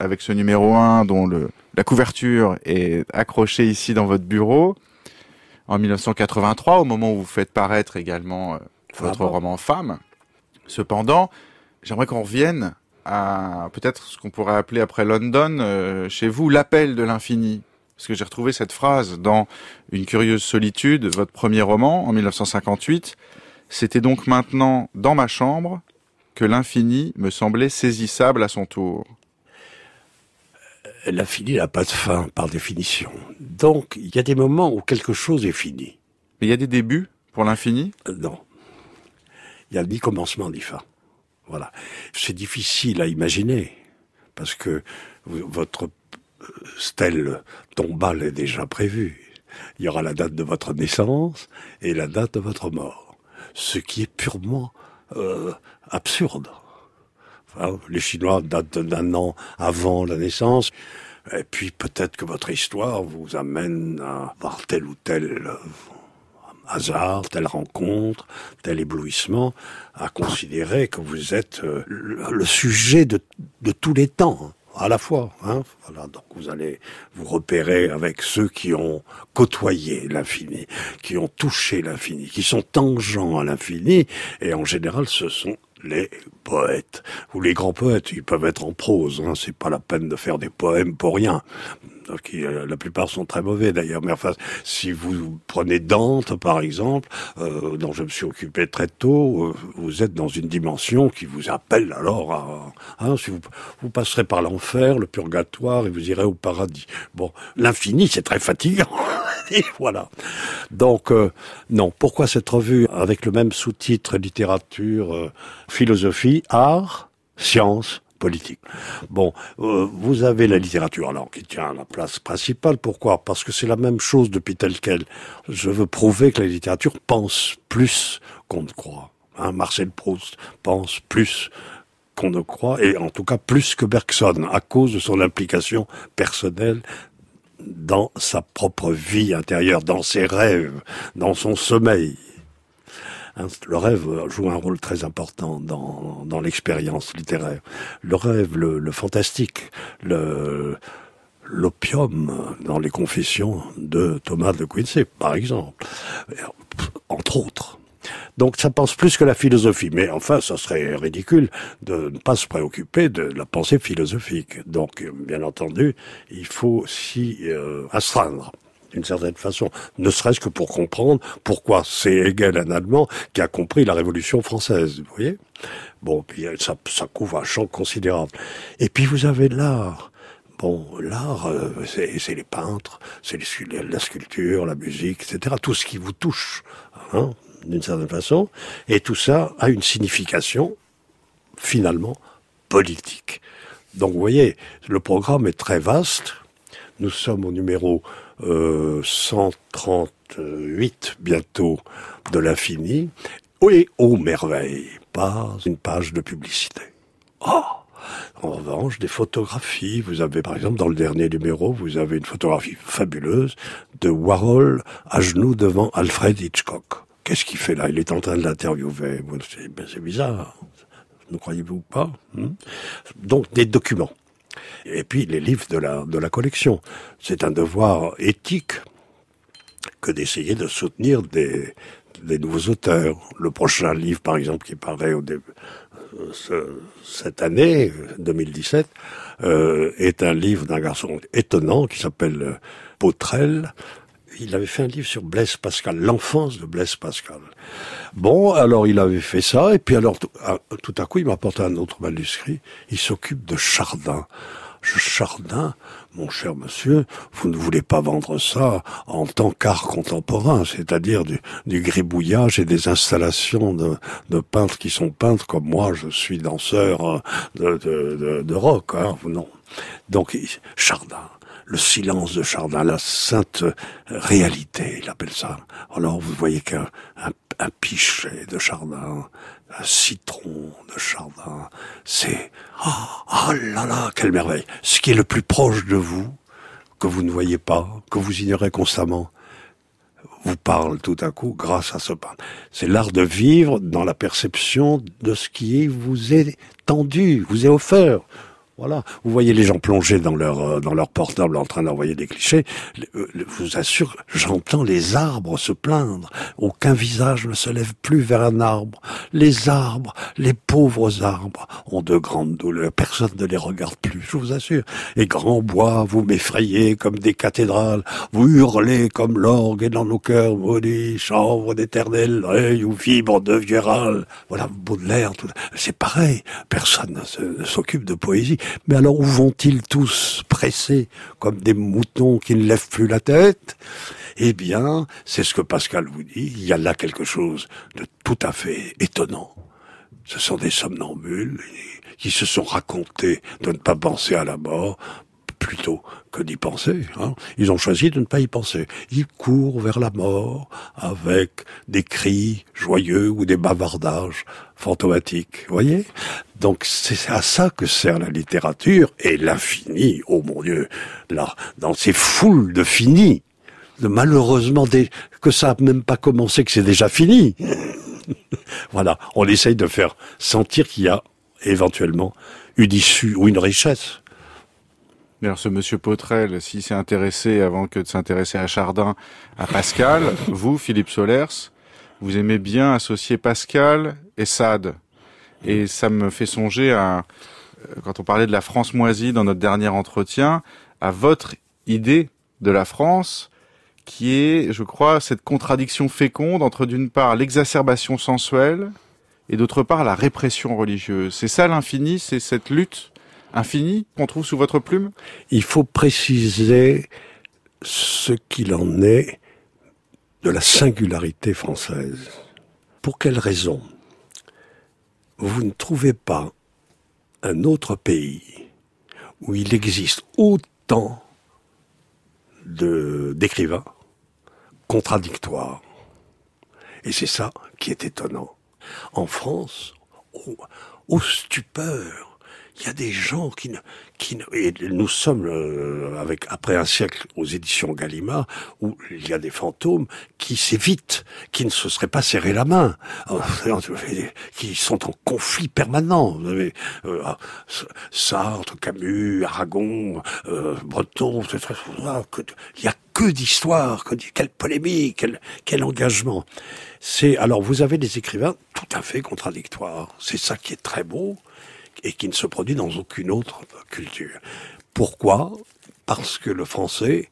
avec ce numéro 1 dont la couverture est accrochée ici dans votre bureau, en 1983, au moment où vous faites paraître également euh, votre roman Femme. Cependant, j'aimerais qu'on revienne à peut-être ce qu'on pourrait appeler après London, euh, chez vous, l'appel de l'infini. Parce que j'ai retrouvé cette phrase dans Une curieuse solitude, votre premier roman, en 1958. C'était donc maintenant dans ma chambre que l'infini me semblait saisissable à son tour. L'infini n'a pas de fin, par définition. Donc, il y a des moments où quelque chose est fini. Mais il y a des débuts pour l'infini euh, Non. Il n'y a ni commencement ni fin. Voilà. C'est difficile à imaginer, parce que votre euh, stèle tombale est déjà prévue. Il y aura la date de votre naissance et la date de votre mort. Ce qui est purement euh, absurde les Chinois datent d'un an avant la naissance. Et puis peut-être que votre histoire vous amène à voir tel ou tel euh, hasard, telle rencontre, tel éblouissement, à considérer que vous êtes euh, le sujet de, tous les temps hein, à la fois. Hein. donc vous allez vous repérer avec ceux qui ont côtoyé l'infini, qui ont touché l'infini, qui sont tangents à l'infini, et en général ce sont les poètes. Ou les grands poètes, ils peuvent être en prose, hein, c'est pas la peine de faire des poèmes pour rien qui la plupart sont très mauvais d'ailleurs. Mais enfin, si vous prenez Dante par exemple, euh, dont je me suis occupé très tôt, euh, vous êtes dans une dimension qui vous appelle alors à, hein, si vous, vous passerez par l'enfer, le purgatoire et vous irez au paradis. Bon, l'infini c'est très fatigant. et voilà. Donc euh, non, pourquoi cette revue avec le même sous-titre littérature, philosophie, art, science politique. Bon, euh, vous avez la littérature alors qui tient la place principale. Pourquoi Parce que c'est la même chose depuis tel quel. Je veux prouver que la littérature pense plus qu'on ne croit. Hein. Marcel Proust pense plus qu'on ne croit, et en tout cas plus que Bergson, à cause de son implication personnelle dans sa propre vie intérieure, dans ses rêves, dans son sommeil le rêve joue un rôle très important dans, l'expérience littéraire. Le rêve, le, fantastique, l'opium dans les confessions de Thomas de Quincy, par exemple, entre autres. Donc ça pense plus que la philosophie. Mais enfin, ça serait ridicule de ne pas se préoccuper de la pensée philosophique. Donc, bien entendu, il faut s'y euh, astreindre d'une certaine façon, ne serait-ce que pour comprendre pourquoi c'est Hegel, un Allemand, qui a compris la Révolution française, vous voyez Bon, euh, ça, couvre un champ considérable. Et puis vous avez l'art. Bon, l'art, euh, c'est les peintres, c'est la sculpture, la musique, etc. Tout ce qui vous touche, hein, d'une certaine façon. Et tout ça a une signification, finalement, politique. Donc vous voyez, le programme est très vaste. Nous sommes au numéro 138 euh, bientôt de l'infini. Et oh merveille, pas une page de publicité. Oh en revanche, des photographies. Vous avez, par exemple, dans le dernier numéro, vous avez une photographie fabuleuse de Warhol à genoux devant Alfred Hitchcock. Qu'est-ce qu'il fait là Il est en train de l'interviewer. Ben, c'est bizarre. Ne croyez-vous pas hmm Donc, des documents et puis les livres de la, de la collection. C'est un devoir éthique que d'essayer de soutenir des, des nouveaux auteurs. Le prochain livre, par exemple, qui paraît au début, euh, cette année, 2017, euh, est un livre d'un garçon étonnant qui s'appelle euh, Potrel. Il avait fait un livre sur Blaise Pascal, l'enfance de Blaise Pascal. Bon, alors il avait fait ça, et puis alors tout ah, à, coup, il m'apporte un autre manuscrit. Il s'occupe de Chardin. Chardin, mon cher monsieur, vous ne voulez pas vendre ça en tant qu'art contemporain, c'est-à-dire du, gribouillage et des installations de, peintres qui sont peintres comme moi, je suis danseur euh, de, rock, hein, non. Donc Chardin, le silence de Chardin, la sainte réalité, il appelle ça. Alors vous voyez qu'un un, de Chardin, un citron de jardin. C'est ah, ah là là, quelle merveille. Ce qui est le plus proche de vous, que vous ne voyez pas, que vous ignorez constamment, vous parle tout à coup grâce à ce pain. C'est l'art de vivre dans la perception de ce qui vous est tendu, vous est offert. Voilà. Vous voyez les gens plongés dans leur euh, dans leur portable en train d'envoyer des clichés. Je euh, vous assure, j'entends les arbres se plaindre. Aucun visage ne se lève plus vers un arbre. Les arbres, les pauvres arbres, ont de grandes douleurs. Personne ne les regarde plus. Je vous assure. Et grands bois, vous m'effrayez comme des cathédrales. Vous hurlez comme l'orgue et dans nos cœurs Vous dites chanvre d'éternel, oeil ou vibre de vieux Voilà Baudelaire. Tout... C'est pareil. Personne ne s'occupe de poésie. Mais alors où vont-ils tous pressés comme des moutons qui ne lèvent plus la tête Eh bien, c'est ce que Pascal vous dit, il y a là quelque chose de tout à fait étonnant. Ce sont des somnambules qui se sont racontés de ne pas penser à la mort plutôt que d'y penser. Hein. Ils ont choisi de ne pas y penser. Ils courent vers la mort avec des cris joyeux ou des bavardages fantomatiques. voyez donc c'est à ça que sert la littérature et l'infini, oh mon Dieu, là, dans ces foules de finis, de malheureusement des, que ça n'a même pas commencé, que c'est déjà fini. voilà, on essaye de faire sentir qu'il y a éventuellement une issue ou une richesse alors, ce monsieur Potrel, s'il s'est intéressé avant que de s'intéresser à Chardin, à Pascal, vous, Philippe Solers, vous aimez bien associer Pascal et Sade. Et ça me fait songer à, euh, quand on parlait de la France moisie dans notre dernier entretien, à votre idée de la France, qui est, je crois, cette contradiction féconde entre d'une part l'exacerbation sensuelle et d'autre part la répression religieuse. C'est ça l'infini, c'est cette lutte infini qu'on trouve sous votre plume Il faut préciser ce qu'il en est de la singularité française. Pour quelle raison vous ne trouvez pas un autre pays où il existe autant d'écrivains contradictoires Et c'est ça qui est étonnant. En France, au stupeur, il y a des gens qui ne, nous sommes euh, avec après un siècle aux éditions Gallimard où il y a des fantômes qui s'évitent, qui ne se seraient pas serrés la main, oh, euh, qui sont en conflit permanent. Vous avez, Sartre, euh, ah, Camus, Aragon, Breton, ah, il n'y a que d'histoire, quelle polémique, quel, engagement. C'est alors vous avez des écrivains tout à fait contradictoires. C'est ça qui est très beau et qui ne se produit dans aucune autre culture. Pourquoi Parce que le français,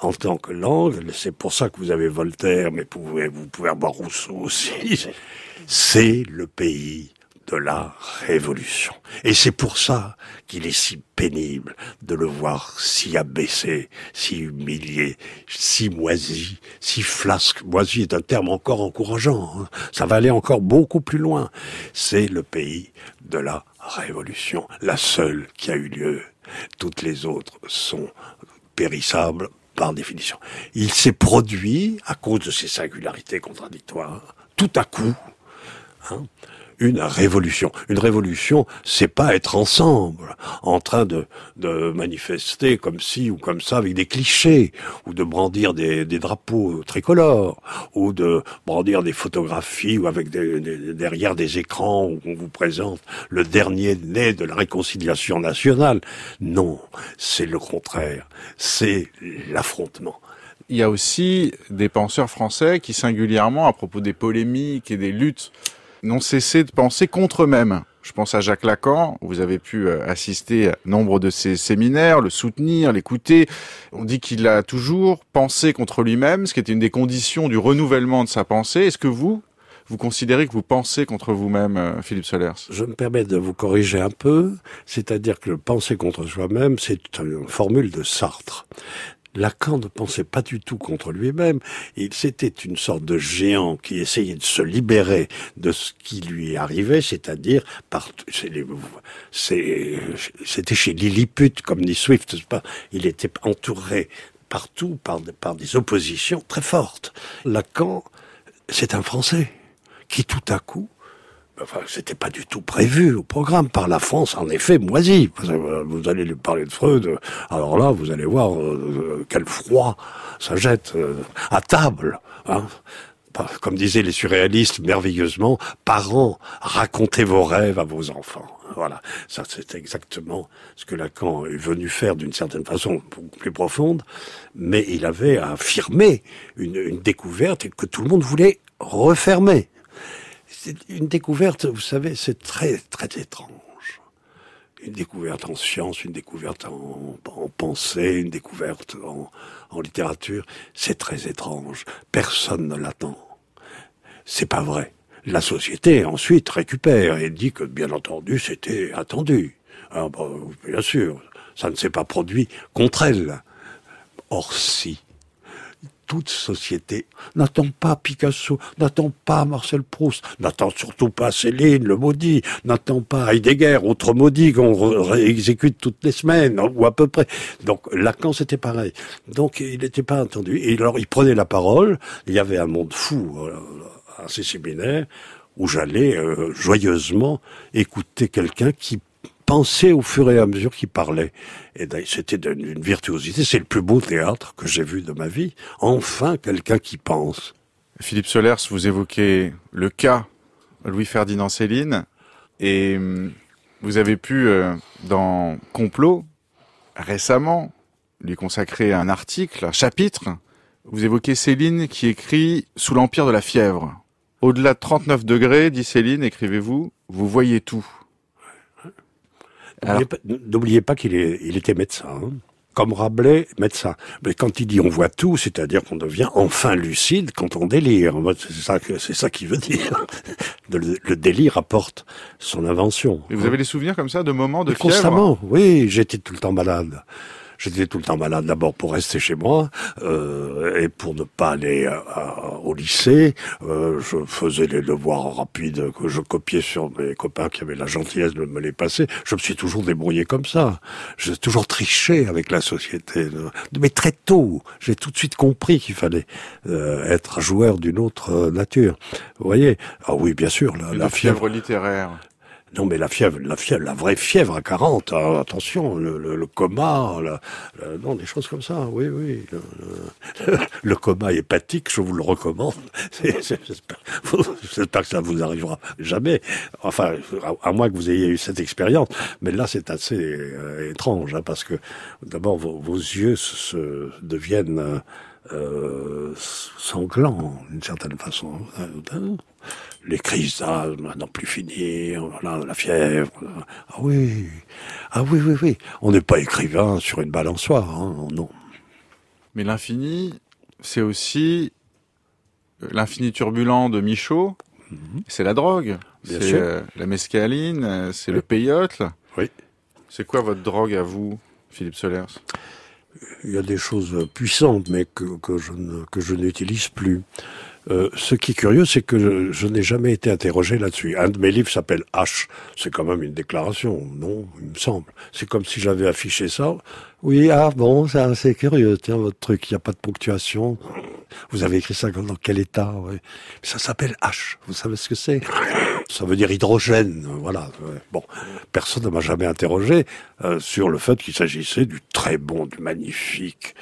en tant que langue, c'est pour ça que vous avez Voltaire, mais vous pouvez, avoir Rousseau aussi, c'est le pays de la révolution. Et c'est pour ça qu'il est si pénible de le voir si abaissé, si humilié, si moisi, si flasque. Moisi est un terme encore encourageant. Hein. Ça va aller encore beaucoup plus loin. C'est le pays de la révolution, la seule qui a eu lieu. Toutes les autres sont périssables par définition. Il s'est produit, à cause de ces singularités contradictoires, tout à coup, hein, une révolution. Une révolution, c'est pas être ensemble, en train de, de manifester comme ci ou comme ça avec des clichés, ou de brandir des, des drapeaux tricolores, ou de brandir des photographies ou avec derrière des écrans où on vous présente le dernier né de la réconciliation nationale. Non, c'est le contraire. C'est l'affrontement il y a aussi des penseurs français qui singulièrement, à propos des polémiques et des luttes n'ont cessé de penser contre eux-mêmes. Je pense à Jacques Lacan, vous avez pu euh, assister à nombre de ses séminaires, le soutenir, l'écouter. On dit qu'il a toujours pensé contre lui-même, ce qui était une des conditions du renouvellement de sa pensée. Est-ce que vous, vous considérez que vous pensez contre vous-même, euh, Philippe Solers Je me permets de vous corriger un peu, c'est-à-dire que penser contre soi-même, c'est une formule de Sartre. Lacan ne pensait pas du tout contre lui-même. Il c'était une sorte de géant qui essayait de se libérer de ce qui lui arrivait, c'est-à-dire par c'était chez Lilliput comme dit Swift, il était entouré partout par, par des oppositions très fortes. Lacan, c'est un Français qui tout à coup Enfin, c'était pas du tout prévu au programme par la France, en effet, moisie. Vous allez lui parler de Freud, euh, alors là, vous allez voir euh, euh, quel froid ça jette à table. Hein. Comme disaient les surréalistes merveilleusement, parents, racontez vos rêves à vos enfants. Hein voilà, ça c'est exactement ce que Lacan est venu faire d'une certaine façon beaucoup plus profonde, mais il avait affirmé une, une découverte que tout le monde voulait refermer une découverte, vous savez, c'est très, très étrange. Une découverte en science, une découverte en, pensée, une découverte en, en littérature, c'est très étrange. Personne ne l'attend. C'est pas vrai. La société ensuite récupère et dit que bien entendu c'était attendu. Alors, ah, bah, bien sûr, ça ne s'est pas produit contre elle. Or si, toute société. n'attend pas Picasso, n'attend pas Marcel Proust, n'attend surtout pas Céline, le maudit, n'attend pas Heidegger, autre maudit qu'on exécute toutes les semaines, ou à peu près. Donc Lacan, c'était pareil. Donc il n'était pas entendu. Et alors il prenait la parole, il y avait un monde fou à euh, ces séminaires, où j'allais euh, joyeusement écouter quelqu'un qui penser au fur et à mesure qu'il parlait. Et c'était d'une virtuosité. C'est le plus beau théâtre que j'ai vu de ma vie. Enfin, quelqu'un qui pense. Philippe Solers, vous évoquez le cas Louis-Ferdinand Céline et hum, vous avez pu, euh, dans Complot, récemment, lui consacrer un article, un chapitre. Vous évoquez Céline qui écrit Sous l'empire de la fièvre. Au-delà de 39 degrés, dit Céline, écrivez-vous, vous voyez tout. N'oubliez pas qu'il il était médecin. Hein. comme Rabelais, médecin. Mais quand il dit on voit tout, c'est-à-dire qu'on devient enfin lucide quand on délire. C'est ça, c'est ça qui veut dire. Le, délire apporte son invention. vous avez hein. des souvenirs comme ça de moments de fièvre Constamment, oui. J'étais tout le temps malade. J'étais tout le temps malade d'abord pour rester chez moi euh, et pour ne pas aller euh, euh, au lycée. je faisais les devoirs rapides que je copiais sur mes copains qui avaient la gentillesse de me les passer. Je me suis toujours débrouillé comme ça. J'ai toujours triché avec la société. Mais très tôt, j'ai tout de suite compris qu'il fallait être joueur d'une autre nature. Vous voyez Ah oui, bien sûr. la fièvre littéraire. Non, mais la fièvre, la fièvre, la vraie fièvre à 40, hein, attention, le, coma, non, des choses comme ça, oui, oui. Le, coma hépatique, je vous le recommande. J'espère que ça vous arrivera jamais. Enfin, à, moins que vous ayez eu cette expérience. Mais là, c'est assez euh, étrange, hein, parce que d'abord, vos, yeux se, deviennent euh, sanglants, d'une certaine façon. Hein, les crises d'asthme plus fini, voilà, la fièvre. Ah oui, ah oui, oui, oui. On n'est pas écrivain sur une balançoire, hein, non. Mais l'infini, c'est aussi euh, l'infini turbulent de Michaud. Mhm. C'est la drogue, c'est euh, la mescaline, euh, c'est le peyote. Oui. C'est quoi votre drogue à vous, Philippe Solers Il y a des choses puissantes, mais que, que je n'utilise plus. Euh, ce qui est curieux, c'est que je, n'ai jamais été interrogé là-dessus. Un de mes livres s'appelle H. C'est quand même une déclaration, non Il me semble. C'est comme si j'avais affiché ça. Oui, ah bon, c'est assez curieux. Tiens, votre truc, il n'y a pas de ponctuation. Vous avez écrit ça dans quel état Ça s'appelle H. Vous savez ce que c'est Ça veut dire hydrogène. Voilà. Bon, personne ne m'a jamais interrogé euh, sur le fait qu'il s'agissait du très bon, du magnifique.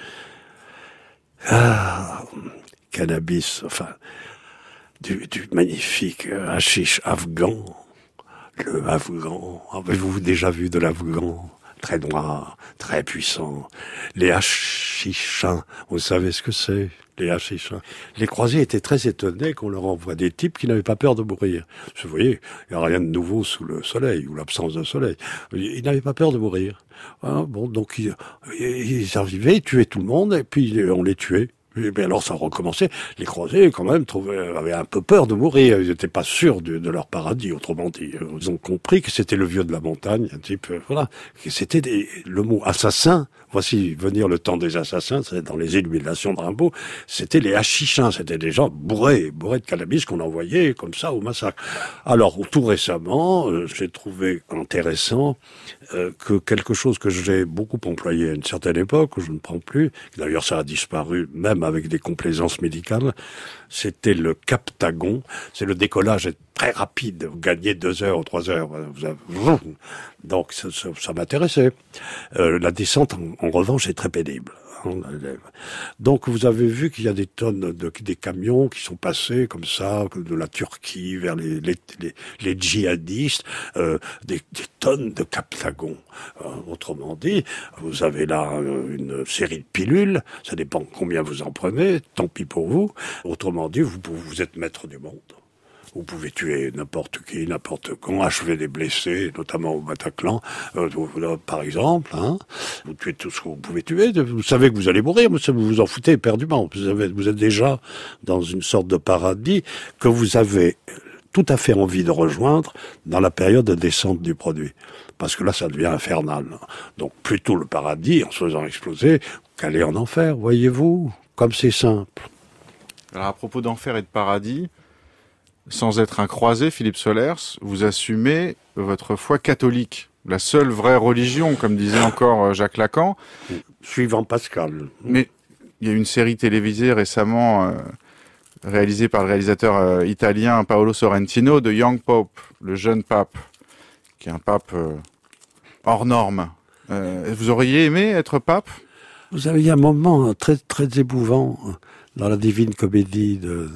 Ah cannabis, enfin, du, magnifique euh, hashish afghan. Le afghan, avez-vous déjà vu de l'afghan Très noir, très puissant. Les hashishins. vous savez ce que c'est les hashishins. Les croisés étaient très étonnés qu'on leur envoie des types qui n'avaient pas peur de mourir. Vous voyez, il n'y a rien de nouveau sous le soleil ou l'absence de soleil. Ils n'avaient pas peur de mourir. Ah, bon, donc ils, ils arrivaient, ils tuaient tout le monde et puis on les tuait. Mais ben alors ça recommençait. Les croisés, quand même, avaient un peu peur de mourir. Ils n'étaient pas sûrs de, leur paradis, autrement dit. Ils ont compris que c'était le vieux de la montagne, un type, euh, voilà. C'était le mot assassin voici venir le temps des assassins, c'est dans les illuminations de Rimbaud, c'était les hachichins, c'était des gens bourrés, bourrés de cannabis qu'on envoyait comme ça au massacre. Alors, tout récemment, euh, j'ai trouvé intéressant euh, que quelque chose que j'ai beaucoup employé à une certaine époque, que je ne prends plus, d'ailleurs ça a disparu même avec des complaisances médicales, c'était le captagon, c'est le décollage très rapide. Vous gagnez deux heures ou trois heures. Donc ça, ça, m'intéressait. Euh, la descente, en, revanche, est très pénible. Hein. Donc vous avez vu qu'il y a des tonnes de des camions qui sont passés comme ça de la Turquie vers les les, djihadistes, euh, des, tonnes de captagons. Euh, autrement dit, vous avez là une série de pilules. Ça dépend combien vous en prenez. Tant pis pour vous. Autrement dit, vous vous êtes maître du monde. Vous pouvez tuer n'importe qui, n'importe quand, achever des blessés, notamment au Bataclan, euh, par exemple. Hein. Vous tuez tout ce que vous pouvez tuer. Vous savez que vous allez mourir, mais vous vous en foutez éperdument. Vous, vous êtes déjà dans une sorte de paradis que vous avez tout à fait envie de rejoindre dans la période de descente du produit. Parce que là, ça devient infernal. Donc, plutôt le paradis en se faisant exploser qu'aller en enfer, voyez-vous, comme c'est simple. Alors, à propos d'enfer et de paradis, sans être un croisé, Philippe Solers, vous assumez votre foi catholique, la seule vraie religion, comme disait encore euh, Jacques Lacan. Suivant Pascal. Mais il y a une série télévisée récemment euh, réalisée par le réalisateur euh, italien Paolo Sorrentino de Young Pope, le jeune pape, qui est un pape hors norme. vous auriez aimé être pape Vous avez un moment très très dans la Divine Comédie de,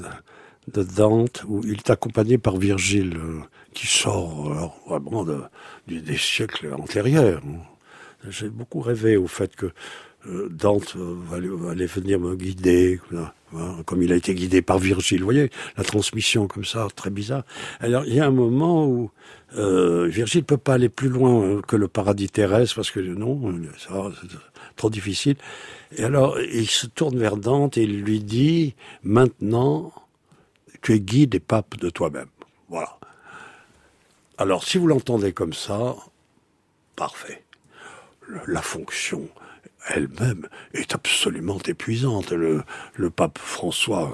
de Dante, où il est accompagné par Virgile, euh, qui sort vraiment des siècles antérieurs. J'ai beaucoup rêvé au fait que euh, Dante euh, allait, venir me guider, hein, comme il a été guidé par Virgile. Vous voyez, la transmission comme ça, très bizarre. Alors, il y a un moment où Virgile peut pas aller plus loin hein, que le paradis terrestre, parce que non, ça, trop difficile. Et alors, il se tourne vers Dante et il lui dit, maintenant, tu es guide et pape de toi-même. Voilà. Alors, si vous l'entendez comme ça, parfait. la fonction elle-même est absolument épuisante. Le, le pape François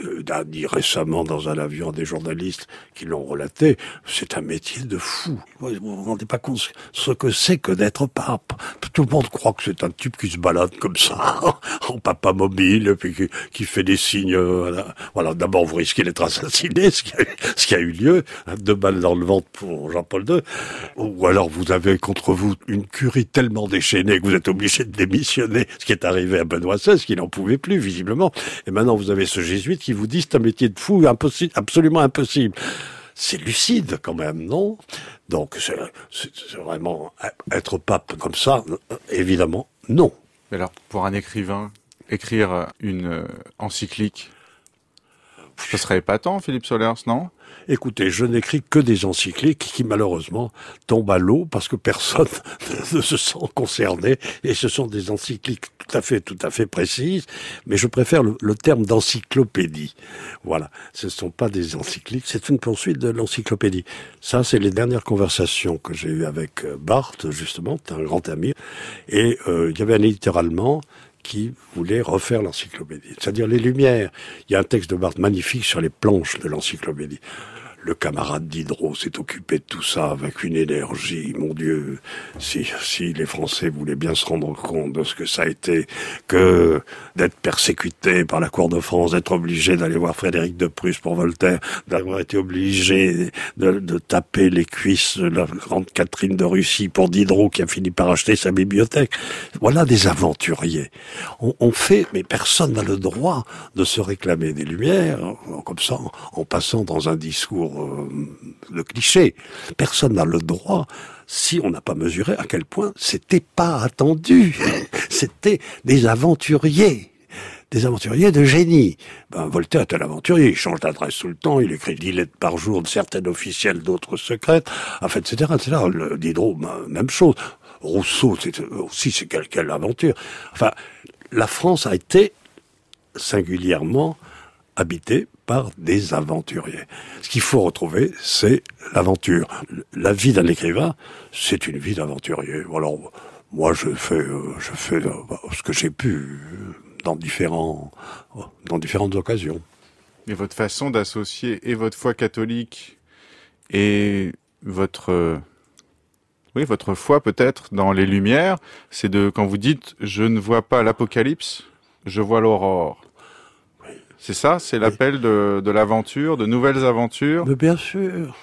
euh, euh, a dit récemment dans un avion à des journalistes qui l'ont relaté, c'est un métier de fou. Vous vous rendez pas compte ce que c'est que d'être pape. Tout le monde croit que c'est un type qui se balade comme ça, en papa mobile, puis qui, fait des signes. Euh, voilà, d'abord vous risquez d'être assassiné, ce qui, a, ce qui a eu lieu, hein, deux balles dans le ventre pour Jean-Paul II. Ou alors vous avez contre vous une curie tellement déchaînée que vous êtes obligé de démissionner, ce qui est arrivé à Benoît XVI, qu'il n'en pouvait plus, visiblement. Et maintenant, vous avez ce jésuite qui vous dit, c'est un métier de fou, impossible, absolument impossible c'est lucide quand même, non Donc c'est vraiment être pape comme ça, évidemment, non. Alors pour un écrivain, écrire une euh, encyclique, ce serait épatant, Philippe Solers, non écoutez, je n'écris que des encycliques qui malheureusement tombent à l'eau parce que personne ne se sent concerné et ce sont des encycliques tout à fait, tout à fait précises, mais je préfère le, terme d'encyclopédie. Voilà, ce ne sont pas des encycliques, c'est une poursuite de l'encyclopédie. Ça, c'est les dernières conversations que j'ai eues avec euh, Barthes, justement, un grand ami, et euh, il y avait un éditeur allemand qui voulait refaire l'encyclopédie, c'est-à-dire les Lumières. Il y a un texte de Barthes magnifique sur les planches de l'encyclopédie le camarade Diderot s'est occupé de tout ça avec une énergie, mon Dieu, si, si les Français voulaient bien se rendre compte de ce que ça a été que d'être persécuté par la Cour de France, d'être obligé d'aller voir Frédéric de Prusse pour Voltaire, d'avoir été obligé de, taper les cuisses de la grande Catherine de Russie pour Diderot qui a fini par acheter sa bibliothèque. Voilà des aventuriers. On, on fait, mais personne n'a le droit de se réclamer des Lumières, comme ça, en passant dans un discours euh, le cliché. Personne n'a le droit si on n'a pas mesuré à quel point c'était pas attendu. c'était des aventuriers des aventuriers de génie. Ben, Voltaire est un aventurier, il change d'adresse tout le temps, il écrit dix lettres par jour de certaines officielles, d'autres secrètes, enfin, etc., etc. Le, Diderot, ben, même chose. Rousseau, c'est aussi, c'est quelqu'un quelle, aventure. Enfin, la France a été singulièrement habitée des aventuriers. Ce qu'il faut retrouver, c'est l'aventure. La vie d'un écrivain, c'est une vie d'aventurier. Alors, moi, je fais, euh, euh, bah, ce que j'ai pu euh, dans dans différentes occasions. Et votre façon d'associer et votre foi catholique et votre oui, votre foi peut-être dans les lumières, c'est de quand vous dites je ne vois pas l'apocalypse, je vois l'aurore. C'est ça, c'est l'appel de, l'aventure, de nouvelles aventures. Mais bien sûr.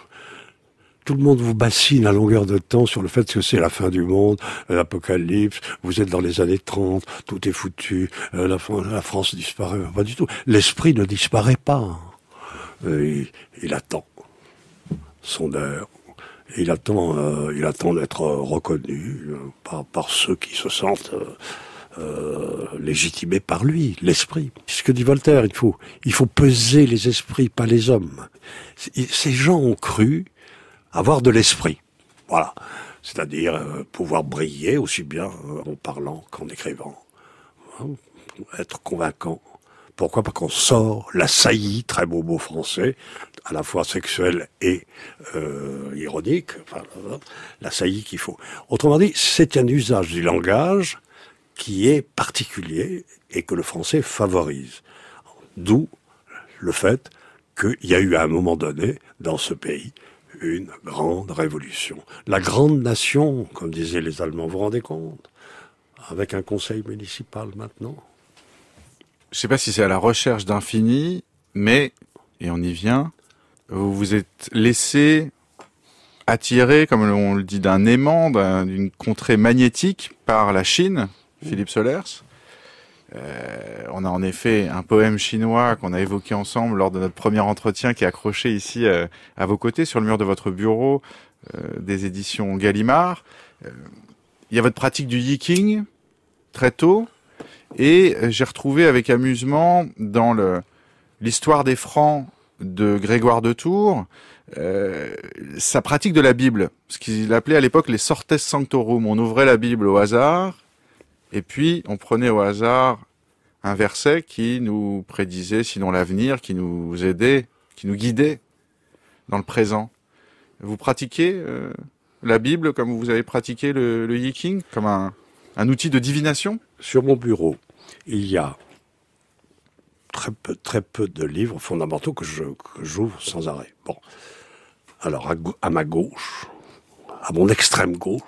Tout le monde vous bassine à longueur de temps sur le fait que c'est la fin du monde, l'apocalypse, vous êtes dans les années 30, tout est foutu, euh, la, France disparaît, pas du tout. L'esprit ne disparaît pas. Euh, il, attend son heure. Il attend, euh, attend d'être reconnu par, ceux qui se sentent euh, légitimé par lui, l'esprit. Ce que dit Voltaire, il faut, il faut peser les esprits, pas les hommes. Ces gens ont cru avoir de l'esprit. Voilà. C'est-à-dire euh, pouvoir briller aussi bien euh, en parlant qu'en écrivant. Hein, être convaincant. Pourquoi Parce qu'on sort la saillie, très beau mot français, à la fois sexuel et ironique, la saillie qu'il faut. Autrement dit, c'est un usage du langage qui est particulier et que le français favorise. D'où le fait qu'il y a eu à un moment donné dans ce pays une grande révolution. La grande nation, comme disaient les Allemands, vous vous rendez compte Avec un conseil municipal maintenant. Je ne sais pas si c'est à la recherche d'infini, mais, et on y vient, vous vous êtes laissé attirer, comme on le dit, d'un aimant, d'une contrée magnétique par la Chine, Philippe Solers. Euh, on a en effet un poème chinois qu'on a évoqué ensemble lors de notre premier entretien qui est accroché ici euh, à vos côtés sur le mur de votre bureau euh, des éditions Gallimard. Il y a votre pratique du yiking très tôt et j'ai retrouvé avec amusement dans le l'histoire des francs de Grégoire de Tours sa pratique de la Bible, ce qu'il appelait à l'époque les sortes sanctorum. On ouvrait la Bible au hasard et puis, on prenait au hasard un verset qui nous prédisait, sinon l'avenir, qui nous aidait, qui nous guidait dans le présent. Vous pratiquez euh, la Bible comme vous avez pratiqué le, yiking, comme un, outil de divination Sur mon bureau, il y a très peu, très peu de livres fondamentaux que je j'ouvre sans arrêt. Bon, alors à, ma gauche, à mon extrême gauche,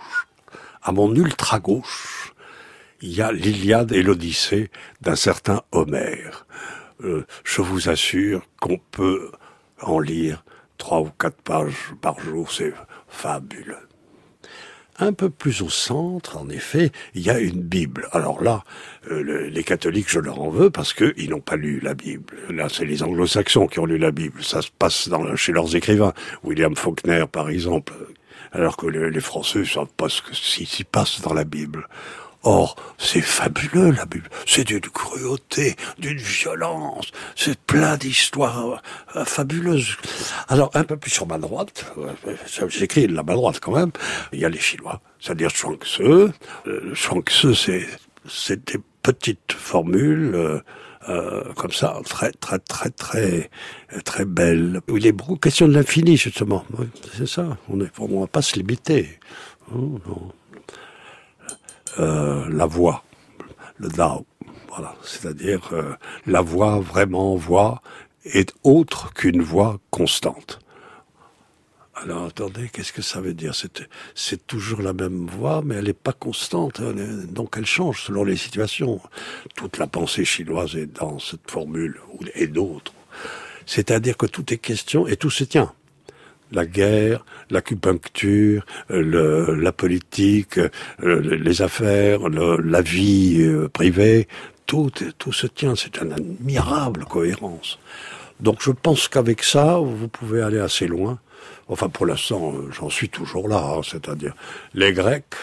à mon ultra gauche, il y a l'Iliade et l'Odyssée d'un certain Homère. Euh, je vous assure qu'on peut en lire trois ou quatre pages par jour, c'est fabuleux. Un peu plus au centre, en effet, il y a une Bible. Alors là, euh, les catholiques, je leur en veux parce qu'ils n'ont pas lu la Bible. Là, c'est les anglo-saxons qui ont lu la Bible. Ça se passe chez leurs écrivains. William Faulkner, par exemple, alors que les Français ne savent pas ce qui s'y passe dans la Bible. Or, c'est fabuleux, la Bible. C'est d'une cruauté, d'une violence. C'est plein d'histoires euh, fabuleuses. Alors, un peu plus sur ma droite, euh, j'écris de la main droite quand même, il y a les Chinois. C'est-à-dire Chuang Tzu. Euh, c'est, c'est des petites formules, euh, comme ça, très, très, très, très, très belle. Il est questions question de l'infini, justement. c'est ça. On ne on va pas se limiter. Oh, non. Euh, la voix, le Dao. Voilà, c'est-à-dire euh, la voix vraiment voix est autre qu'une voix constante. Alors attendez, qu'est-ce que ça veut dire C'est toujours la même voix, mais elle n'est pas constante, donc elle change selon les situations. Toute la pensée chinoise est dans cette formule et d'autres. C'est-à-dire que tout est question et tout se tient la guerre, l'acupuncture, euh, le, la politique, euh, les affaires, la vie euh, privée, tout, tout se tient. C'est une admirable cohérence. Donc je pense qu'avec ça, vous pouvez aller assez loin. Enfin, pour l'instant, j'en suis toujours là. Hein, c'est-à-dire les Grecs,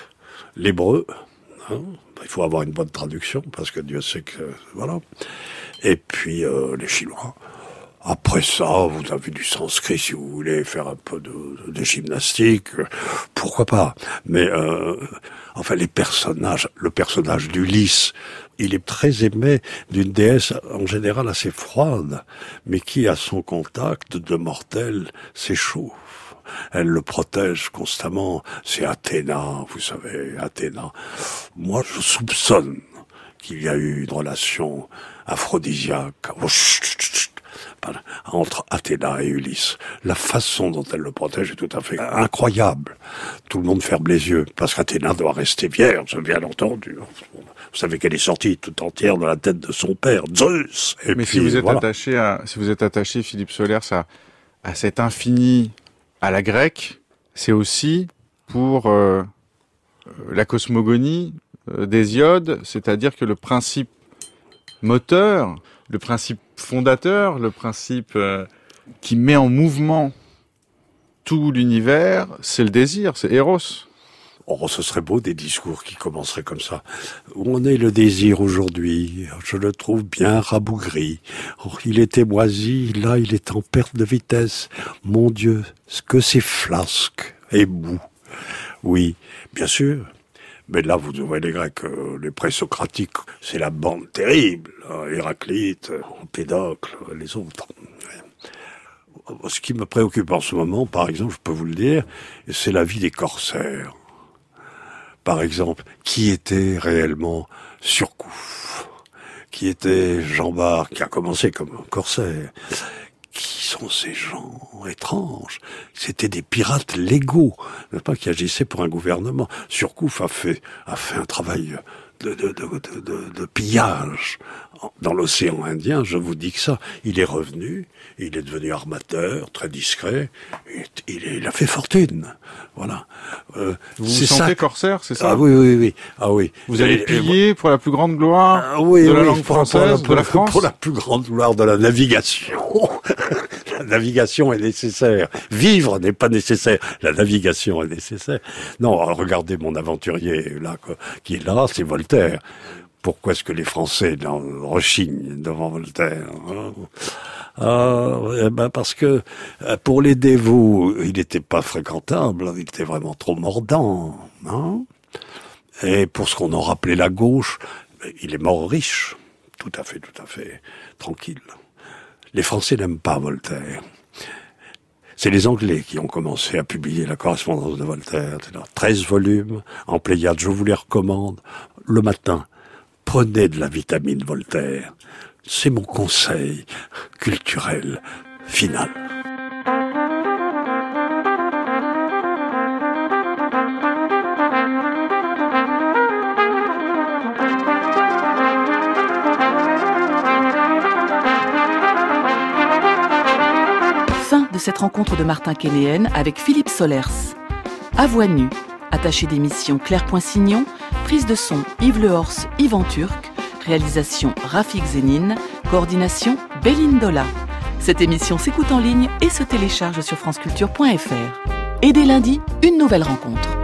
l'hébreu. Hein, il faut avoir une bonne traduction parce que Dieu sait que voilà. Et puis les Chinois, après ça, vous avez du sanskrit si vous voulez faire un peu de, de gymnastique, pourquoi pas. Mais euh, enfin, les personnages, le personnage d'Ulysse, il est très aimé d'une déesse en général assez froide, mais qui, à son contact de mortel, s'échauffe elle le protège constamment. C'est Athéna, vous savez, Athéna. Moi, je soupçonne qu'il y a eu une relation aphrodisiaque. Oh, entre Athéna et Ulysse. La façon dont elle le protège est tout à fait incroyable. Tout le monde ferme les yeux, parce qu'Athéna doit rester vierge, bien entendu. Vous savez qu'elle est sortie tout entière dans la tête de son père, Zeus. Et Mais si vous êtes attaché si vous êtes attaché, Philippe Solaire, à, à cet infini, à la grecque, c'est aussi pour euh, euh, la cosmogonie euh, d'Hésiode, c'est-à-dire que le principe moteur le principe fondateur, le principe euh, qui met en mouvement tout l'univers, c'est le désir, c'est Eros. Oh, ce serait beau des discours qui commenceraient comme ça. Où en est le désir aujourd'hui Je le trouve bien rabougri. Oh, il était moisi, là il est en perte de vitesse. Mon Dieu, ce que c'est flasque et boue. Oui, bien sûr, mais là, vous aurez les Grecs, euh, les prés-socratiques, c'est la bande terrible. Hein, Héraclite, Pédocle, les autres. Euh, ce qui me préoccupe en ce moment, par exemple, je peux vous le dire, c'est la vie des corsaires. Par exemple, qui était réellement Surcouf Qui était Jean Bart, qui a commencé comme un corsaire qui sont ces gens étranges C'étaient des pirates légaux, pas, qui agissaient pour un gouvernement. Surcouf a fait, a fait un travail de, de, de, de pillage dans l'océan Indien, je vous dis que ça. Il est revenu, il est devenu armateur, très discret, il, il, a fait fortune. Voilà. Euh, vous vous sentez corsaire, c'est ça Ah oui, oui, oui. Ah oui. Vous allez piller pour la plus grande gloire ah de la langue française, de la France Pour la plus grande gloire de la navigation. navigation est nécessaire. Vivre n'est pas nécessaire. La navigation est nécessaire. Non, regardez mon aventurier là, qui est là, c'est Voltaire. Pourquoi est-ce que les Français rechignent devant Voltaire hein ah, eh ben, parce que euh, pour les dévots, il n'était pas fréquentable, hein, il était vraiment trop mordant. Hein Et pour ce qu'on en rappelait la gauche, ben, il est mort riche. Tout à fait, tout à fait. Tranquille les Français n'aiment pas Voltaire. C'est les Anglais qui ont commencé à publier la correspondance de Voltaire. 13 volumes en Pléiade. Je vous les recommande. Le matin, prenez de la vitamine Voltaire. C'est mon conseil culturel final. cette rencontre de Martin Kéléen avec Philippe Solers. À voix nue, attaché d'émission Claire Poinsignon, prise de son Yves Lehors, Yvan Turc, réalisation Rafik Zénine, coordination Béline Dola. Cette émission s'écoute en ligne et se télécharge sur franceculture.fr. Et dès lundi, une nouvelle rencontre.